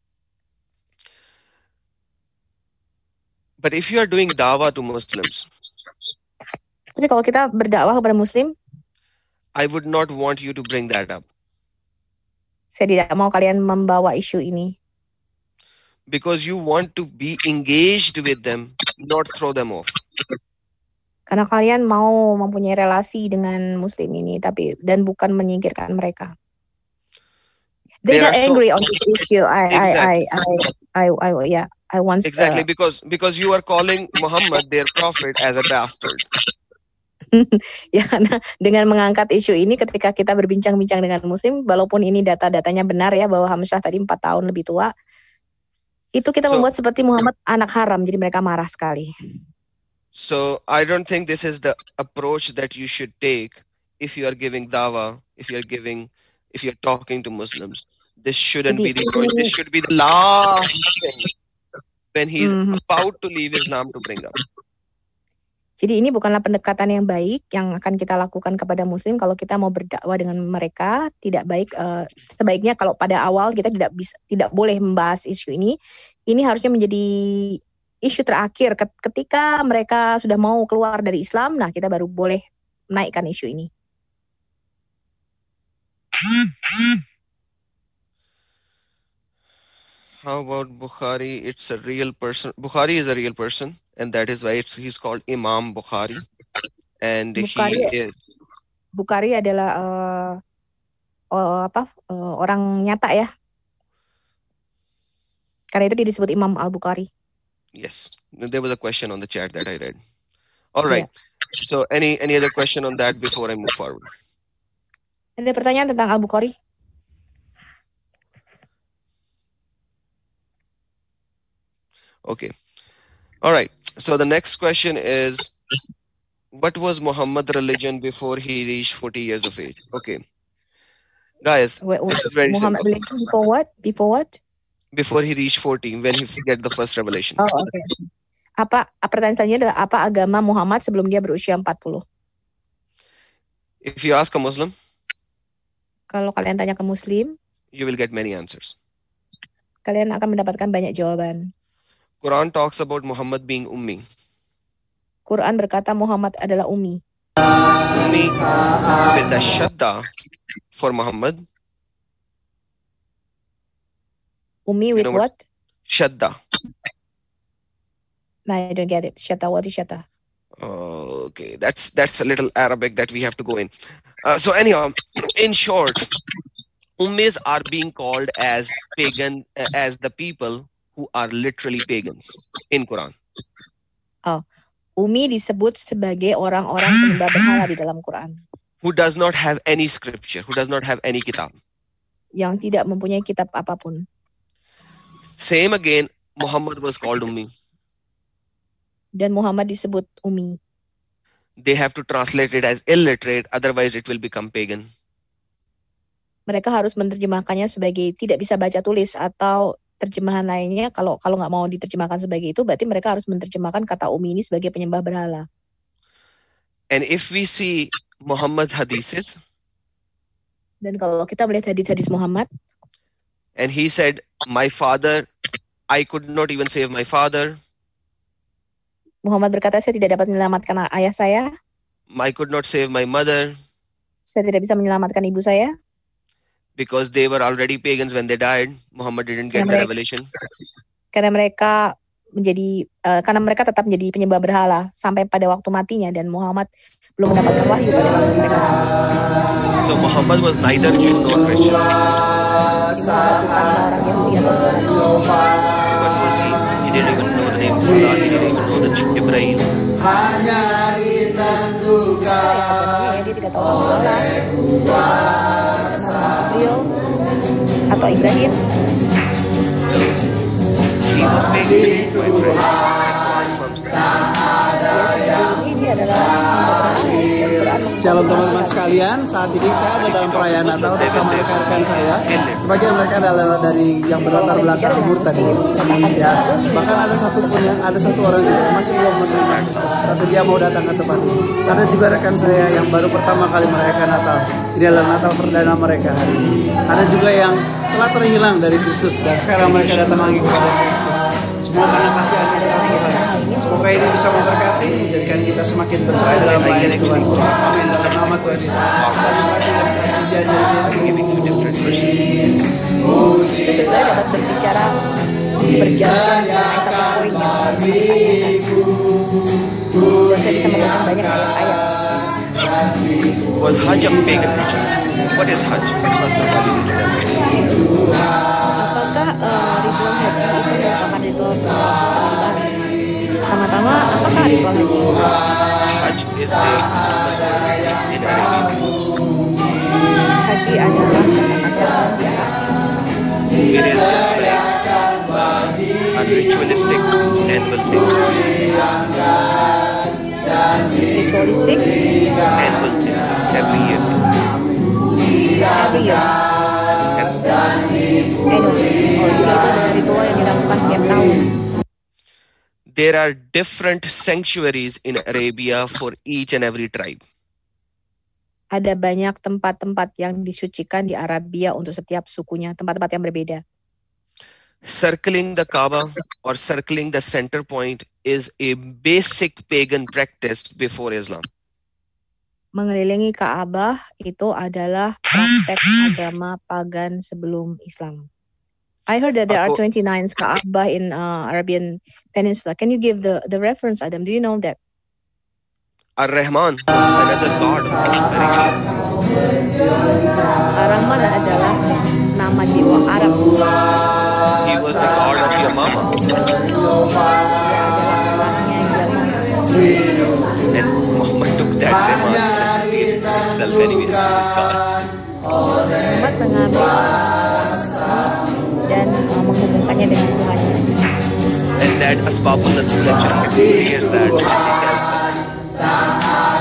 But if you are doing dawah to Muslims, tapi kalau kita berdakwah kepada Muslim, I would not want you to bring that up. Saya tidak mau kalian membawa isu ini because you want to be engaged with them, not throw them off. Karena kalian mau mempunyai relasi dengan muslim ini tapi dan bukan menyingkirkan mereka. They, they are, are so, angry on this issue. I, exactly. I, I, I, I, I, yeah, I want. Exactly uh, because because you are calling Muhammad their prophet as a bastard. ya karena dengan mengangkat isu ini ketika kita berbincang-bincang dengan muslim walaupun ini data-datanya benar ya bahwa Hamzah tadi empat tahun lebih tua itu kita so, membuat seperti Muhammad anak haram jadi mereka marah sekali so i don't think this is the approach that you should take if you are giving dawa if you are giving if you are talking to muslims this shouldn't jadi, be the approach this should be the last thing when he's mm -hmm. about to leave islam to bring up jadi ini bukanlah pendekatan yang baik yang akan kita lakukan kepada muslim kalau kita mau berdakwah dengan mereka, tidak baik uh, sebaiknya kalau pada awal kita tidak bisa tidak boleh membahas isu ini. Ini harusnya menjadi isu terakhir ketika mereka sudah mau keluar dari Islam, nah kita baru boleh naikkan isu ini. How about Bukhari? It's a real person. Bukhari is a real person and that is why he's called Imam Bukhari. And Bukhari, he is Bukhari adalah uh, apa uh, orang nyata ya. Karena itu dia disebut Imam Al Bukhari. Yes, there was a question on the chat that I read. All right. Yeah. So any any other question on that before I move forward? Ada pertanyaan tentang Al Bukhari? Okay. All right. So the next question is, what was Muhammad religion before he reached 40 years of age? Okay. Guys, wait, wait, this is very Muhammad simple. religion before what? Before what? Before he reached 40, when he get the first revelation. Oh, okay. Apa pertanyaannya? adalah apa agama Muhammad sebelum dia berusia 40? If you ask a Muslim, kalau kalian tanya ke Muslim, you will get many answers. Kalian akan mendapatkan banyak jawaban. Quran talks about Muhammad being ummi. Quran berkata Muhammad adalah ummi. Ummi with a shadda for Muhammad. Ummi with you know what? what? Shadda. No, I don't get it. Shadda, what is shadda? okay, that's that's a little Arabic that we have to go in. Uh, so anyhow, in short, ummis are being called as pagan uh, as the people who are literally pagans in Quran. Oh, Umi disebut sebagai orang-orang penyembah berhala di dalam Quran. Who does not have any scripture, who does not have any kitab. Yang tidak mempunyai kitab apapun. Same again, Muhammad was called Umi. Dan Muhammad disebut Umi. They have to translate it as illiterate, otherwise it will become pagan mereka harus menerjemahkannya sebagai tidak bisa baca tulis atau terjemahan lainnya kalau kalau nggak mau diterjemahkan sebagai itu berarti mereka harus menerjemahkan kata umi ini sebagai penyembah berhala. And if we see Muhammad hadiths dan kalau kita melihat hadis-hadis Muhammad and he said my father I could not even save my father Muhammad berkata saya tidak dapat menyelamatkan ayah saya I could not save my mother saya tidak bisa menyelamatkan ibu saya because they were already pagans when they died. Muhammad didn't get karena the mereka, revelation. Karena mereka menjadi uh, karena mereka tetap menjadi penyembah berhala sampai pada waktu matinya dan Muhammad belum mendapatkan wahyu pada waktu mereka mati. So Muhammad was neither Jew nor Christian. Jadi Muhammad bukanlah orang Yahudi atau orang Kristen. What was he? He didn't even know the name of Allah. He didn't even know the Jew Ibrahim. Hanya ditentukan. Ya, tentunya dia tidak tahu nama Allah. Nabil atau Ibrahim Jadi, dia adalah Shalom teman-teman sekalian. Saat ini saya ada dalam perayaan Natal bersama rekan-rekan saya. Sebagian mereka adalah dari yang berlatar belakang umur tadi, ya. Bahkan ada satu pun yang ada satu orang juga yang masih belum menerima tapi dia mau datang ke tempat ini. Ada juga rekan saya yang baru pertama kali merayakan Natal. Ini adalah Natal perdana mereka hari ini. Ada juga yang telah terhilang dari Kristus dan sekarang mereka datang lagi kepada Kristus. Semua karena kasih Tuhan. Semoga ini bisa memberkati menjadi kemudian kita semakin berkah dalam Tuhan. Amin. Dalam nama Tuhan Yesus. Saya dapat berbicara berjam-jam mengenai satu poin yang dan saya bisa menggunakan banyak ayat-ayat. Was Hajj a pagan ritual? What is Hajj? Apakah eh, ritual Haji itu merupakan ritual pertama apa ada haji? Haji is a Haji adalah kata-kata mutiara. It is just like uh, a ritualistic animal thing. Ritualistic animal thing every year. Every year. Annual. Oh, jadi itu adalah ritual yang dilakukan setiap tahun there are different sanctuaries in Arabia for each and every tribe. Ada banyak tempat-tempat yang disucikan di Arabia untuk setiap sukunya, tempat-tempat yang berbeda. Circling the Kaaba or circling the center point is a basic pagan practice before Islam. Mengelilingi Kaabah itu adalah praktek agama pagan sebelum Islam. I heard that there are 29 Kaaba in uh, Arabian Peninsula. Can you give the, the reference, Adam? Do you know that? Ar-Rahman another god Ar-Rahman adalah nama dewa Arab. He was the god of Yamama. And Muhammad took that Rahman and associated himself anyways to his god. Muhammad mengambil dan uh, menghubungkannya dengan Tuhan. And that as powerful Babu Nasrullah hears that, he tells that.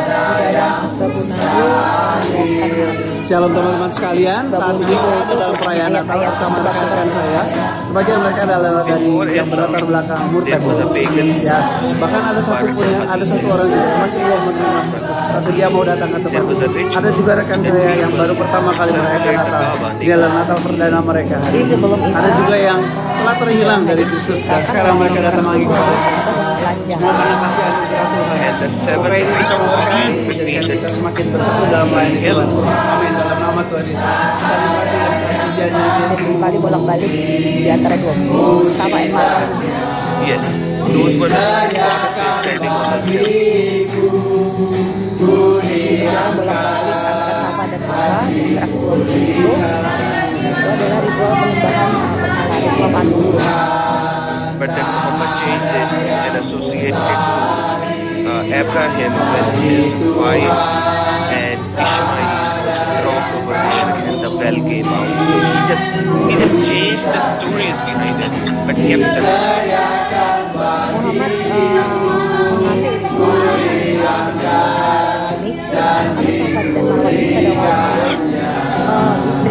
Shalom teman-teman sekalian, saat ini saya dalam perayaan Natal bersama rekan-rekan saya. Sebagian mereka adalah dari yang berlatar belakang murtad, ya. Bahkan ada satu pun yang ada satu orang yang masih belum menerima Kristus, tapi dia mau datang ke tempat Ada juga rekan saya yang baru pertama kali merayakan Natal, di dalam Natal perdana mereka hari ini. Ada juga yang telah terhilang dari Kristus, sekarang mereka datang lagi ke Kristus belanja. At the seventh priest bolak-balik di antara dua sama Yes, those were the goddesses standing the steps. But then Muhammad changed it associated to uh, Abraham with his wife and Ishmael was dropped over the Ishak and the well came out. So he just he just changed the stories behind it but kept the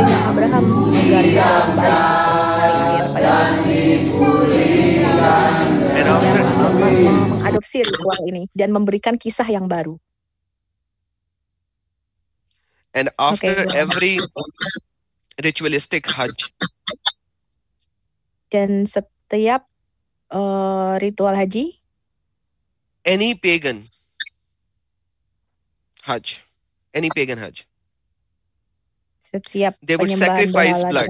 Muhammad, uh, Muhammad, uh, mengadopsi ritual ini dan memberikan kisah yang baru. And after okay. every ritualistic Hajj. Dan setiap uh, ritual haji. Any pagan Hajj. Any pagan Hajj. Setiap They would sacrifice blood.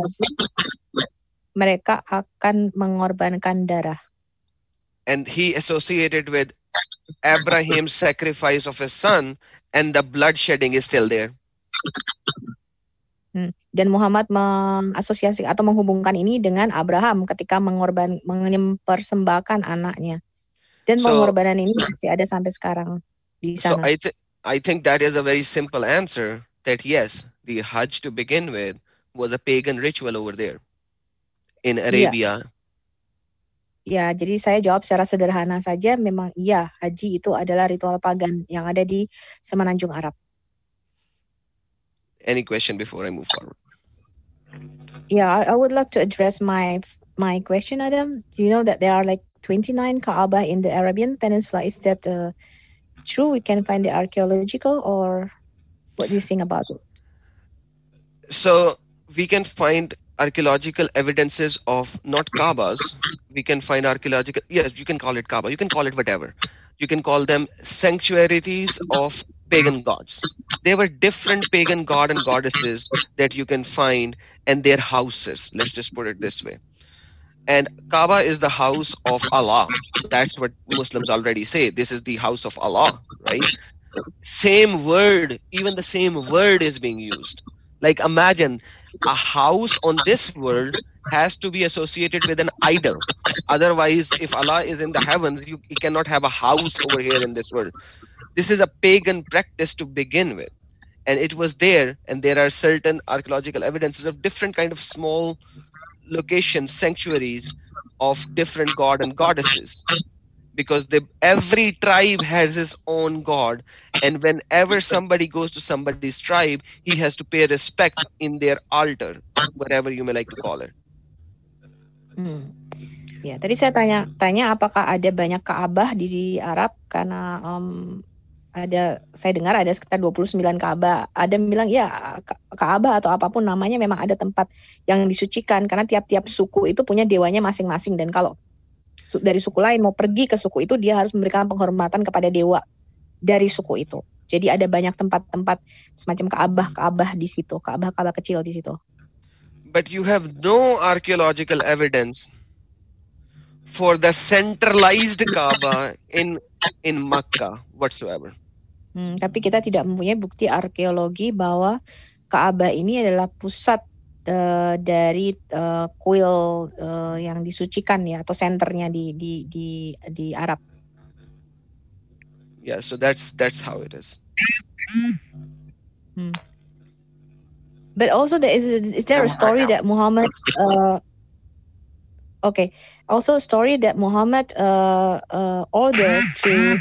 Mereka akan mengorbankan darah. and he associated with Abraham's sacrifice of his son, and the blood shedding is still there. Hmm. Dan Muhammad mengasosiasi atau menghubungkan ini dengan Abraham ketika mengorban mempersembahkan anaknya. Dan so, pengorbanan ini masih ada sampai sekarang di sana. So I, th I think that is a very simple answer that yes, the Hajj to begin with was a pagan ritual over there in Arabia. Yeah. Ya, jadi saya jawab secara sederhana saja, memang iya, haji itu adalah ritual pagan yang ada di Semenanjung Arab. Any question before I move forward? Yeah, I, I would like to address my my question, Adam. Do you know that there are like 29 Kaaba in the Arabian Peninsula? Is that uh, true? We can find the archaeological, or what do you think about it? So we can find archaeological evidences of not Kaabas. We can find archaeological, yes, you can call it Kaaba, you can call it whatever. You can call them sanctuaries of pagan gods. There were different pagan god and goddesses that you can find and their houses. Let's just put it this way. And Kaaba is the house of Allah. That's what Muslims already say. This is the house of Allah, right? Same word, even the same word is being used like imagine a house on this world has to be associated with an idol otherwise if allah is in the heavens you, you cannot have a house over here in this world this is a pagan practice to begin with and it was there and there are certain archaeological evidences of different kind of small locations sanctuaries of different god and goddesses because they, every tribe has his own god and whenever somebody goes to somebody's tribe he has to pay respect in their altar whatever you may like to call it hmm. ya tadi saya tanya tanya apakah ada banyak kaabah di, Arab karena um, ada saya dengar ada sekitar 29 Kaabah. Ada yang bilang ya Kaabah atau apapun namanya memang ada tempat yang disucikan karena tiap-tiap suku itu punya dewanya masing-masing dan kalau dari suku lain mau pergi ke suku itu dia harus memberikan penghormatan kepada dewa dari suku itu. Jadi ada banyak tempat-tempat semacam kaabah-kaabah di situ, kaabah-kaabah kecil di situ. But you have no archaeological evidence for the centralized kaaba in in Makkah whatsoever. Hmm, tapi kita tidak mempunyai bukti arkeologi bahwa Kaabah ini adalah pusat uh, dari uh, kuil uh, yang disucikan ya atau senternya di di di di Arab. Yeah, so that's that's how it is. Hmm. But also there is is there a story that Muhammad uh, okay, also a story that Muhammad uh, uh, ordered to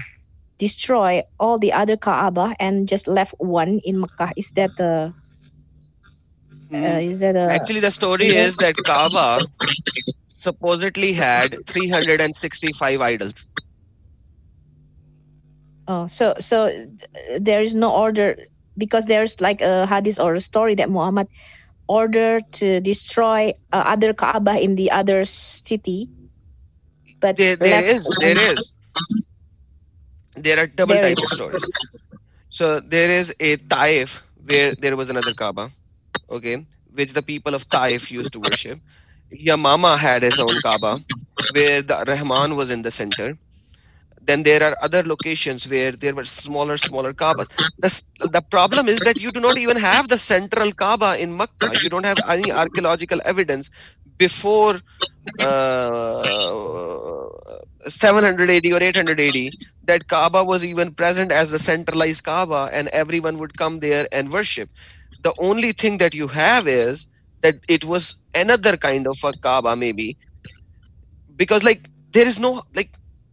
destroy all the other Kaaba and just left one in Mecca. Is that the Uh, hmm. is that a, actually the story yeah. is that Kaaba supposedly had 365 idols. Oh, so so uh, there is no order because there's like a hadith or a story that Muhammad ordered to destroy uh, other Kaaba in the other city. But there, there is there is there are double there types is. of stories. So there is a Taif where there was another Kaaba okay, which the people of Taif used to worship. Yamama had his own Kaaba, where the Rahman was in the center. Then there are other locations where there were smaller, smaller Kaabas. The, the problem is that you do not even have the central Kaaba in Makkah. You don't have any archaeological evidence before uh, 780 or 880 that Kaaba was even present as the centralized Kaaba and everyone would come there and worship the only thing that you have is that it was another kind of a kaaba maybe because like there is no like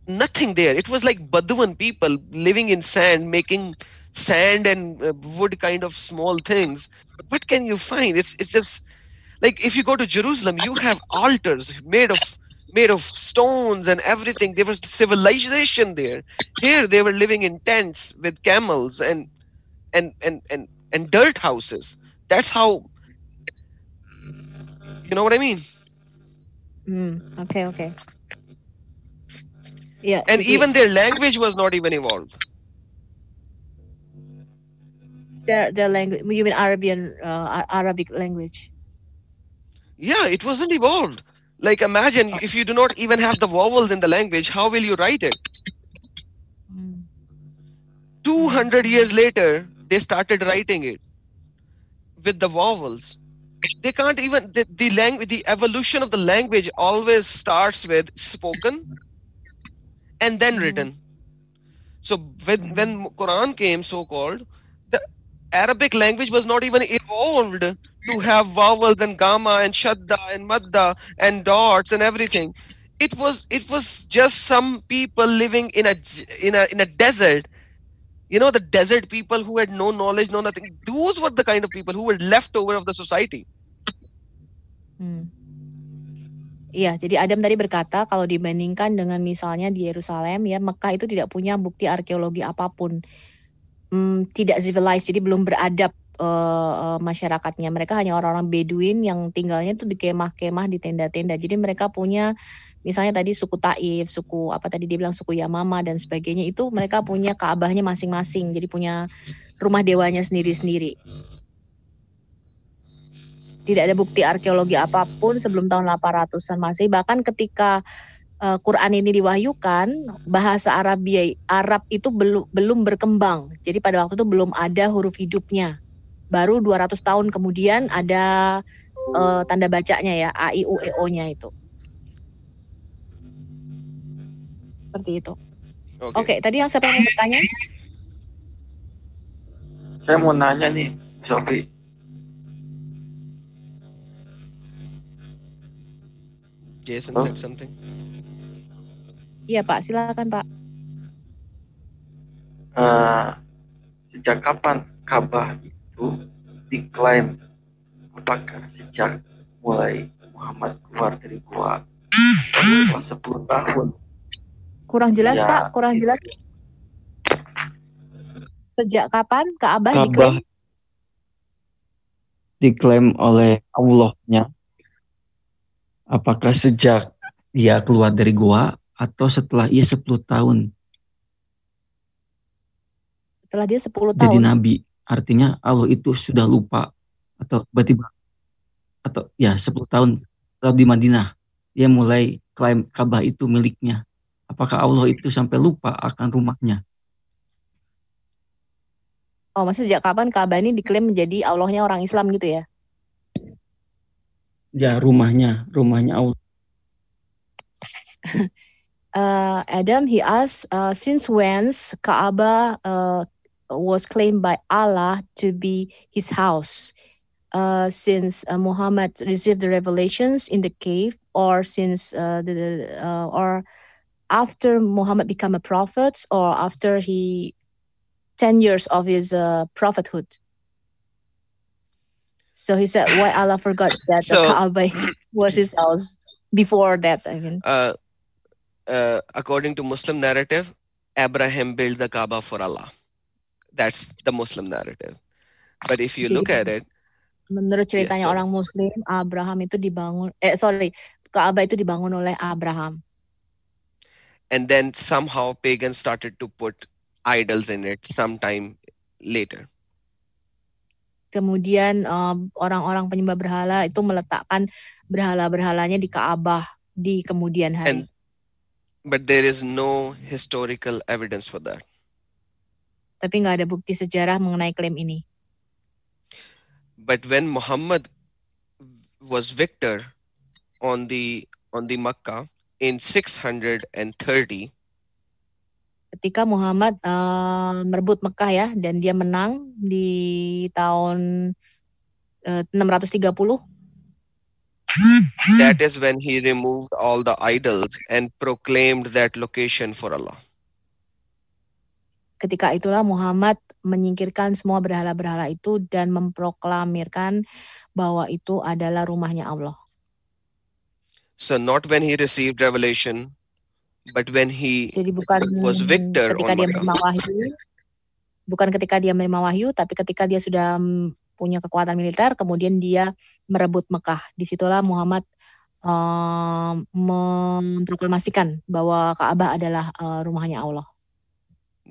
nothing there it was like Bedouin people living in sand making sand and uh, wood kind of small things what can you find it's it's just like if you go to jerusalem you have altars made of made of stones and everything there was civilization there here they were living in tents with camels and and and and and dirt houses. That's how. You know what I mean? Mm, okay, okay. Yeah. And even their language was not even evolved. Their their language. You mean Arabian uh, Arabic language? Yeah, it wasn't evolved. Like imagine oh. if you do not even have the vowels in the language, how will you write it? Mm. 200 years later, they started writing it with the vowels they can't even the, the language the evolution of the language always starts with spoken and then hmm. written so when, when quran came so called the arabic language was not even evolved to have vowels and gamma and shadda and madda and dots and everything it was it was just some people living in a in a in a desert you know, the desert people who had no knowledge, no nothing. Those were the kind of people who were left over of the society. Hmm. Iya, jadi Adam tadi berkata kalau dibandingkan dengan misalnya di Yerusalem ya Mekah itu tidak punya bukti arkeologi apapun, hmm, tidak civilized, jadi belum beradab uh, masyarakatnya. Mereka hanya orang-orang Beduin yang tinggalnya itu di kemah-kemah, di tenda-tenda. Jadi mereka punya misalnya tadi suku Taif, suku apa tadi dia bilang suku Yamama dan sebagainya itu mereka punya kaabahnya masing-masing, jadi punya rumah dewanya sendiri-sendiri. Tidak ada bukti arkeologi apapun sebelum tahun 800-an masih. bahkan ketika eh, Quran ini diwahyukan, bahasa Arabia Arab itu belum belum berkembang. Jadi pada waktu itu belum ada huruf hidupnya. Baru 200 tahun kemudian ada uh, tanda bacanya ya, a i u e o-nya itu. seperti itu. Oke, okay. okay, tadi yang siapa yang bertanya? Saya mau nanya nih, Sofi. Jason oh. said something. Iya Pak, silakan Pak. Uh, sejak kapan Ka'bah itu diklaim? Apakah sejak mulai Muhammad keluar dari gua selama 10 tahun Kurang jelas ya. Pak, kurang gitu. jelas. Sejak kapan Ka'bah Ka diklaim? Diklaim oleh Allahnya. Apakah sejak dia keluar dari gua atau setelah ia 10 tahun? Setelah dia 10 tahun. Jadi nabi. Artinya Allah itu sudah lupa atau berarti atau ya 10 tahun lalu di Madinah dia mulai klaim Ka'bah itu miliknya. Apakah Allah itu sampai lupa akan rumahnya? Oh, masa sejak kapan Ka'bah ini diklaim menjadi Allahnya orang Islam gitu ya? Ya, rumahnya, rumahnya Allah. uh, Adam, he asked, uh, since when Ka'bah uh, was claimed by Allah to be his house? Uh, since uh, Muhammad received the revelations in the cave, or since uh, the, the or after Muhammad became a prophet or after he 10 years of his uh, prophethood. So he said, why Allah forgot that so, the Kaaba was his house before that? I mean, uh, uh, according to Muslim narrative, Abraham built the Kaaba for Allah. That's the Muslim narrative. But if you look at it, menurut ceritanya yes, orang Muslim, Abraham itu dibangun, eh sorry, Kaaba itu dibangun oleh Abraham. and then somehow pagans started to put idols in it sometime later. Kemudian orang um, orang-orang penyembah berhala itu meletakkan berhala-berhalanya di Ka'bah di kemudian hari. And, but there is no historical evidence for that. Tapi nggak ada bukti sejarah mengenai klaim ini. But when Muhammad was victor on the on the Makkah, in 630 ketika Muhammad uh, merebut Mekah ya dan dia menang di tahun eh, uh, 630 That is when he removed all the idols and proclaimed that location for Allah. Ketika itulah Muhammad menyingkirkan semua berhala-berhala itu dan memproklamirkan bahwa itu adalah rumahnya Allah. So not when he received revelation, but when he Jadi bukan was victor ketika on dia menerima wahyu, bukan ketika dia menerima wahyu, tapi ketika dia sudah punya kekuatan militer, kemudian dia merebut Mekah. Disitulah Muhammad uh, eh, memproklamasikan bahwa Ka'bah adalah uh, rumahnya Allah.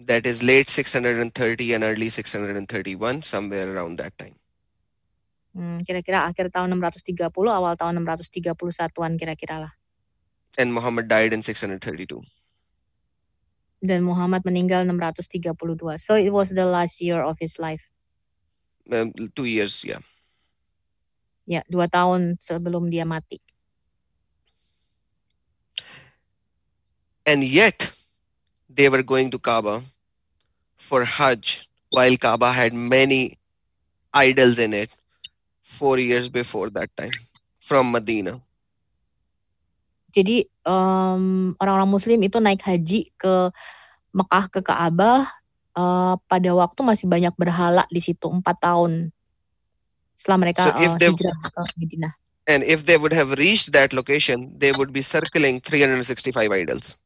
That is late 630 and early 631, somewhere around that time kira hmm, kira-kira akhir tahun 630, awal tahun 631-an kira-kira lah. And Muhammad died in 632. Dan Muhammad meninggal 632. So it was the last year of his life. Um, two years, ya. Yeah. Ya, yeah, dua tahun sebelum dia mati. And yet, they were going to Kaaba for Hajj, while Kaaba had many idols in it four years before that time from Medina. Jadi orang um, orang-orang Muslim itu naik haji ke Mekah ke Ka'bah uh, pada waktu masih banyak berhala di situ empat tahun setelah mereka so uh, hijrah ke Medina. And if they would have reached that location, they would be circling 365 idols.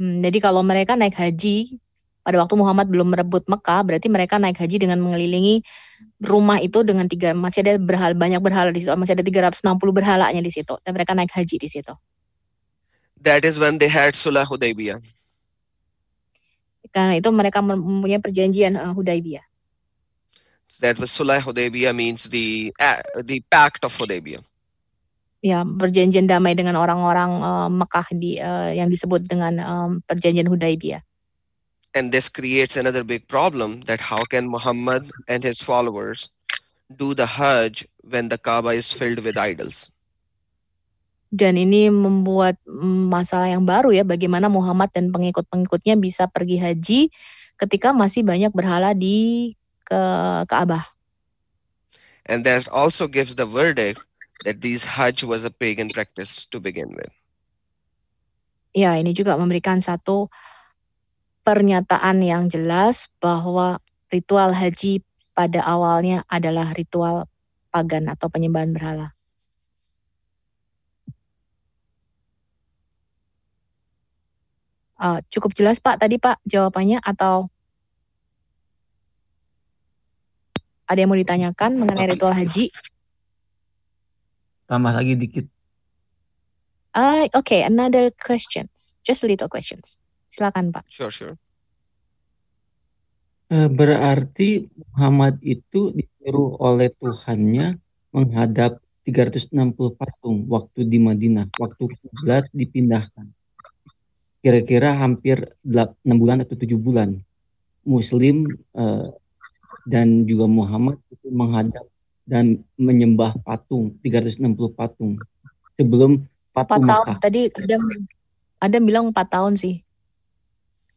Hmm, jadi kalau mereka naik haji pada waktu Muhammad belum merebut Mekah, berarti mereka naik haji dengan mengelilingi rumah itu dengan tiga masih ada berhala banyak berhala di situ masih ada 360 berhalanya di situ dan mereka naik haji di situ. That is when they had Sulah Hudaybiyah. Karena itu mereka mempunyai perjanjian uh, Hudaybiyah. That was Sulah Hudaybiyah means the uh, the pact of Hudaybiyah. Ya, perjanjian damai dengan orang-orang uh, Mekah di uh, yang disebut dengan um, perjanjian Hudaybiyah and this creates another big problem that how can muhammad and his followers do the hajj when the kaaba is filled with idols dan ini membuat masalah yang baru ya bagaimana Muhammad dan pengikut-pengikutnya bisa pergi haji ketika masih banyak berhala di ke Ka'bah. And that also gives the verdict that this hajj was a pagan practice to begin with. Ya, ini juga memberikan satu pernyataan yang jelas bahwa ritual haji pada awalnya adalah ritual pagan atau penyembahan berhala. Uh, cukup jelas Pak tadi Pak jawabannya atau ada yang mau ditanyakan mengenai ritual haji? Tambah lagi dikit. Uh, okay, another questions, just little questions. Silakan Pak. Sure, sure. Eh, berarti Muhammad itu disuruh oleh Tuhannya menghadap 360 patung waktu di Madinah, waktu kiblat dipindahkan. Kira-kira hampir 6 bulan atau 7 bulan. Muslim eh, dan juga Muhammad itu menghadap dan menyembah patung 360 patung sebelum patung 4 tahun tadi ada ada bilang 4 tahun sih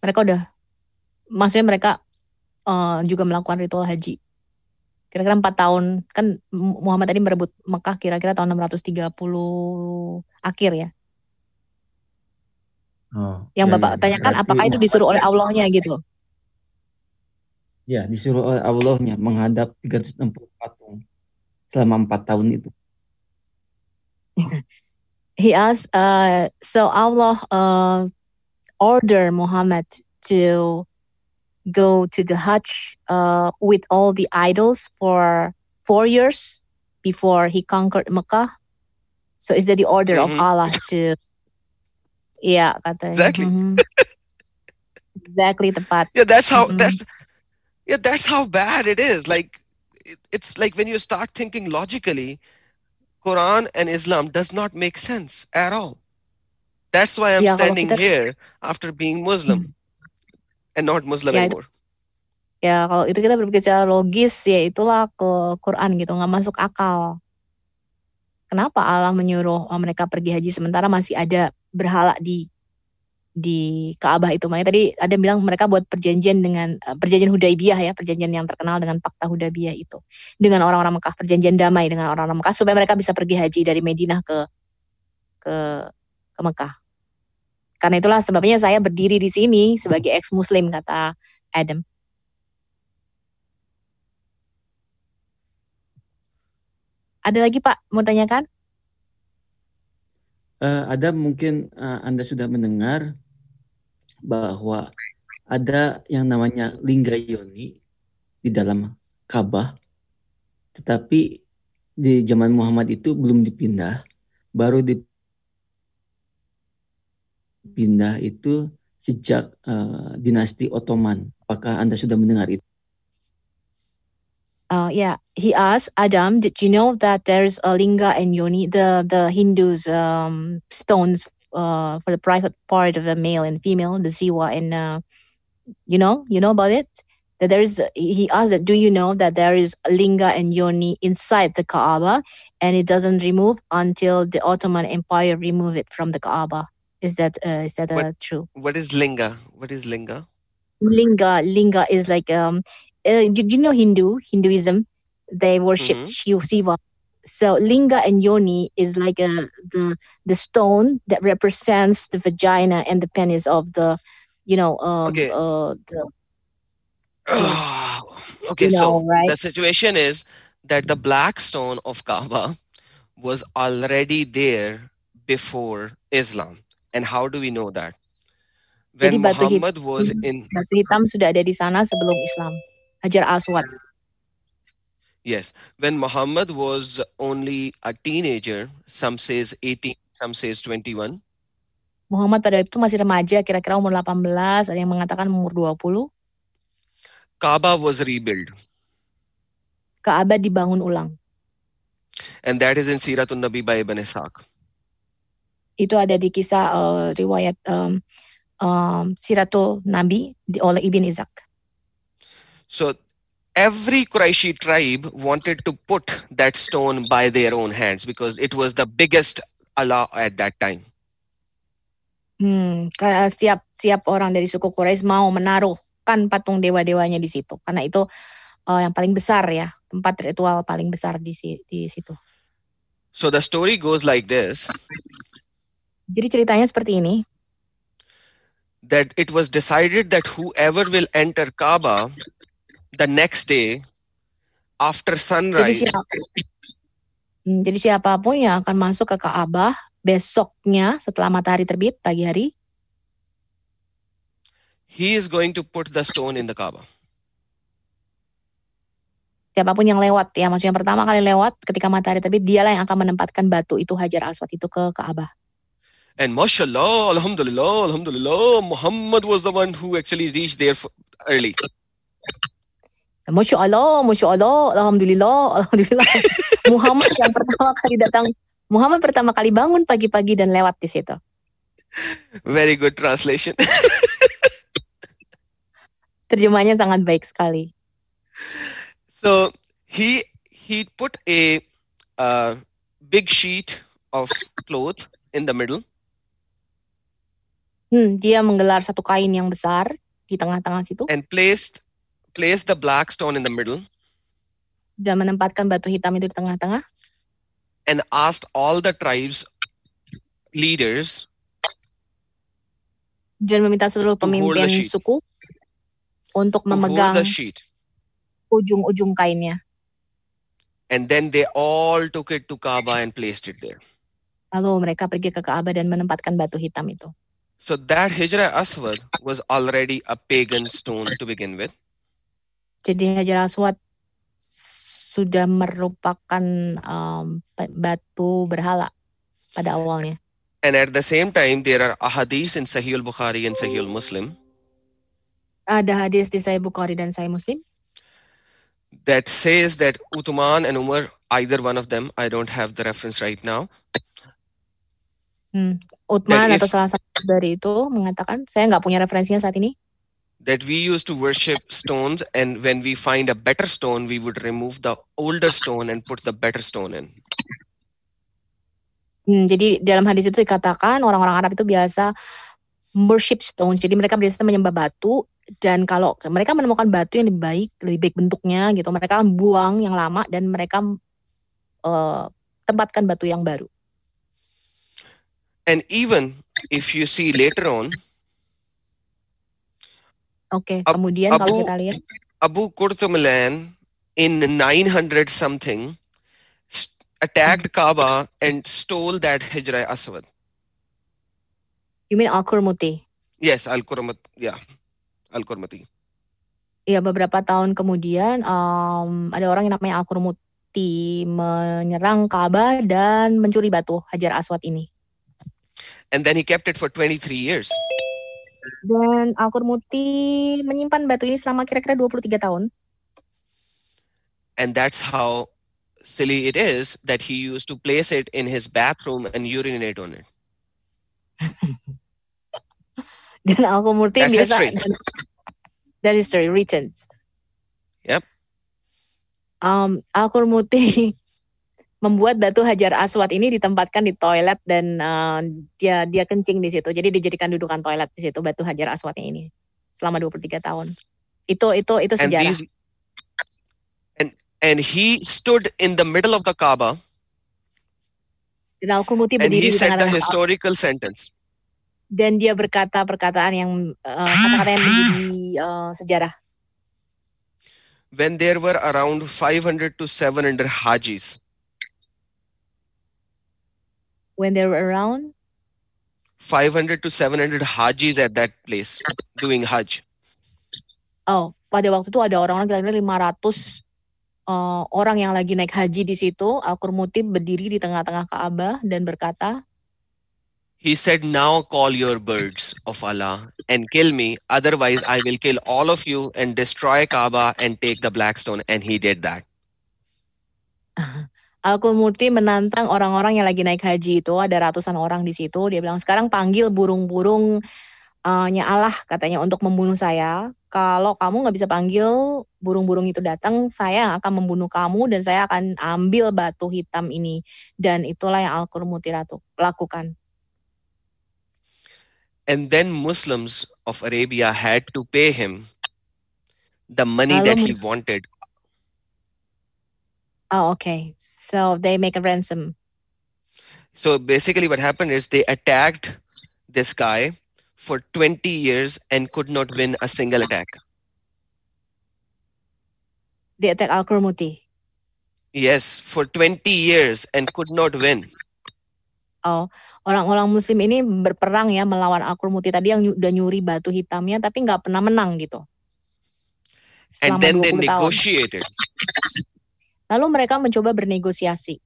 mereka udah maksudnya mereka uh, juga melakukan ritual haji kira-kira empat tahun kan Muhammad tadi merebut Mekah kira-kira tahun 630 akhir ya Oh, yang ya, Bapak ya. tanyakan apakah itu disuruh oleh kan- Allahnya gitu? Ya, disuruh oleh Allahnya menghadap 360 patung selama empat tahun itu. He asked, uh, so Allah uh, order Muhammad to go to the Hajj uh, with all the idols for four years before he conquered Mecca. So is that the order mm-hmm. of Allah to? Yeah, exactly. Mm-hmm. exactly Yeah, that's how mm-hmm. that's yeah, that's how bad it is. Like it, it's like when you start thinking logically, Quran and Islam does not make sense at all. That's why I'm yeah, standing here after being Muslim hmm. and not Muslim yeah, anymore. Itu, ya kalau itu kita berbicara logis ya itulah ke Quran gitu nggak masuk akal. Kenapa Allah menyuruh mereka pergi haji sementara masih ada berhala di di Ka'bah itu makanya tadi ada yang bilang mereka buat perjanjian dengan eh, perjanjian Hudaybiyah ya perjanjian yang terkenal dengan Pakta Hudaybiyah itu dengan orang-orang Mekah perjanjian damai dengan orang-orang Mekah supaya mereka bisa pergi haji dari Madinah ke ke ke Mekah karena itulah sebabnya saya berdiri di sini sebagai ex-muslim kata Adam. Ada lagi Pak mau tanyakan? Uh, ada mungkin uh, Anda sudah mendengar bahwa ada yang namanya lingga yoni di dalam Ka'bah, tetapi di zaman Muhammad itu belum dipindah, baru di pindah itu sejak uh, dinasti Ottoman. Apakah Anda sudah mendengar itu? Uh, yeah, he asked Adam, did you know that there is a linga and yoni, the the Hindus um, stones uh, for the private part of a male and female, the siwa, and uh, you know, you know about it. That there is, he asked, that, do you know that there is linga and yoni inside the Kaaba, and it doesn't remove until the Ottoman Empire remove it from the Kaaba. Is that uh, is that what, uh, true? What is linga? What is linga? Linga, linga is like um, uh, do, you know Hindu Hinduism? They worship mm-hmm. Shiva, So linga and yoni is like a, uh, the the stone that represents the vagina and the penis of the, you know, um, okay. the. okay, you so right? the situation is that the black stone of Kaaba was already there before Islam. And how do we know that? When Jadi batu Muhammad hitam, was in batu hitam sudah ada di sana sebelum Islam. Hajar Aswad. Yes, when Muhammad was only a teenager, some says 18, some says 21. Muhammad pada itu masih remaja, kira-kira umur 18, ada yang mengatakan umur 20. Kaaba was rebuilt. Kaabah dibangun ulang. And that is in Siratun Nabi by Ibn Ishaq. Itu ada di kisah uh, riwayat um, um, Siratul Nabi di, oleh Ibn Izak. So every Quraishi tribe wanted to put that stone by their own hands because it was the biggest Allah at that time. Hmm, setiap setiap orang dari suku Quraisy mau menaruhkan patung dewa-dewanya di situ karena itu uh, yang paling besar ya, tempat ritual paling besar di di situ. So the story goes like this. Jadi ceritanya seperti ini. That it was decided that whoever will enter Kaaba the next day after sunrise. Jadi, siapa, hmm, jadi siapapun yang akan masuk ke Kaabah besoknya setelah matahari terbit pagi hari. He is going to put the stone in the Kaaba. Siapapun yang lewat ya, maksudnya pertama kali lewat ketika matahari terbit, dialah yang akan menempatkan batu itu Hajar Aswad itu ke Kaabah. And mashallah, alhamdulillah, alhamdulillah, Muhammad was the one who actually reached there early. Masya Allah, Alhamdulillah, Alhamdulillah. Muhammad yang pertama kali datang, Muhammad pertama kali bangun pagi-pagi dan lewat di situ. Very good translation. Terjemahnya sangat baik sekali. So he he put a uh, big sheet of cloth in the middle Hmm, dia menggelar satu kain yang besar di tengah-tengah situ. And placed placed the black stone in the middle. Dan menempatkan batu hitam itu di tengah-tengah. And asked all the tribes leaders. Dan meminta seluruh pemimpin suku untuk memegang ujung-ujung kainnya. And then they all took it to Kaaba and placed it there. Lalu mereka pergi ke Ka'bah dan menempatkan batu hitam itu. So that Hijra Aswad was already a pagan stone to begin with. Jadi Hajar Aswad sudah merupakan um, batu berhala pada awalnya. And at the same time, there are ahadis in Sahih al-Bukhari and Sahih al-Muslim. Ada hadis di Sahih Bukhari dan Sahih Muslim. That says that Uthman and Umar, either one of them, I don't have the reference right now, Hmm. Utman atau salah satu dari itu mengatakan, saya nggak punya referensinya saat ini. That we used to worship stones, and when we find a better stone, we would remove the older stone and put the better stone in. Hmm, jadi dalam hadis itu dikatakan orang-orang Arab itu biasa worship stone. Jadi mereka biasanya menyembah batu dan kalau mereka menemukan batu yang lebih baik, lebih baik bentuknya gitu, mereka buang yang lama dan mereka uh, tempatkan batu yang baru. And even if you see later on. Oke, okay, Ab kemudian Abu, kalau kita lihat. Abu Qurtumilan in 900 something attacked Kaaba and stole that Hijra Aswad. You mean Al-Qurmuti? Yes, al qurmuti yeah. Al-Qurmuti. Ya, beberapa tahun kemudian um, ada orang yang namanya Al-Qurmuti menyerang Kaaba dan mencuri batu Hajar Aswad ini. and then he kept it for 23 years. Dan Al-Qurmuti menyimpan batu ini selama kira-kira 23 tahun. And that's how silly it is that he used to place it in his bathroom and urinate on it. dan Al-Qurmuti that's biasa history. that is story written. Yep. Um, Al-Qurmuti membuat batu hajar aswad ini ditempatkan di toilet dan uh, dia dia kencing di situ. Jadi dijadikan dudukan toilet di situ batu hajar aswadnya ini selama 23 tahun. Itu itu itu sejarah. And, these, and and he stood in the middle of the Kaaba. Dan Al-Qumuti berdiri and he di the historical Al sentence. Dan dia berkata perkataan yang uh, kata-kata yang menjadi uh, sejarah. When there were around 500 to 700 hajis when there were around 500 to 700 hajis at that place doing hajj. Oh, pada waktu itu ada orang-orang kira-kira 500 uh, eh, orang yang lagi naik haji di situ. Al-Qurmutib berdiri di tengah-tengah Ka'bah dan berkata, He said, now call your birds of Allah and kill me. Otherwise, I will kill all of you and destroy Kaaba and take the black stone. And he did that. Alkul Muti menantang orang-orang yang lagi naik haji itu ada ratusan orang di situ dia bilang sekarang panggil burung-burung uh, Allah katanya untuk membunuh saya kalau kamu nggak bisa panggil burung-burung itu datang saya akan membunuh kamu dan saya akan ambil batu hitam ini dan itulah yang Alkul Muti ratu lakukan And then Muslims of Arabia had to pay him the money Lalu, that he wanted Oh, okay. So they make a ransom. So basically, what happened is they attacked this guy for 20 years and could not win a single attack. They attacked Al Kurmuti. Yes, for 20 years and could not win. Oh, orang-orang Muslim ini berperang ya melawan Al Kurmuti tadi yang udah nyuri batu hitamnya tapi nggak pernah menang gitu. Selama and then they negotiated. Tahun. Lalu mereka mencoba bernegosiasi.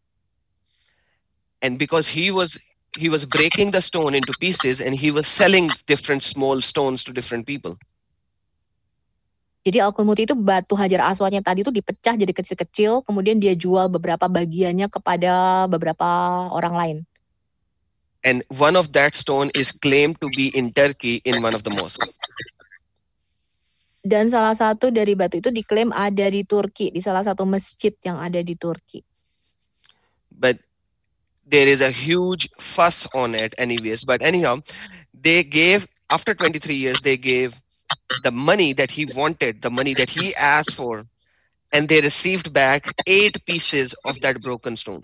And because he was he was breaking the stone into pieces and he was selling different small stones to different people. Jadi Al-Qurmut itu batu hajar aswadnya tadi itu dipecah jadi kecil-kecil, kemudian dia jual beberapa bagiannya kepada beberapa orang lain. And one of that stone is claimed to be in Turkey in one of the mosques dan salah satu dari batu itu diklaim ada di Turki di salah satu masjid yang ada di Turki. But there is a huge fuss on it anyways. But anyhow, they gave after 23 years they gave the money that he wanted, the money that he asked for, and they received back eight pieces of that broken stone.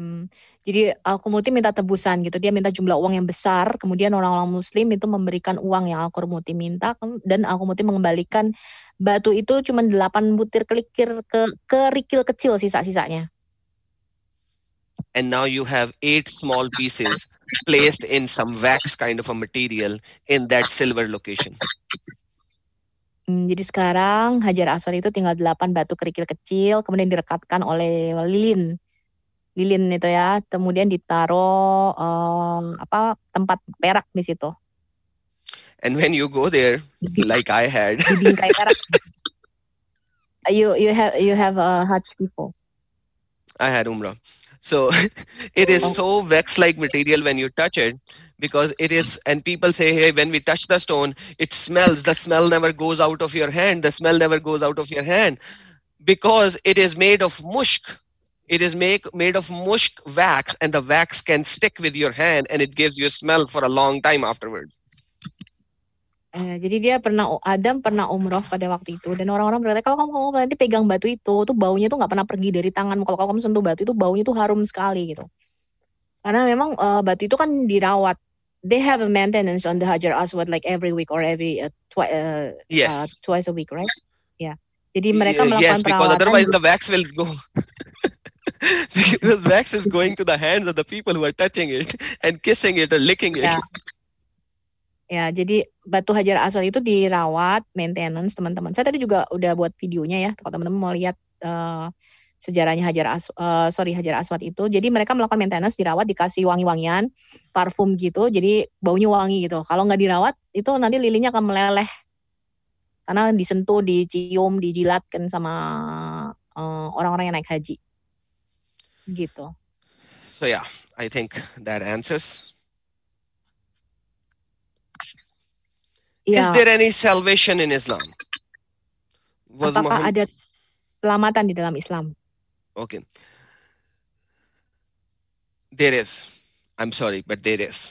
Hmm. Jadi Al-Qurmuti minta tebusan gitu. Dia minta jumlah uang yang besar, kemudian orang-orang muslim itu memberikan uang yang Al-Qurmuti minta dan Al-Qurmuti mengembalikan batu itu cuma 8 butir kelikir ke kerikil kecil sisa-sisanya. And now you have eight small pieces placed in some wax kind of a material in that silver location. Hmm, jadi sekarang Hajar Aswad itu tinggal 8 batu kerikil kecil kemudian direkatkan oleh lilin lilin itu ya, kemudian ditaruh um, apa tempat perak di situ. And when you go there, like I had, di bingkai perak, you you have you have a uh, hajj before. I had umrah. So it is so wax-like material when you touch it because it is and people say hey when we touch the stone it smells the smell never goes out of your hand the smell never goes out of your hand because it is made of mushk It is make, made of mush wax, and the wax can stick with your hand, and it gives you a smell for a long time afterwards. Eh, jadi dia pernah Adam pernah umroh pada waktu itu dan orang-orang berkata kalau kamu, kamu nanti pegang batu itu tuh baunya tuh nggak pernah pergi dari tanganmu kalau kamu sentuh batu itu baunya tuh harum sekali gitu karena memang uh, batu itu kan dirawat they have a maintenance on the Hajar Aswad like every week or every uh, twi uh, yes. uh, twice a week right yeah jadi mereka melakukan yes, perawatan. Yes, because otherwise the wax will go. because wax is going to the hands of the people who are touching it and kissing it or licking it. Ya, ya jadi batu hajar aswad itu dirawat, maintenance teman-teman. Saya tadi juga udah buat videonya ya, kalau teman-teman mau lihat uh, sejarahnya hajar as uh, sorry hajar aswad itu. Jadi mereka melakukan maintenance, dirawat, dikasih wangi-wangian, parfum gitu, jadi baunya wangi gitu. Kalau nggak dirawat, itu nanti lilinnya akan meleleh karena disentuh, dicium, dijilatkan sama eh, orang-orang uh, yang naik haji gitu. So yeah, I think that answers. Yeah. Is there any salvation in Islam? Was Apakah Muhammad... ada keselamatan di dalam Islam? Okay. There is. I'm sorry, but there is.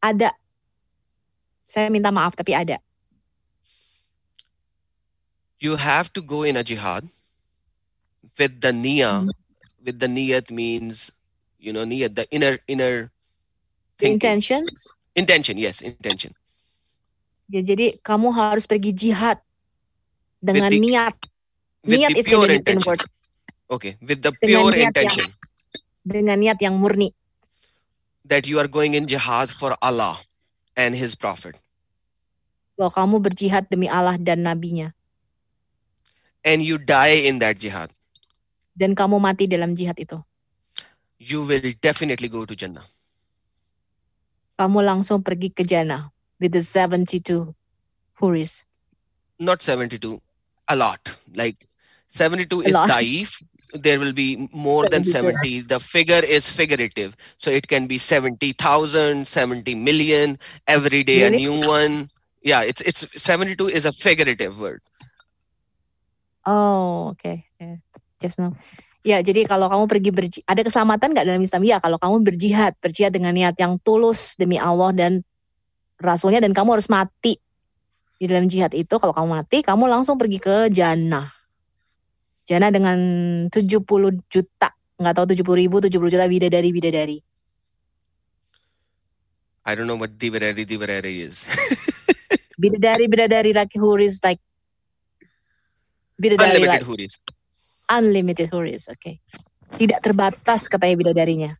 Ada. Saya minta maaf, tapi ada. You have to go in a jihad with the niyah mm -hmm with the niyat means you know niyat the inner inner thinking. intention intention yes intention ya jadi kamu harus pergi jihad dengan with the, niat niat the is pure the intention. word okay with the dengan pure intention yang, dengan niat yang murni that you are going in jihad for Allah and his prophet bahwa kamu berjihad demi Allah dan nabinya and you die in that jihad dan kamu mati dalam jihad itu? You will definitely go to Jannah. Kamu langsung pergi ke Jannah with the 72 Huris. Not 72, a lot. Like 72 is Taif. There will be more than 70. The figure is figurative. So it can be 70,000, 70 million, every day really? a new one. Yeah, it's it's 72 is a figurative word. Oh, okay. Yeah just now. Ya, jadi kalau kamu pergi berji ada keselamatan nggak dalam Islam? Ya, kalau kamu berjihad, berjihad dengan niat yang tulus demi Allah dan Rasulnya dan kamu harus mati di dalam jihad itu. Kalau kamu mati, kamu langsung pergi ke jannah. Jannah dengan 70 juta, nggak tahu 70 ribu, 70 juta bidadari bidadari. I don't know what bidadari bidadari is. bidadari bidadari like who is like bidadari unlimited like, is unlimited houris. Oke. Okay. Tidak terbatas katanya bidadarinya.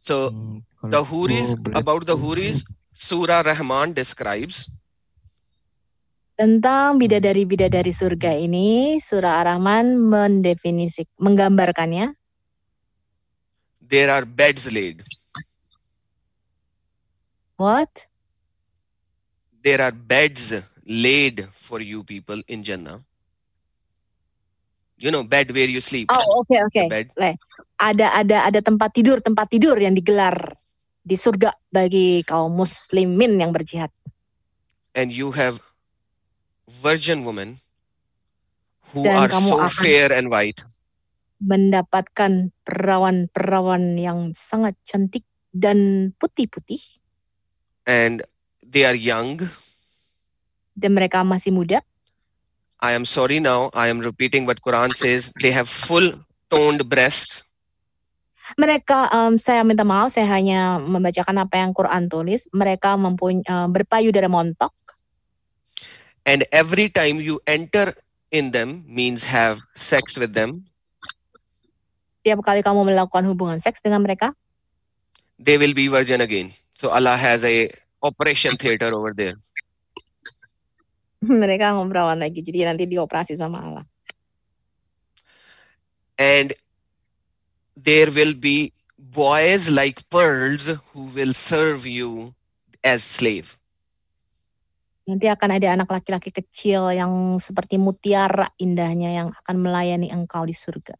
So hmm, the huris about the huris Surah Rahman describes tentang bidadari-bidadari surga ini Surah Ar-Rahman mendefinisik menggambarkannya There are beds laid What There are beds laid for you people in Jannah you know bed where you sleep. Oh, oke okay, oke. Okay. Ada ada ada tempat tidur, tempat tidur yang digelar di surga bagi kaum muslimin yang berjihad. And you have virgin women who Dan are so fair and white. Mendapatkan perawan-perawan yang sangat cantik dan putih-putih. And they are young. Dan mereka masih muda. I am sorry now, I am repeating what Quran says. They have full toned breasts. Mereka, um, saya minta maaf, saya hanya membacakan apa yang Quran tulis. Mereka mempunyai uh, berpayudara montok. And every time you enter in them means have sex with them. Setiap kali kamu melakukan hubungan seks dengan mereka. They will be virgin again. So Allah has a operation theater over there. mereka ngobrolan lagi jadi nanti dioperasi sama Allah and there will be boys like pearls who will serve you as slave nanti akan ada anak laki-laki kecil yang seperti mutiara indahnya yang akan melayani engkau di surga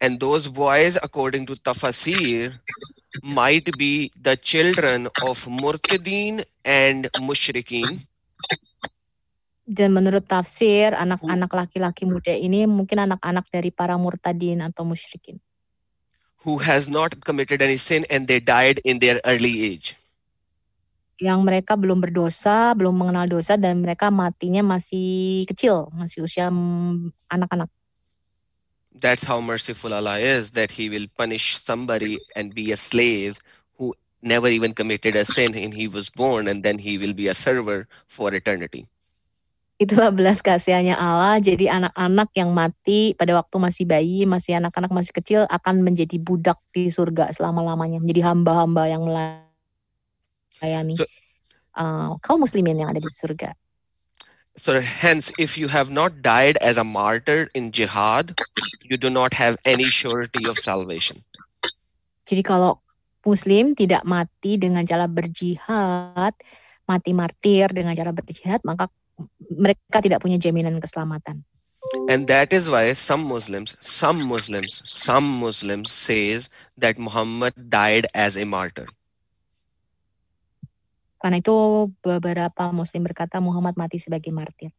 and those boys according to tafsir, might be the children of murtadin and mushrikin dan menurut tafsir anak-anak laki-laki muda ini mungkin anak-anak dari para murtadin atau musyrikin. Who has not committed any sin and they died in their early age. Yang mereka belum berdosa, belum mengenal dosa dan mereka matinya masih kecil, masih usia anak-anak. That's how merciful Allah is that he will punish somebody and be a slave who never even committed a sin and he was born and then he will be a server for eternity itulah belas kasihannya Allah. Jadi anak-anak yang mati pada waktu masih bayi, masih anak-anak masih kecil akan menjadi budak di surga selama-lamanya, menjadi hamba-hamba yang melayani so, uh, kaum muslimin yang ada di surga. So hence if you have not died as a martyr in jihad, you do not have any surety of salvation. Jadi kalau muslim tidak mati dengan cara berjihad, mati martir dengan cara berjihad, maka mereka tidak punya jaminan keselamatan. And that is why some Muslims, some Muslims, some Muslims says that Muhammad died as a martyr. Karena itu beberapa Muslim berkata Muhammad mati sebagai martir.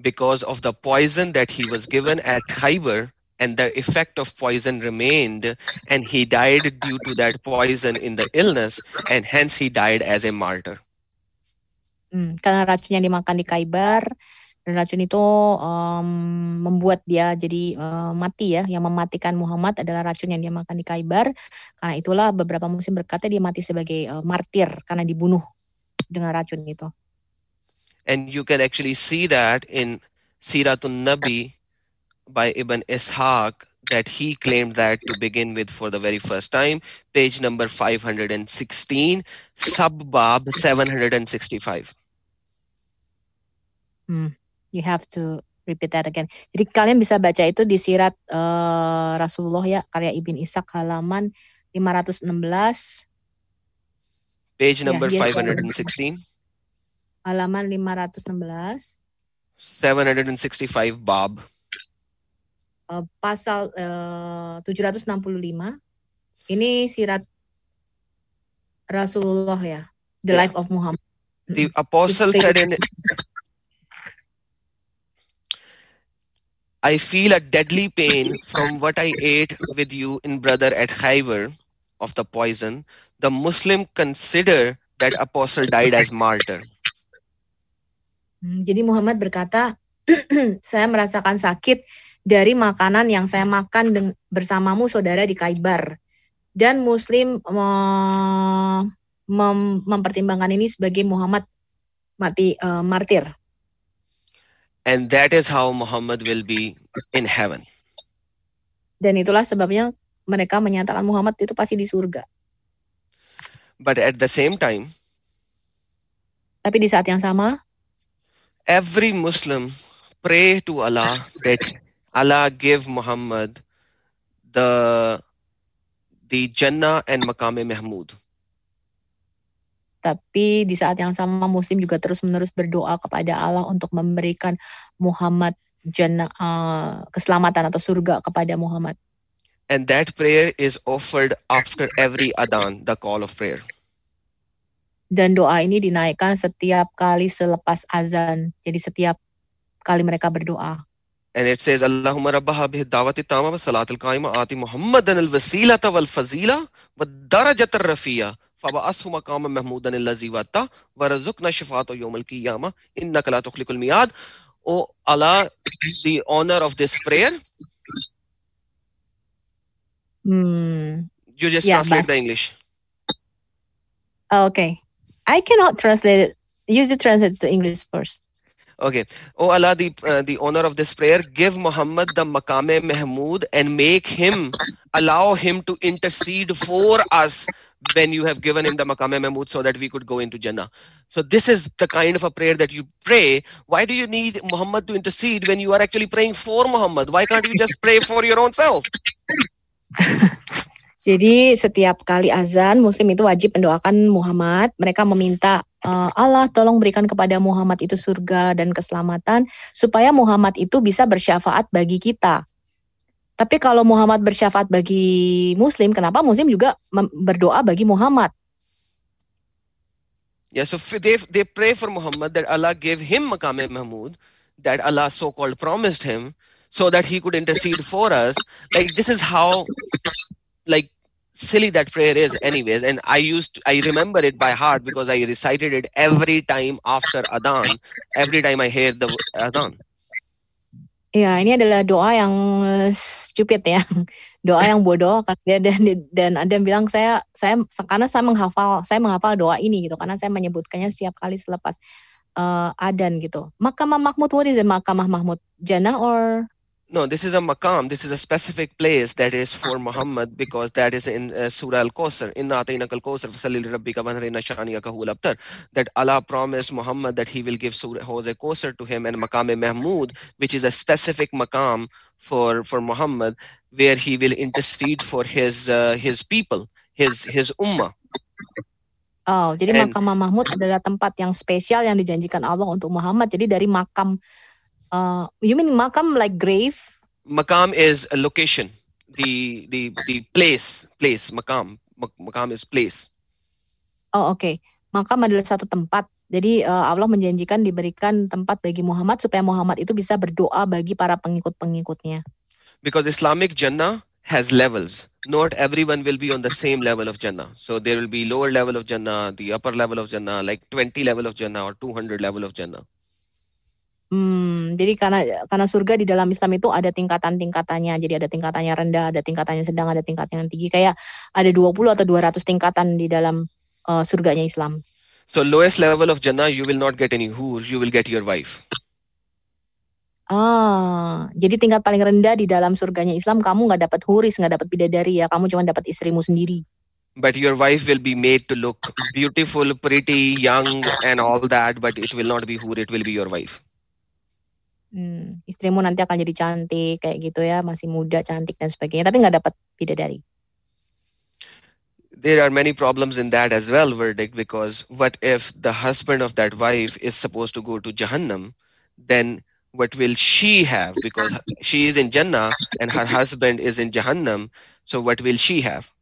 Because of the poison that he was given at Khaybar and the effect of poison remained and he died due to that poison in the illness and hence he died as a martyr. Hmm, karena racun yang dimakan di Kaibar dan racun itu um, membuat dia jadi um, mati ya. Yang mematikan Muhammad adalah racun yang dia makan di Kaibar. Karena itulah beberapa musim berkata dia mati sebagai uh, martir karena dibunuh dengan racun itu. And you can actually see that in Siratun Nabi by Ibn Ishaq that he claimed that to begin with for the very first time page number 516 subbab 765 hmm. you have to repeat that again jadi kalian bisa baca itu di sirat uh, Rasulullah ya karya Ibn Ishaq halaman 516 page ya, number ya, 516 halaman 516 765 bab uh, pasal eh, uh, 765 ini sirat Rasulullah ya, the yeah. life of Muhammad. The apostle said in I feel a deadly pain from what I ate with you in brother at Khyber of the poison. The Muslim consider that apostle died as martyr. Mm, jadi Muhammad berkata, saya merasakan sakit dari makanan yang saya makan bersamamu saudara di Kaibar. Dan Muslim mem mempertimbangkan ini sebagai Muhammad mati uh, martir. And that is how Muhammad will be in heaven. Dan itulah sebabnya mereka menyatakan Muhammad itu pasti di surga. But at the same time, tapi di saat yang sama, every Muslim pray to Allah that Allah give Muhammad the the Jannah and Makame Mahmud. Tapi di saat yang sama Muslim juga terus-menerus berdoa kepada Allah untuk memberikan Muhammad jannah uh, keselamatan atau surga kepada Muhammad. And that prayer is offered after every adan, the call of prayer. Dan doa ini dinaikkan setiap kali selepas azan. Jadi setiap kali mereka berdoa. and it says Allahumma rabbaha bih dawati tama wa salatil qaima ati Muhammadan al wasilata wal fazila wa darajat al rafiya fab'ashu maqama mahmudan allazi wata warzuqna shifata yawm al qiyamah innaka la tukhliqul miyad O Allah the honor of this prayer you just hmm. yeah, translate the English okay I cannot translate it you translate it to English first Okay. Oh Allah, the, uh, the owner of this prayer, give Muhammad the Makame Mahmood and make him, allow him to intercede for us when you have given him the Makame Mahmood so that we could go into Jannah. So this is the kind of a prayer that you pray. Why do you need Muhammad to intercede when you are actually praying for Muhammad? Why can't you just pray for your own self? Jadi setiap kali azan Muslim itu wajib mendoakan Muhammad. Mereka meminta Eh, Allah tolong berikan kepada Muhammad itu surga dan keselamatan supaya Muhammad itu bisa bersyafaat bagi kita. Tapi kalau Muhammad bersyafaat bagi Muslim, kenapa Muslim juga berdoa bagi Muhammad? Ya, so they they pray for Muhammad that Allah give him maqam mahmud that Allah so called promised him so that he could intercede for us. Like this is how like silly that prayer is anyways and i used to, i remember it by heart because i recited it every time after adhan every time i hear the adhan Ya, ini adalah doa yang eh, stupid ya. Doa yang bodoh karena dan dan ada yang bilang saya saya karena saya menghafal, saya menghafal doa ini gitu karena saya menyebutkannya setiap kali selepas uh, eh, adan gitu. Makamah Mahmud what is it? Makamah Mahmud jannah or no this is a maqam this is a specific place that is for muhammad because that is in uh, surah al kosar inna atayna al Kosar fasalli rabbika wanharina shaniyaka huwal abtar that allah promised muhammad that he will give surah Al-Kosar to him and maqam mahmud which is a specific maqam for for muhammad where he will intercede for his uh, his people his his ummah Oh, jadi And, Mahkamah Mahmud adalah tempat yang spesial yang dijanjikan Allah untuk Muhammad. Jadi dari makam Uh, you mean makam like grave? Makam is a location. The the the place place makam makam is place. Oh oke. Okay. Makam adalah satu tempat. Jadi uh, Allah menjanjikan diberikan tempat bagi Muhammad supaya Muhammad itu bisa berdoa bagi para pengikut-pengikutnya. Because Islamic Jannah has levels. Not everyone will be on the same level of Jannah. So there will be lower level of Jannah, the upper level of Jannah, like 20 level of Jannah or 200 level of Jannah. Hmm, jadi karena karena surga di dalam Islam itu ada tingkatan-tingkatannya. Jadi ada tingkatannya rendah, ada tingkatannya sedang, ada tingkatannya tinggi. Kayak ada 20 atau 200 tingkatan di dalam uh, surganya Islam. So lowest level of Jannah you will not get any hur, you will get your wife. Ah, jadi tingkat paling rendah di dalam surganya Islam kamu nggak dapat huris, nggak dapat bidadari ya, kamu cuma dapat istrimu sendiri. But your wife will be made to look beautiful, pretty, young, and all that, but it will not be hur, it will be your wife hmm, istrimu nanti akan jadi cantik kayak gitu ya masih muda cantik dan sebagainya tapi nggak dapat bidadari there are many problems in that as well verdict because what if the husband of that wife is supposed to go to jahannam then what will she have because she is in jannah and her husband is in jahannam so what will she have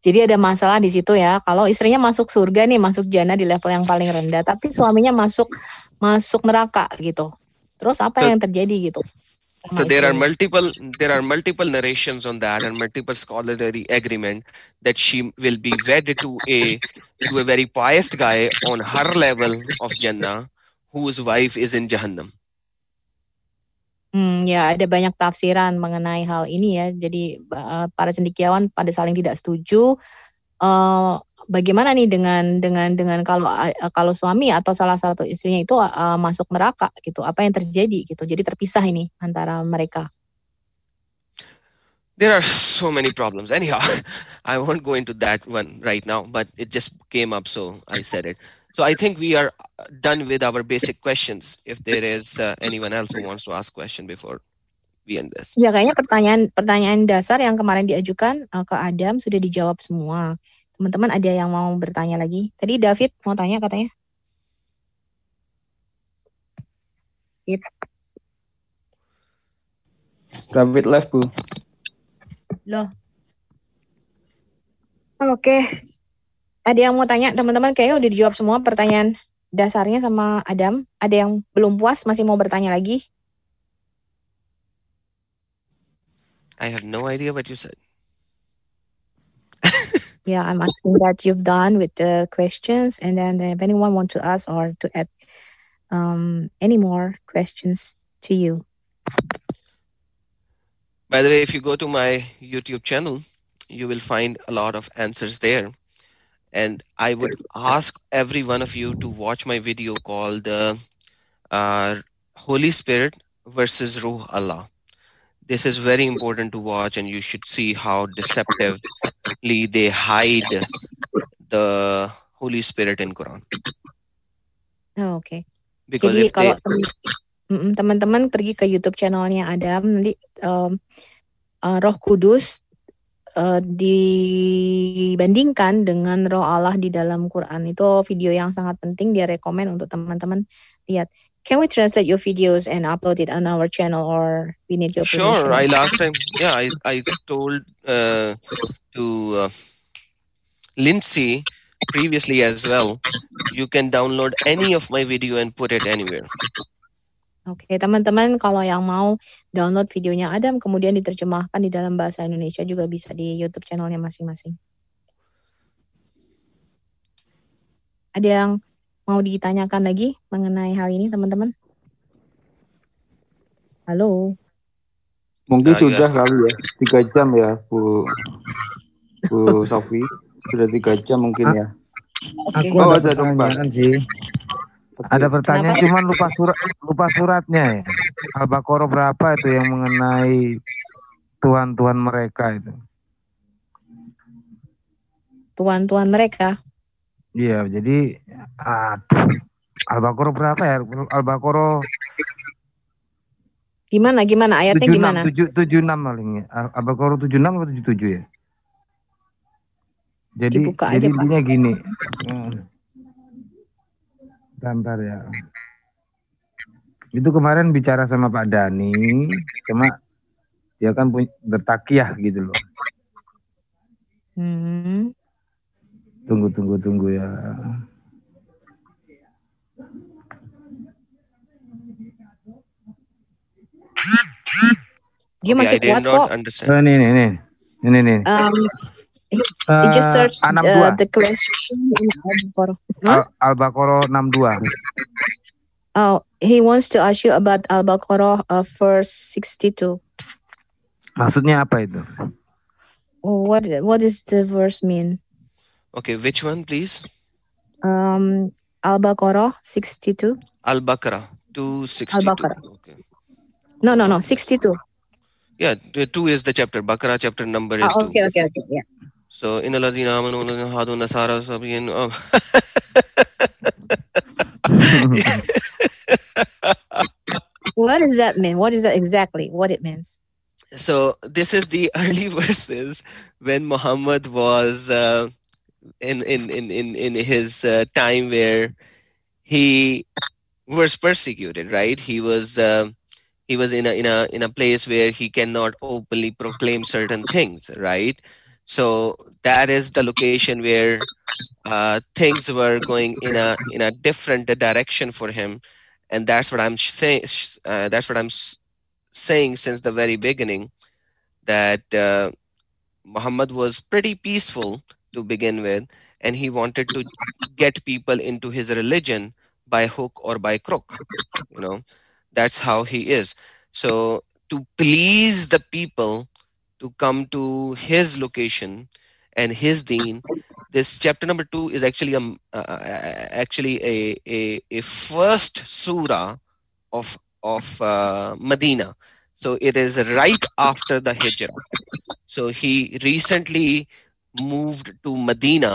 jadi ada masalah di situ ya. Kalau istrinya masuk surga nih, masuk jana di level yang paling rendah, tapi suaminya masuk masuk neraka gitu. Terus apa so, yang terjadi gitu? So there are multiple there are multiple narrations on that and multiple scholarly agreement that she will be wedded to a to a very pious guy on her level of Jannah whose wife is in Jahannam. Hmm, ya ada banyak tafsiran mengenai hal ini ya. Jadi eh, para cendekiawan pada saling tidak setuju. Uh, bagaimana nih dengan dengan dengan kalau uh, kalau suami atau salah satu istrinya itu uh, masuk neraka gitu? Apa yang terjadi gitu? Jadi terpisah ini antara mereka. There are so many problems. Anyhow, I won't go into that one right now, but it just came up, so I said it. So I think we are uh, done with our basic questions. If there is uh, anyone else who wants to ask question before we end this. Ya kayaknya pertanyaan pertanyaan dasar yang kemarin diajukan uh, ke Adam sudah dijawab semua. Teman-teman ada yang mau bertanya lagi? Tadi David mau tanya katanya. It. David left bu. Loh. Oke, okay ada yang mau tanya teman-teman kayaknya udah dijawab semua pertanyaan dasarnya sama Adam. Ada yang belum puas masih mau bertanya lagi? I have no idea what you said. yeah, I'm asking that you've done with the questions, and then if anyone want to ask or to add um, any more questions to you. By the way, if you go to my YouTube channel, you will find a lot of answers there. And I would ask every one of you to watch my video called uh, uh, Holy Spirit versus Ruh Allah. This is very important to watch, and you should see how deceptively they hide the Holy Spirit in Quran. Oh, okay. Because Jadi if kalau they... teman-teman pergi ke YouTube channelnya Adam nanti um, uh, Roh Kudus uh, dibandingkan dengan roh Allah di dalam Quran itu video yang sangat penting dia rekomend untuk teman-teman lihat can we translate your videos and upload it on our channel or we need your permission? sure I last time yeah I, I told uh, to uh, Lindsay previously as well you can download any of my video and put it anywhere Oke, teman-teman kalau yang mau download videonya Adam kemudian diterjemahkan di dalam bahasa Indonesia juga bisa di YouTube channelnya masing-masing. Ada yang mau ditanyakan lagi mengenai hal ini, teman-teman? Halo. Mungkin sudah ya. kali ya, tiga jam ya, Bu Bu Sofi. Sudah tiga jam mungkin ya. Aku oh, ada pertanyaan sih. Ada pertanyaan iya. Kenapa? cuman lupa surat lupa suratnya ya. Al-Baqarah berapa itu yang mengenai tuan-tuan mereka itu? Tuan-tuan mereka. Iya, jadi aduh. Al-Baqarah berapa ya? Al-Baqarah Gimana gimana ayatnya 76, gimana? 776 paling ya. Al-Baqarah 76 atau 77 ya? Jadi Dibuka jadi aja, intinya Pak. gini. Hmm Bentar ya. Itu kemarin bicara sama Pak Dani, cuma dia kan bertakiah gitu loh. Hmm. Tunggu, tunggu, tunggu ya. Dia masih yeah, kuat kok. Oh, ini, ini, ini, ini, ini. Um, just eh, search uh, eh, uh the question in Al-Baqarah. Al-Baqarah 62. Oh, he wants to ask you about Al-Baqarah uh, verse 62. Maksudnya apa itu? Oh, what what is the verse mean? Okay, which one please? Um Al-Baqarah 62. Al-Baqarah 262. Al-Baqarah. Okay. No, no, no, 62. Yeah, 2 is the chapter. Baqarah chapter number is ah, okay, Okay, okay, okay. Yeah. So in the Amanu Hadu Nasara Sabian. what does that mean? What is that exactly? What it means? So this is the early verses when Muhammad was uh, in, in in in in his uh, time where he was persecuted, right? He was. Uh, he was in a in a in a place where he cannot openly proclaim certain things, right? So that is the location where uh, things were going in a in a different direction for him, and that's what I'm saying. Uh, that's what I'm saying since the very beginning, that uh, Muhammad was pretty peaceful to begin with, and he wanted to get people into his religion by hook or by crook. You know, that's how he is. So to please the people to come to his location and his deen this chapter number 2 is actually a uh, actually a, a a first surah of of uh, medina so it is right after the hijrah so he recently moved to medina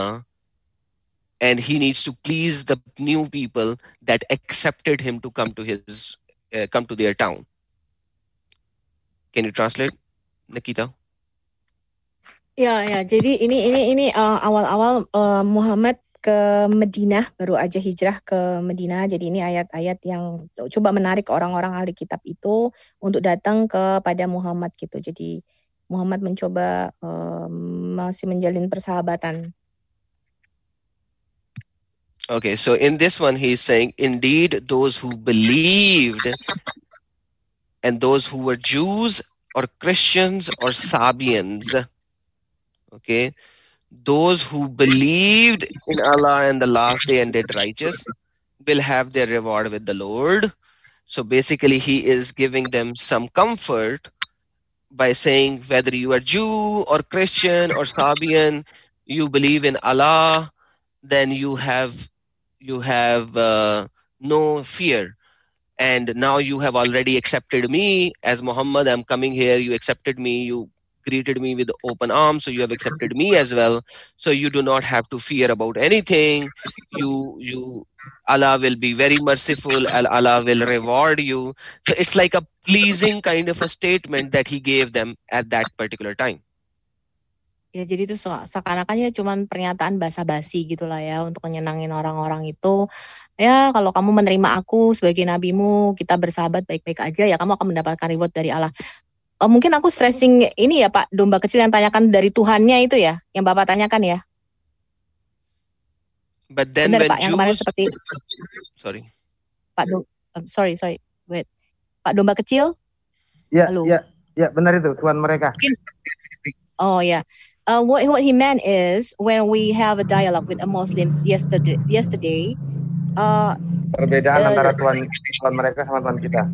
and he needs to please the new people that accepted him to come to his uh, come to their town can you translate nikita Ya ya, jadi ini ini ini eh, awal-awal uh, Muhammad ke Medina baru aja hijrah ke Medina. Jadi ini ayat-ayat yang coba menarik orang-orang ahli kitab itu untuk datang kepada Muhammad gitu. Jadi Muhammad mencoba uh, masih menjalin persahabatan. Okay, so in this one he is saying indeed those who believed and those who were Jews or Christians or Sabians Okay. Those who believed in Allah and the last day and did righteous will have their reward with the Lord. So basically, he is giving them some comfort by saying, whether you are Jew or Christian or Sabian, you believe in Allah, then you have you have uh, no fear. And now you have already accepted me as Muhammad. I'm coming here. You accepted me. You greeted me with open arms so you have accepted me as well so you do not have to fear about anything you you allah will be very merciful allah will reward you so it's like a pleasing kind of a statement that he gave them at that particular time ya jadi itu seakan-akan ya cuman pernyataan basa-basi gitulah ya untuk menyenangin orang-orang itu ya kalau kamu menerima aku sebagai nabimu kita bersahabat baik-baik aja ya kamu akan mendapatkan reward dari Allah oh, mungkin aku stressing ini ya Pak domba kecil yang tanyakan dari Tuhannya itu ya yang Bapak tanyakan ya But then Benar, when Pak, yang kemarin seperti sorry Pak Dom, um, sorry sorry wait Pak domba kecil ya yeah, ya yeah, ya yeah, benar itu tuan mereka oh ya yeah. Uh, what what he meant is when we have a dialogue with a Muslims yesterday yesterday uh, perbedaan uh, antara tuan tuan mereka sama tuan kita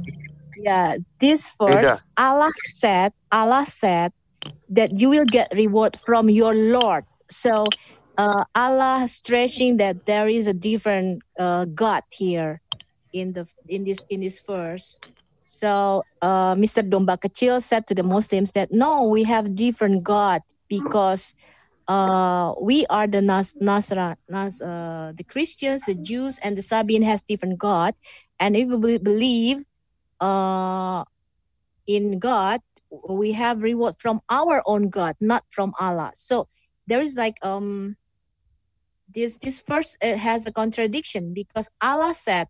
yeah this verse yeah. allah said allah said that you will get reward from your lord so uh, allah stretching that there is a different uh, god here in the in this in this verse so uh, mr domba kecil said to the muslims that no we have different god because uh, we are the Nas, Nasra, Nas, uh, the Christians, the Jews, and the Sabine has different God, and if we believe uh, in God, we have reward from our own God, not from Allah. So there is like um this this first uh, has a contradiction because Allah said,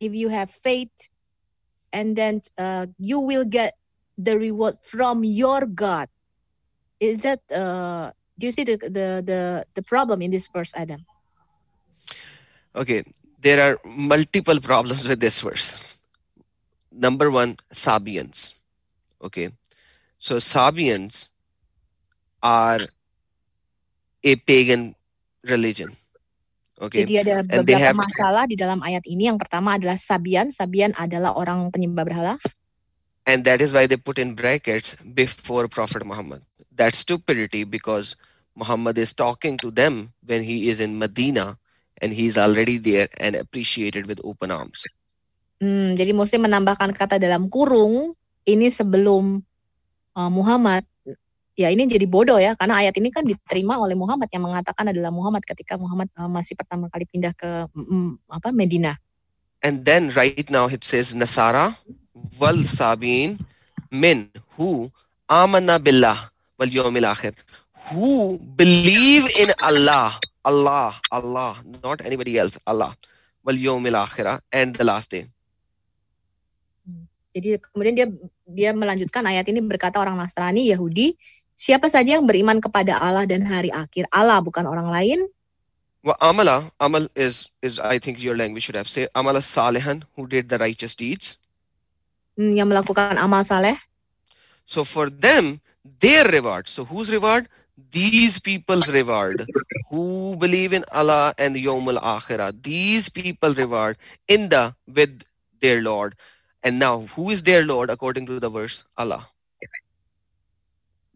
if you have faith, and then uh, you will get the reward from your God. Is that uh, do you see the, the the the problem in this verse, Adam? Okay, there are multiple problems with this verse number one, Sabians. Okay. So Sabians are a pagan religion. Okay. Jadi ada beberapa And they have... masalah di dalam ayat ini. Yang pertama adalah Sabian. Sabian adalah orang penyembah berhala. And that is why they put in brackets before Prophet Muhammad. That stupidity because Muhammad is talking to them when he is in Medina and he is already there and appreciated with open arms. Hmm, jadi mesti menambahkan kata dalam kurung ini sebelum uh, Muhammad. Ya ini jadi bodoh ya karena ayat ini kan diterima oleh Muhammad yang mengatakan adalah Muhammad ketika Muhammad uh, masih pertama kali pindah ke um, apa Medina. And then right now it says Nasara wal Sabin min who amana billah wal yawmil akhir who believe in Allah Allah Allah not anybody else Allah wal yawmil akhirah and the last day jadi kemudian dia dia melanjutkan ayat ini berkata orang Nasrani, Yahudi, siapa saja yang beriman kepada Allah dan hari akhir, Allah bukan orang lain. Well, amala, amal is is I think your language should have say amala salihan who did the righteous deeds. Hmm, yang melakukan amal saleh. So for them, their reward. So whose reward? These people's reward who believe in Allah and Yomul al Akhirah. These people reward in the with their Lord. And now, who is their Lord according to the verse? Allah.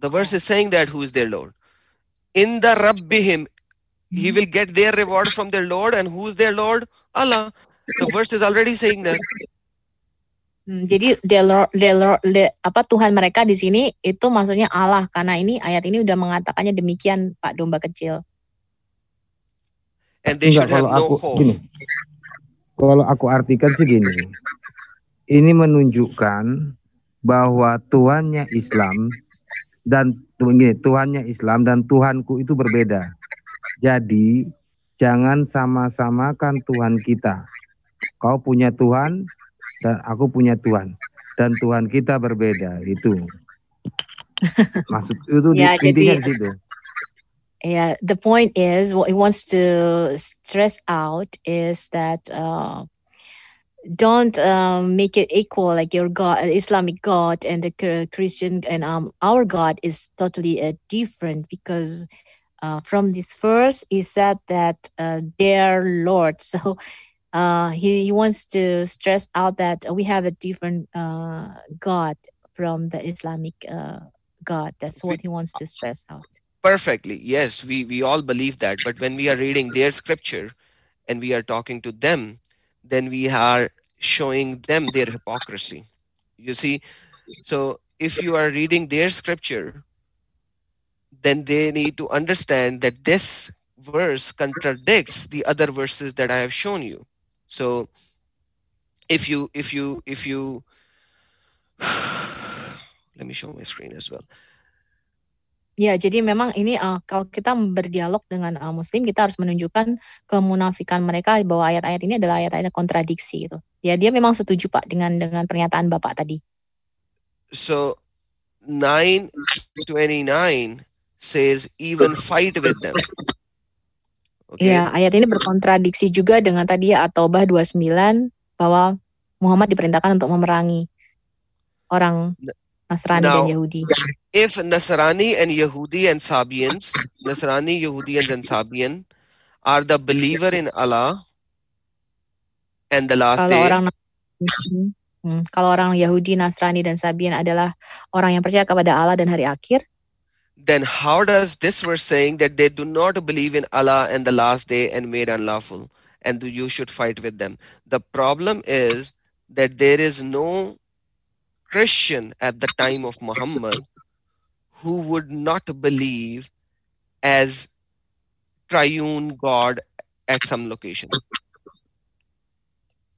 The verse is saying that who is their Lord. In the Rabbihim, he will get their reward from their Lord. And who is their Lord? Allah. The verse is already saying that. Hmm, jadi their Lord, their Lord, their, apa Tuhan mereka di sini itu maksudnya Allah karena ini ayat ini udah mengatakannya demikian Pak domba kecil. And they Enggak, should have no aku, Gini, kalau aku artikan sih gini, ini menunjukkan bahwa Tuhannya Islam dan begini, Tuhannya Islam dan Tuhanku itu berbeda. Jadi jangan sama-samakan Tuhan kita. Kau punya Tuhan dan aku punya Tuhan dan Tuhan kita berbeda itu. Maksud itu ya, di, jadi, di situ. Yeah, the point is what he wants to stress out is that uh, don't um, make it equal like your god uh, islamic god and the christian and um, our god is totally uh, different because uh, from this verse he said that uh, their lord so uh, he, he wants to stress out that we have a different uh, god from the islamic uh, god that's what he wants to stress out perfectly yes we we all believe that but when we are reading their scripture and we are talking to them then we are showing them their hypocrisy. You see, so if you are reading their scripture, then they need to understand that this verse contradicts the other verses that I have shown you. So if you if you if you let me show my screen as well Ya, jadi memang ini uh, kalau kita berdialog dengan uh, Muslim, kita harus menunjukkan kemunafikan mereka bahwa ayat-ayat ini adalah ayat-ayat kontradiksi itu. Ya, dia memang setuju Pak dengan dengan pernyataan Bapak tadi. So 929 says even fight with them. Okay. Ya, ayat ini berkontradiksi juga dengan tadi ya At-Taubah 29 bahwa Muhammad diperintahkan untuk memerangi orang Nasrani now, and Yahudi. If Nasrani and Yahudi and Sabians, Nasrani, Yahudi and Sabian are the believer in Allah and the last kalau day. Orang, hmm, kalau orang Yahudi, Nasrani dan Sabian adalah orang yang percaya kepada Allah dan hari akhir. Then how does this verse saying that they do not believe in Allah and the last day and made unlawful and you should fight with them? The problem is that there is no Christian at the time of Muhammad who would not believe as triune God at some location.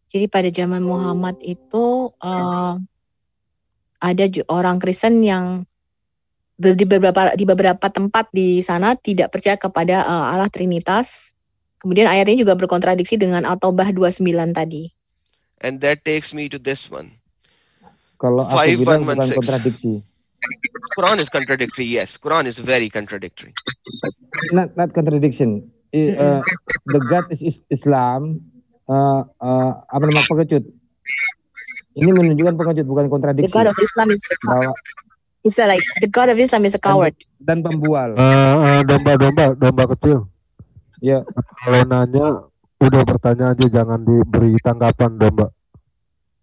Jadi pada zaman Muhammad itu uh, ada orang Kristen yang di beberapa di beberapa tempat di sana tidak percaya kepada uh, Allah Trinitas. Kemudian ayat ini juga berkontradiksi dengan Al-Taubah 29 tadi. And that takes me to this one. Kalau aku bilang bukan kontradiksi. Quran is contradictory. Yes, Quran is very contradictory. Not not contradiction. Uh, the God is Islam. Uh, uh, apa nama pengecut? Ini menunjukkan pengecut bukan kontradiksi. The God of Islam is a coward. It's like the God of Islam is a coward. Dan pembual. Eh, eh, domba-domba, domba kecil. Ya. Yeah. Kalau nanya, udah bertanya aja, jangan diberi tanggapan domba.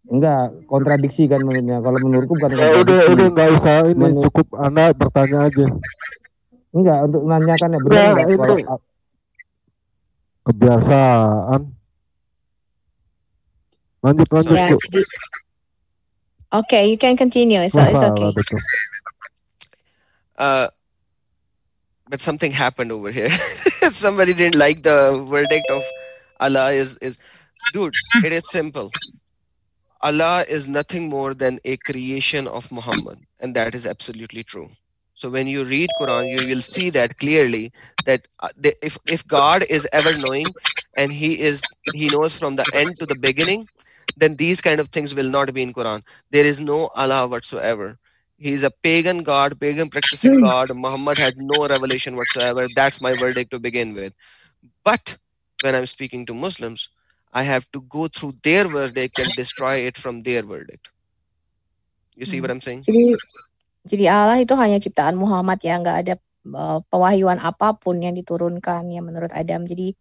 Enggak, kontradiksi kan menurutnya. Kalau menurutku bukan kontradiksi. Eh, udah, udah enggak usah ini Menur cukup Anda bertanya aja. Enggak, untuk menanyakan ya benar enggak, nah, itu kebiasaan. Lanjut, lanjut. Yeah, Oke, okay, you can continue. So it's, it's okay. Betul. Uh, but something happened over here. Somebody didn't like the verdict of Allah is is dude, it is simple. Allah is nothing more than a creation of Muhammad, and that is absolutely true. So when you read Quran, you will see that clearly that uh, if if God is ever knowing and He is He knows from the end to the beginning, then these kind of things will not be in Quran. There is no Allah whatsoever. He is a pagan god, pagan practicing hmm. god. Muhammad had no revelation whatsoever. That's my verdict to begin with. But when I'm speaking to Muslims, I have to go through their verdict and destroy it from their verdict. You see what I'm saying? Jadi, jadi Allah itu hanya ciptaan Muhammad ya, nggak ada uh, pewahyuan apapun yang diturunkan ya menurut Adam. Jadi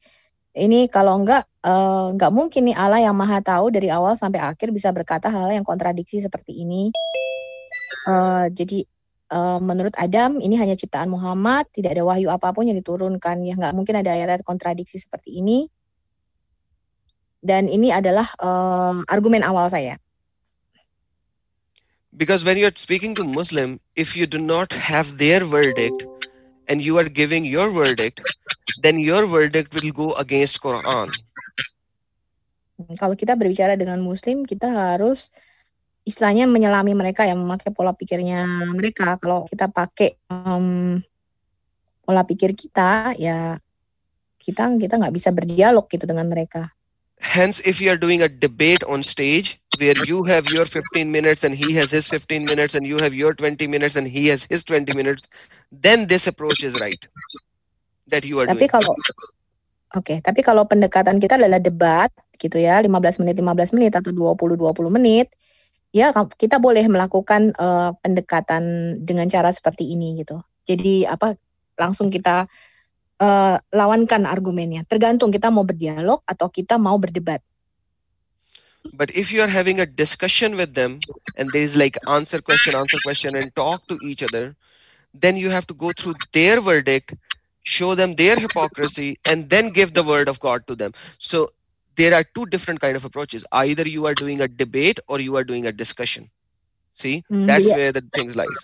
ini kalau nggak uh, mungkin nih Allah yang maha tahu dari awal sampai akhir bisa berkata hal yang kontradiksi seperti ini. Uh, jadi menurut Adam ini hanya ciptaan Muhammad, tidak ada wahyu apapun yang diturunkan. Ya nggak mungkin ada ayat-ayat kontradiksi seperti ini dan ini adalah um, argumen awal saya. Because when you're speaking to Muslim, if you do not have their verdict and you are giving your verdict, then your verdict will go against Quran. Hmm, kalau kita berbicara dengan Muslim, kita harus istilahnya menyelami mereka ya memakai pola pikirnya mereka kalau kita pakai um, pola pikir kita ya kita kita nggak bisa berdialog gitu dengan mereka hence if you are doing a debate on stage where you have your 15 minutes and he has his 15 minutes and you have your 20 minutes and he has his 20 minutes then this approach is right that you are tapi doing. kalau oke okay, tapi kalau pendekatan kita adalah debat gitu ya 15 menit 15 menit atau 20 20 menit ya kita boleh melakukan uh, pendekatan dengan cara seperti ini gitu jadi apa langsung kita uh, lawankan argumennya. Tergantung kita mau berdialog atau kita mau berdebat. But if you are having a discussion with them and there is like answer question, answer question and talk to each other, then you have to go through their verdict, show them their hypocrisy and then give the word of God to them. So there are two different kind of approaches. Either you are doing a debate or you are doing a discussion. See, mm, that's yeah. where the things lies.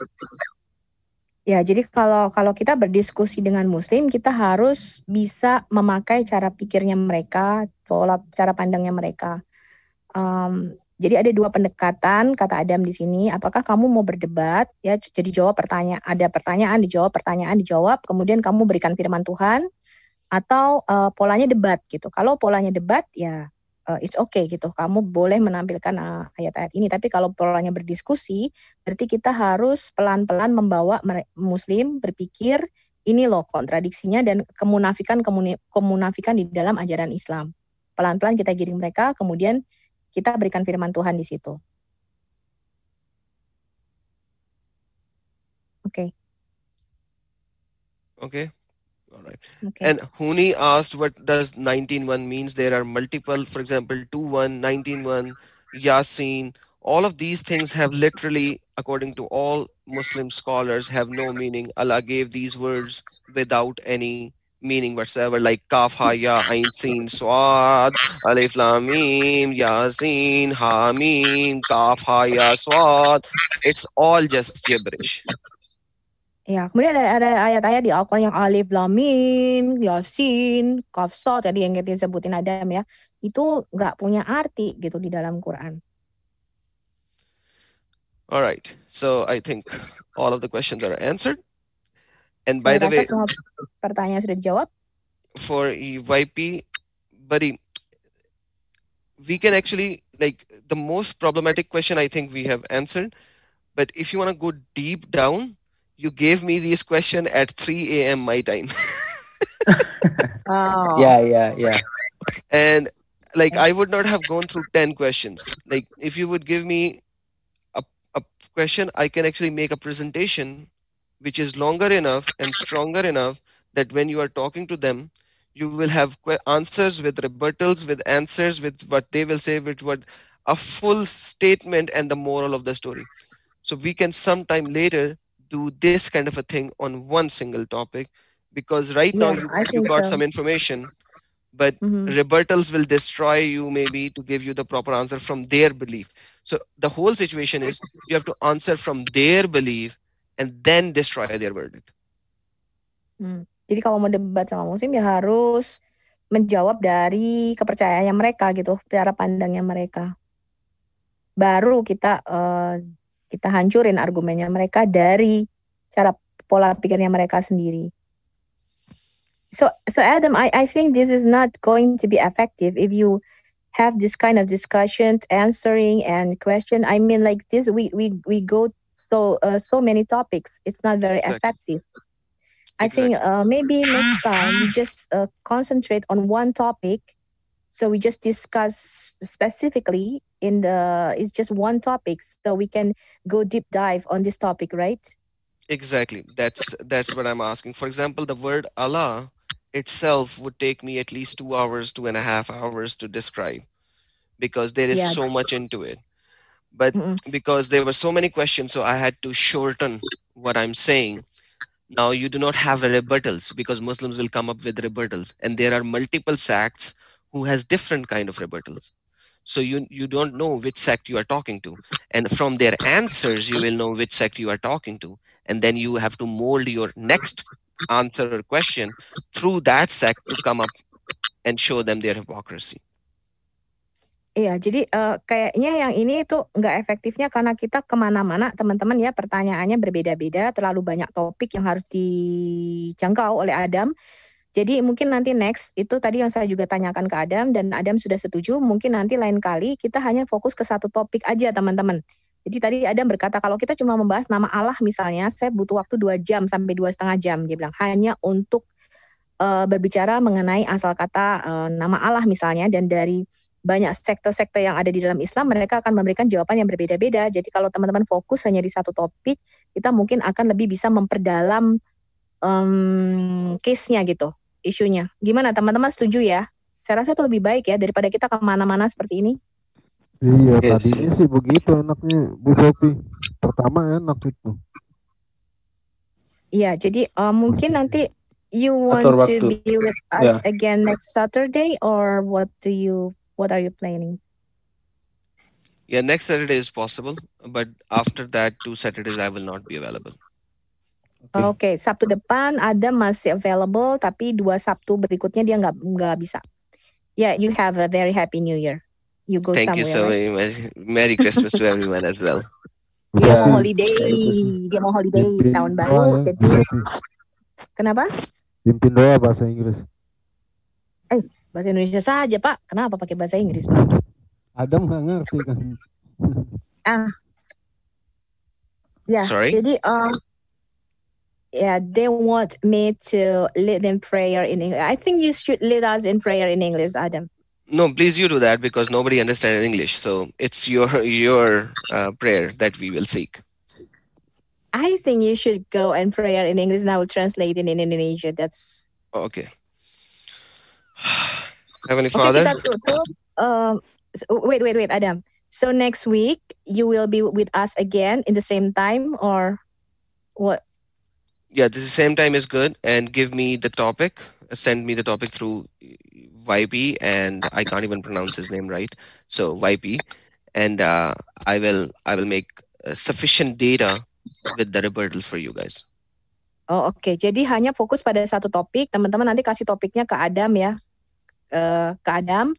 Ya, jadi kalau kalau kita berdiskusi dengan muslim, kita harus bisa memakai cara pikirnya mereka, pola cara pandangnya mereka. Um, jadi ada dua pendekatan kata Adam di sini. Apakah kamu mau berdebat? Ya, jadi jawab pertanyaan, ada pertanyaan dijawab, pertanyaan dijawab, kemudian kamu berikan firman Tuhan atau uh, polanya debat gitu. Kalau polanya debat, ya uh, it's okay gitu. Kamu boleh menampilkan ayat eh, ayat-ayat ini, tapi kalau polanya berdiskusi, berarti kita harus pelan-pelan membawa muslim berpikir ini loh kontradiksinya dan kemunafikan kemunafikan di dalam ajaran Islam. Pelan-pelan kita giring mereka, kemudian kita berikan firman Tuhan di situ. Oke. Okay. Oke, okay. All right. Okay. And Huni asked, what does 19 means? There are multiple, for example, 2-1, 19-1, Yasin. All of these things have literally, according to all Muslim scholars, have no meaning. Allah gave these words without any meaning whatsoever, like Kaf, Ha, Ya, Ain, Sin, Swad, Alif, Lamim, Yasin, Hamim, Kaf, Ha, Ya, Swad. It's all just gibberish. Ya, kemudian ada, ada ayat-ayat di Al-Quran yang Alif Lamin, Yasin, kafsa, tadi yang kita sebutin Adam ya. Itu nggak punya arti gitu di dalam Quran. Alright, So I think all of the questions are answered. And by the way, semua pertanyaan sudah dijawab. For EYP, buddy, we can actually like the most problematic question I think we have answered. But if you want to go deep down, you gave me this question at 3 a.m. my time. oh. Yeah, yeah, yeah. And like I would not have gone through 10 questions. Like if you would give me a, a question, I can actually make a presentation which is longer enough and stronger enough that when you are talking to them, you will have answers with rebuttals, with answers, with what they will say, with what a full statement and the moral of the story. So we can sometime later do this kind of a thing on one single topic because right yeah, now you, you got so. some information but mm-hmm. rebuttals will destroy you maybe to give you the proper answer from their belief so the whole situation is you have to answer from their belief and then destroy their verdict hmm. jadi kalau mau debat sama muslim ya harus menjawab dari kepercayaannya mereka gitu cara pandangnya mereka baru kita uh, kita hancurin argumennya mereka dari cara pola pikirnya mereka sendiri. So so Adam, I I think this is not going to be effective if you have this kind of discussion, answering and question. I mean, like this, we we we go so uh, so many topics. It's not very exactly. effective. I exactly. think uh, maybe next time you just uh, concentrate on one topic So we just discuss specifically in the it's just one topic, so we can go deep dive on this topic, right? Exactly. That's that's what I'm asking. For example, the word Allah itself would take me at least two hours, two and a half hours to describe because there is yeah. so much into it. But mm-hmm. because there were so many questions, so I had to shorten what I'm saying. Now you do not have rebuttals because Muslims will come up with rebuttals, and there are multiple sects who has different kind of rebuttals so you you don't know which sect you are talking to and from their answers you will know which sect you are talking to and then you have to mold your next answer or question through that sect to come up and show them their hypocrisy Iya, jadi uh, kayaknya yang ini itu nggak efektifnya karena kita kemana-mana teman-teman ya pertanyaannya berbeda-beda, terlalu banyak topik yang harus dijangkau oleh Adam. Jadi mungkin nanti next itu tadi yang saya juga tanyakan ke Adam dan Adam sudah setuju. Mungkin nanti lain kali kita hanya fokus ke satu topik aja teman-teman. Jadi tadi Adam berkata kalau kita cuma membahas nama Allah misalnya, saya butuh waktu dua jam sampai dua setengah jam. Dia bilang hanya untuk uh, berbicara mengenai asal kata uh, nama Allah misalnya dan dari banyak sektor-sektor yang ada di dalam Islam, mereka akan memberikan jawaban yang berbeda-beda. Jadi kalau teman-teman fokus hanya di satu topik, kita mungkin akan lebih bisa memperdalam um, case-nya gitu isunya. Gimana teman-teman setuju ya? Saya rasa itu lebih baik ya daripada kita kemana-mana seperti ini. Iya, yes. tadinya sih begitu enaknya Bu Sophie. Pertama enak itu. Iya, jadi uh, mungkin nanti you want to be with us yeah. again next Saturday or what do you what are you planning? Yeah, next Saturday is possible, but after that two Saturdays I will not be available. Oke, okay, Sabtu depan ada masih available, tapi dua Sabtu berikutnya dia nggak nggak bisa. Yeah, you have a very happy New Year. You go Thank somewhere. Thank you so very much. Merry Christmas to everyone as well. Dia mau holiday, dia mau holiday Pimpin tahun ya. baru. Ya. Jadi kenapa? Pimpin doa ya bahasa Inggris. Eh, bahasa Indonesia saja Pak. Kenapa pakai bahasa Inggris Pak? Adam nggak ngerti kan. ah, ya. Sorry? Jadi um, yeah, they want me to lead in prayer in English. I think you should lead us in prayer in English, Adam. No, please you do that because nobody understands English. So it's your your uh, prayer that we will seek. I think you should go and prayer in English, and I will translate it in Indonesia. That's okay. Heavenly Father. Okay, um, so wait, wait, wait, Adam. So next week you will be with us again in the same time, or what? yeah, this is same time is good. And give me the topic. Send me the topic through YP, and I can't even pronounce his name right. So YP, and uh, I will I will make uh, sufficient data with the rebuttals for you guys. Oh oke, okay. jadi hanya fokus pada satu topik. Teman-teman nanti kasih topiknya ke Adam ya, uh, ke Adam.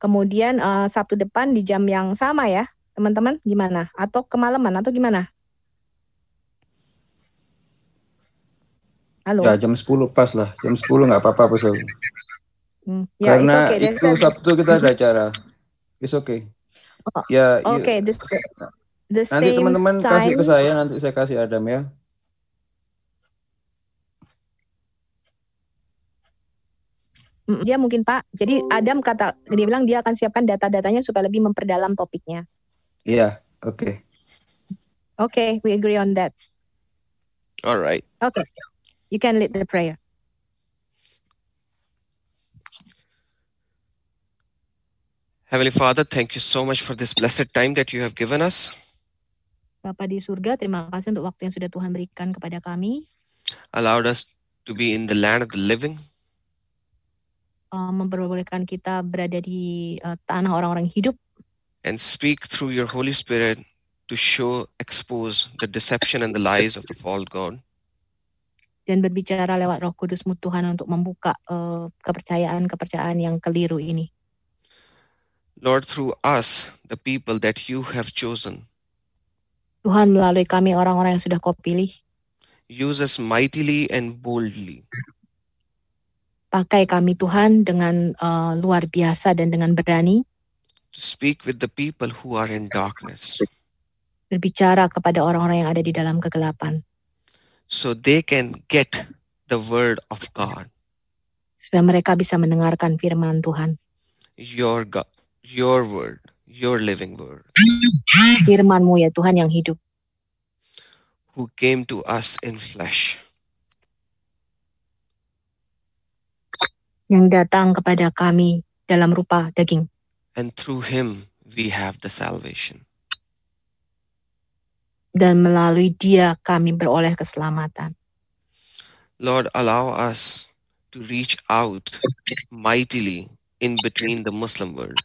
Kemudian uh, Sabtu depan di jam yang sama ya, teman-teman gimana? Atau kemalaman atau gimana? Halo. Ya, jam 10 pas lah. Jam 10 nggak apa-apa Pak Hmm. Ya, Karena okay, itu then. Sabtu kita ada acara. It's okay. Oh, ya, oke. Iya. Okay, this, nanti teman-teman kasih ke saya, nanti saya kasih Adam ya. Dia mm, ya mungkin Pak. Jadi hmm. Adam kata dia bilang dia akan siapkan data-datanya supaya lebih memperdalam topiknya. Iya, yeah, oke. Okay. Oke, okay, we agree on that. Alright. Oke. Okay. You can lead the prayer. Heavenly Father, thank you so much for this blessed time that you have given us. Bapa di surga, terima kasih untuk waktu yang sudah Tuhan berikan kepada kami. Allowed us to be in the land of the living. Uh, memperbolehkan kita berada di uh, tanah orang-orang hidup. And speak through your Holy Spirit to show, expose the deception and the lies of the false God dan berbicara lewat Roh Kudusmu Tuhan untuk membuka eh, kepercayaan-kepercayaan uh, yang keliru ini. Lord, through us, the people that you have chosen. Tuhan melalui kami orang-orang yang sudah kau pilih. Use us mightily and boldly. Pakai kami Tuhan dengan uh, luar biasa dan dengan berani. To speak with the people who are in darkness. Berbicara kepada orang-orang yang ada di dalam kegelapan so they can get the word of God. Supaya mereka bisa mendengarkan firman Tuhan. Your God, your word, your living word. Firmanmu ya Tuhan yang hidup. Who came to us in flesh. Yang datang kepada kami dalam rupa daging. And through him we have the salvation dan melalui dia kami beroleh keselamatan. Lord, allow us to reach out mightily in between the Muslim world.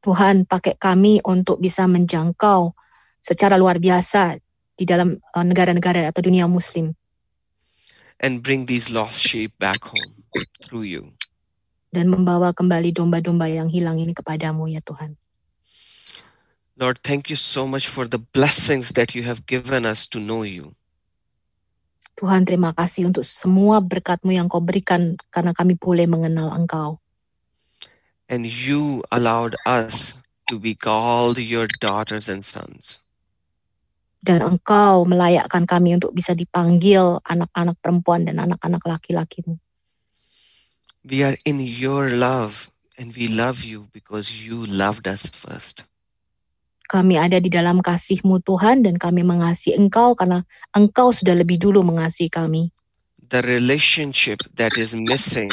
Tuhan pakai kami untuk bisa menjangkau secara luar biasa di dalam eh, negara-negara atau dunia muslim. And bring these lost sheep back home through you. Dan membawa kembali domba-domba yang hilang ini kepadamu ya Tuhan. Lord, thank you so much for the blessings that you have given us to know you. Tuhan, terima kasih untuk semua berkatmu yang kau berikan karena kami boleh mengenal engkau. And you allowed us to be called your daughters and sons. Dan engkau melayakkan kami untuk bisa dipanggil anak-anak perempuan dan anak-anak laki-lakimu. We are in your love and we love you because you loved us first. Kami ada di dalam kasih-Mu Tuhan dan kami mengasihi Engkau karena Engkau sudah lebih dulu mengasihi kami. The relationship that is missing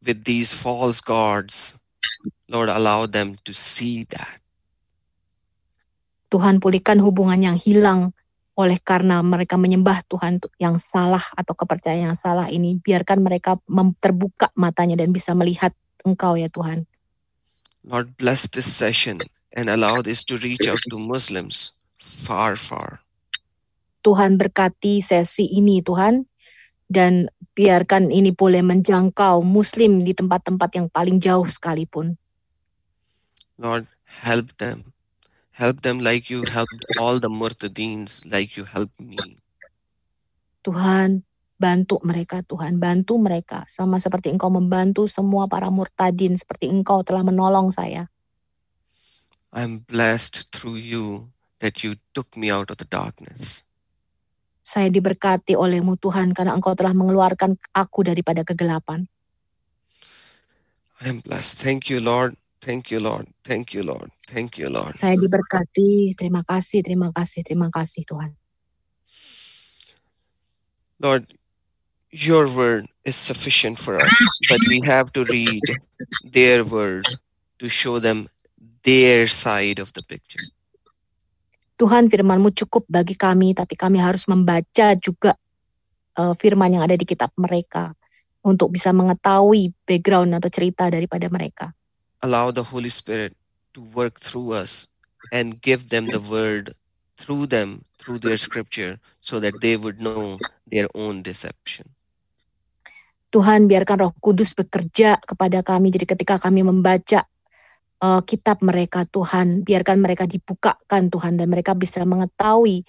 with these false gods, Lord allow them to see that. Tuhan pulihkan hubungan yang hilang oleh karena mereka menyembah Tuhan yang salah atau kepercayaan yang salah ini. Biarkan mereka terbuka matanya dan bisa melihat Engkau ya Tuhan. Lord bless this session and allow this to reach out to Muslims far, far. Tuhan berkati sesi ini, Tuhan, dan biarkan ini boleh menjangkau Muslim di tempat-tempat yang paling jauh sekalipun. Lord, help them. Help them like you help all the murtadins, like you help me. Tuhan, bantu mereka Tuhan, bantu mereka. Sama seperti engkau membantu semua para murtadin, seperti engkau telah menolong saya. I'm blessed through you that you took me out of the darkness. Saya diberkati olehmu Tuhan karena engkau telah mengeluarkan aku daripada kegelapan. I am blessed. Thank you Lord. Thank you Lord. Thank you Lord. Thank you Lord. Saya diberkati. Terima kasih, terima kasih, terima kasih Tuhan. Lord, your word is sufficient for us, but we have to read their words to show them their side of the picture. Tuhan firmanmu cukup bagi kami, tapi kami harus membaca juga uh, firman yang ada di kitab mereka untuk bisa mengetahui background atau cerita daripada mereka. Allow the Holy Spirit to work through us and give them the word through them, through their scripture, so that they would know their own deception. Tuhan biarkan roh kudus bekerja kepada kami. Jadi ketika kami membaca uh, kitab mereka Tuhan, biarkan mereka dibukakan Tuhan dan mereka bisa mengetahui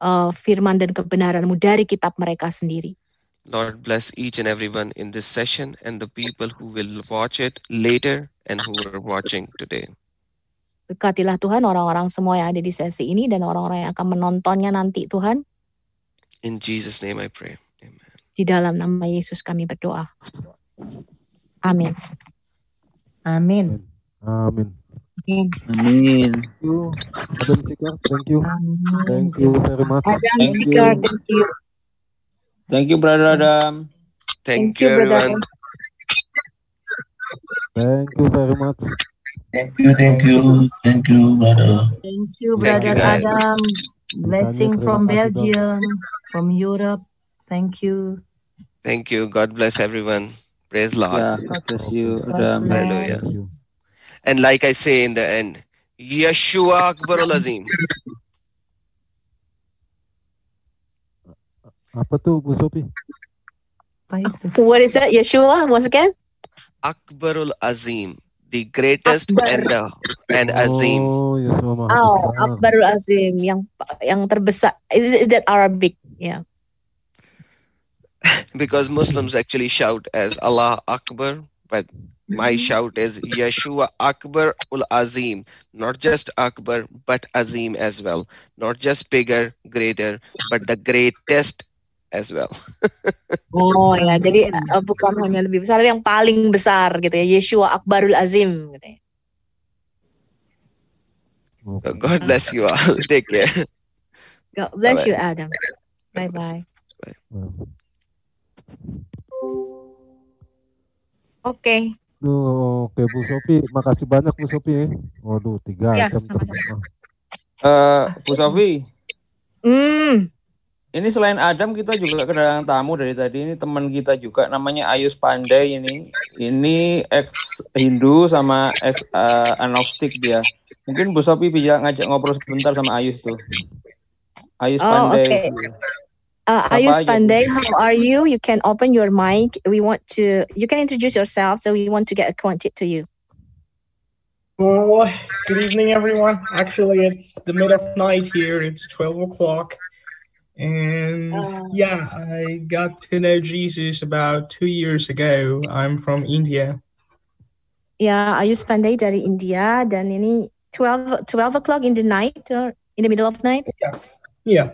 uh, firman dan kebenaranmu dari kitab mereka sendiri. Lord bless each and everyone in this session and the people who will watch it later and who are watching today. Berkatilah Tuhan orang-orang semua yang ada di sesi ini dan orang-orang yang akan menontonnya nanti Tuhan. In Jesus name I pray. Amen. Di dalam nama Yesus kami berdoa. Amin. Amin. Amen. Amen. Thank you, Adam Sikar. Thank you. Thank you very much. Adam thank Sikar, you. thank you. Thank you, Brother Adam. Thank, thank you, everyone. Thank you very much. Thank you, thank you, thank you, brother. Thank you, brother thank you, Adam. Blessing from Belgium, from Europe. Thank you. Thank you. God bless everyone. Praise Lord. Yeah, God bless you, Adam. Hallelujah. And like I say in the end, Yeshua Akbarul Azim. What is that, Yeshua? Once again? Akbarul Azim, the greatest Akbar. and the uh, and oh, Azim. Oh, Yeshua Maha Oh, Akbarul Azim, yang yang terbesar. Is, is that Arabic? Yeah. because Muslims actually shout as Allah Akbar, but my shout is Yeshua Akbar ul Azim. Not just Akbar, but Azim as well. Not just bigger, greater, but the greatest as well. oh ya, jadi uh, bukan hanya lebih besar, tapi yang paling besar gitu ya. Yeshua Akbarul Azim gitu ya. God bless you all. Take care. God bless bye -bye. you, Adam. Bye bye. bye. Oke, okay. Aduh, oke Bu Sofi, makasih banyak Bu Sofi. Ya. Waduh, tiga ya, jam sama -sama. Uh, Bu Sofi. Hmm. Ini selain Adam kita juga kedatangan tamu dari tadi ini teman kita juga namanya Ayus Pandey ini. Ini ex Hindu sama ex uh, eh, anostik dia. Mungkin Bu Sofi bisa ngajak ngobrol sebentar sama Ayus tuh. Ayus oh, Pandey. Okay. Uh, Ayush Pandey, how are you? You can open your mic. We want to, you can introduce yourself so we want to get acquainted to you. Well, good evening, everyone. Actually, it's the middle of night here. It's 12 o'clock. And uh, yeah, I got to know Jesus about two years ago. I'm from India. Yeah, Ayush Pandey dari India Then any 12 12 o'clock in the night or in the middle of night. Yeah. Yeah.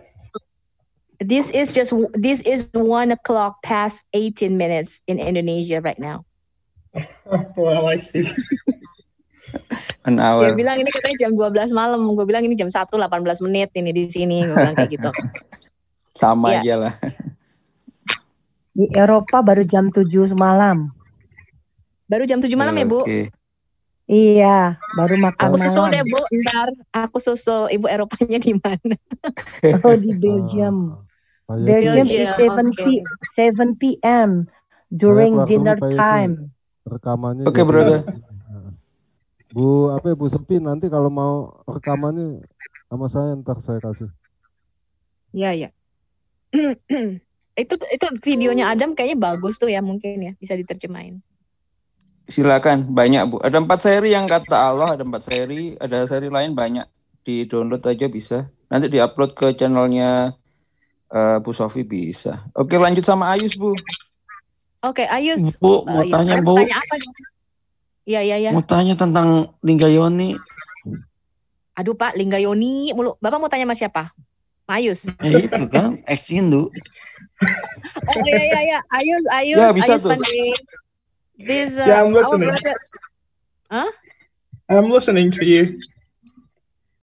this is just this is one o'clock past 18 minutes in indonesia right now well i see An hour. Dia bilang ini katanya jam 12 malam. Gue bilang ini jam 1 18 menit ini di sini. Gue bilang kayak gitu. Sama ya. aja lah. Di Eropa baru jam 7 malam. Baru jam 7 malam oh, ya, Bu? Okay. Iya, baru makan Aku susul malam. deh, Bu. Ntar aku susul Ibu Eropanya di mana. oh, di Belgium. Oh. Belgium, Belgium is 7 okay. p 7 p.m. during dinner time. Rekamannya. Oke, okay, Bu, apa ya, Bu Sepi nanti kalau mau rekamannya sama saya ntar saya kasih. Iya, ya. ya. itu itu videonya Adam kayaknya bagus tuh ya mungkin ya bisa diterjemahin. Silakan, banyak Bu. Ada empat seri yang kata Allah, ada empat seri, ada seri lain banyak. Di download aja bisa. Nanti diupload ke channelnya uh, Bu Sofi bisa. Oke lanjut sama Ayus Bu. Oke Ayus. Bu mau uh, tanya Bu. Tanya apa? Iya iya iya. Mau tanya tentang Linggayoni. Aduh Pak Linggayoni mulu. Bapak mau tanya sama siapa? Ayus. Ya, itu kan ex Hindu. oh iya iya iya Ayus Ayus ya, bisa Ayus Pandey. This ya, uh, yeah, I'm listening. Huh? I'm listening to you.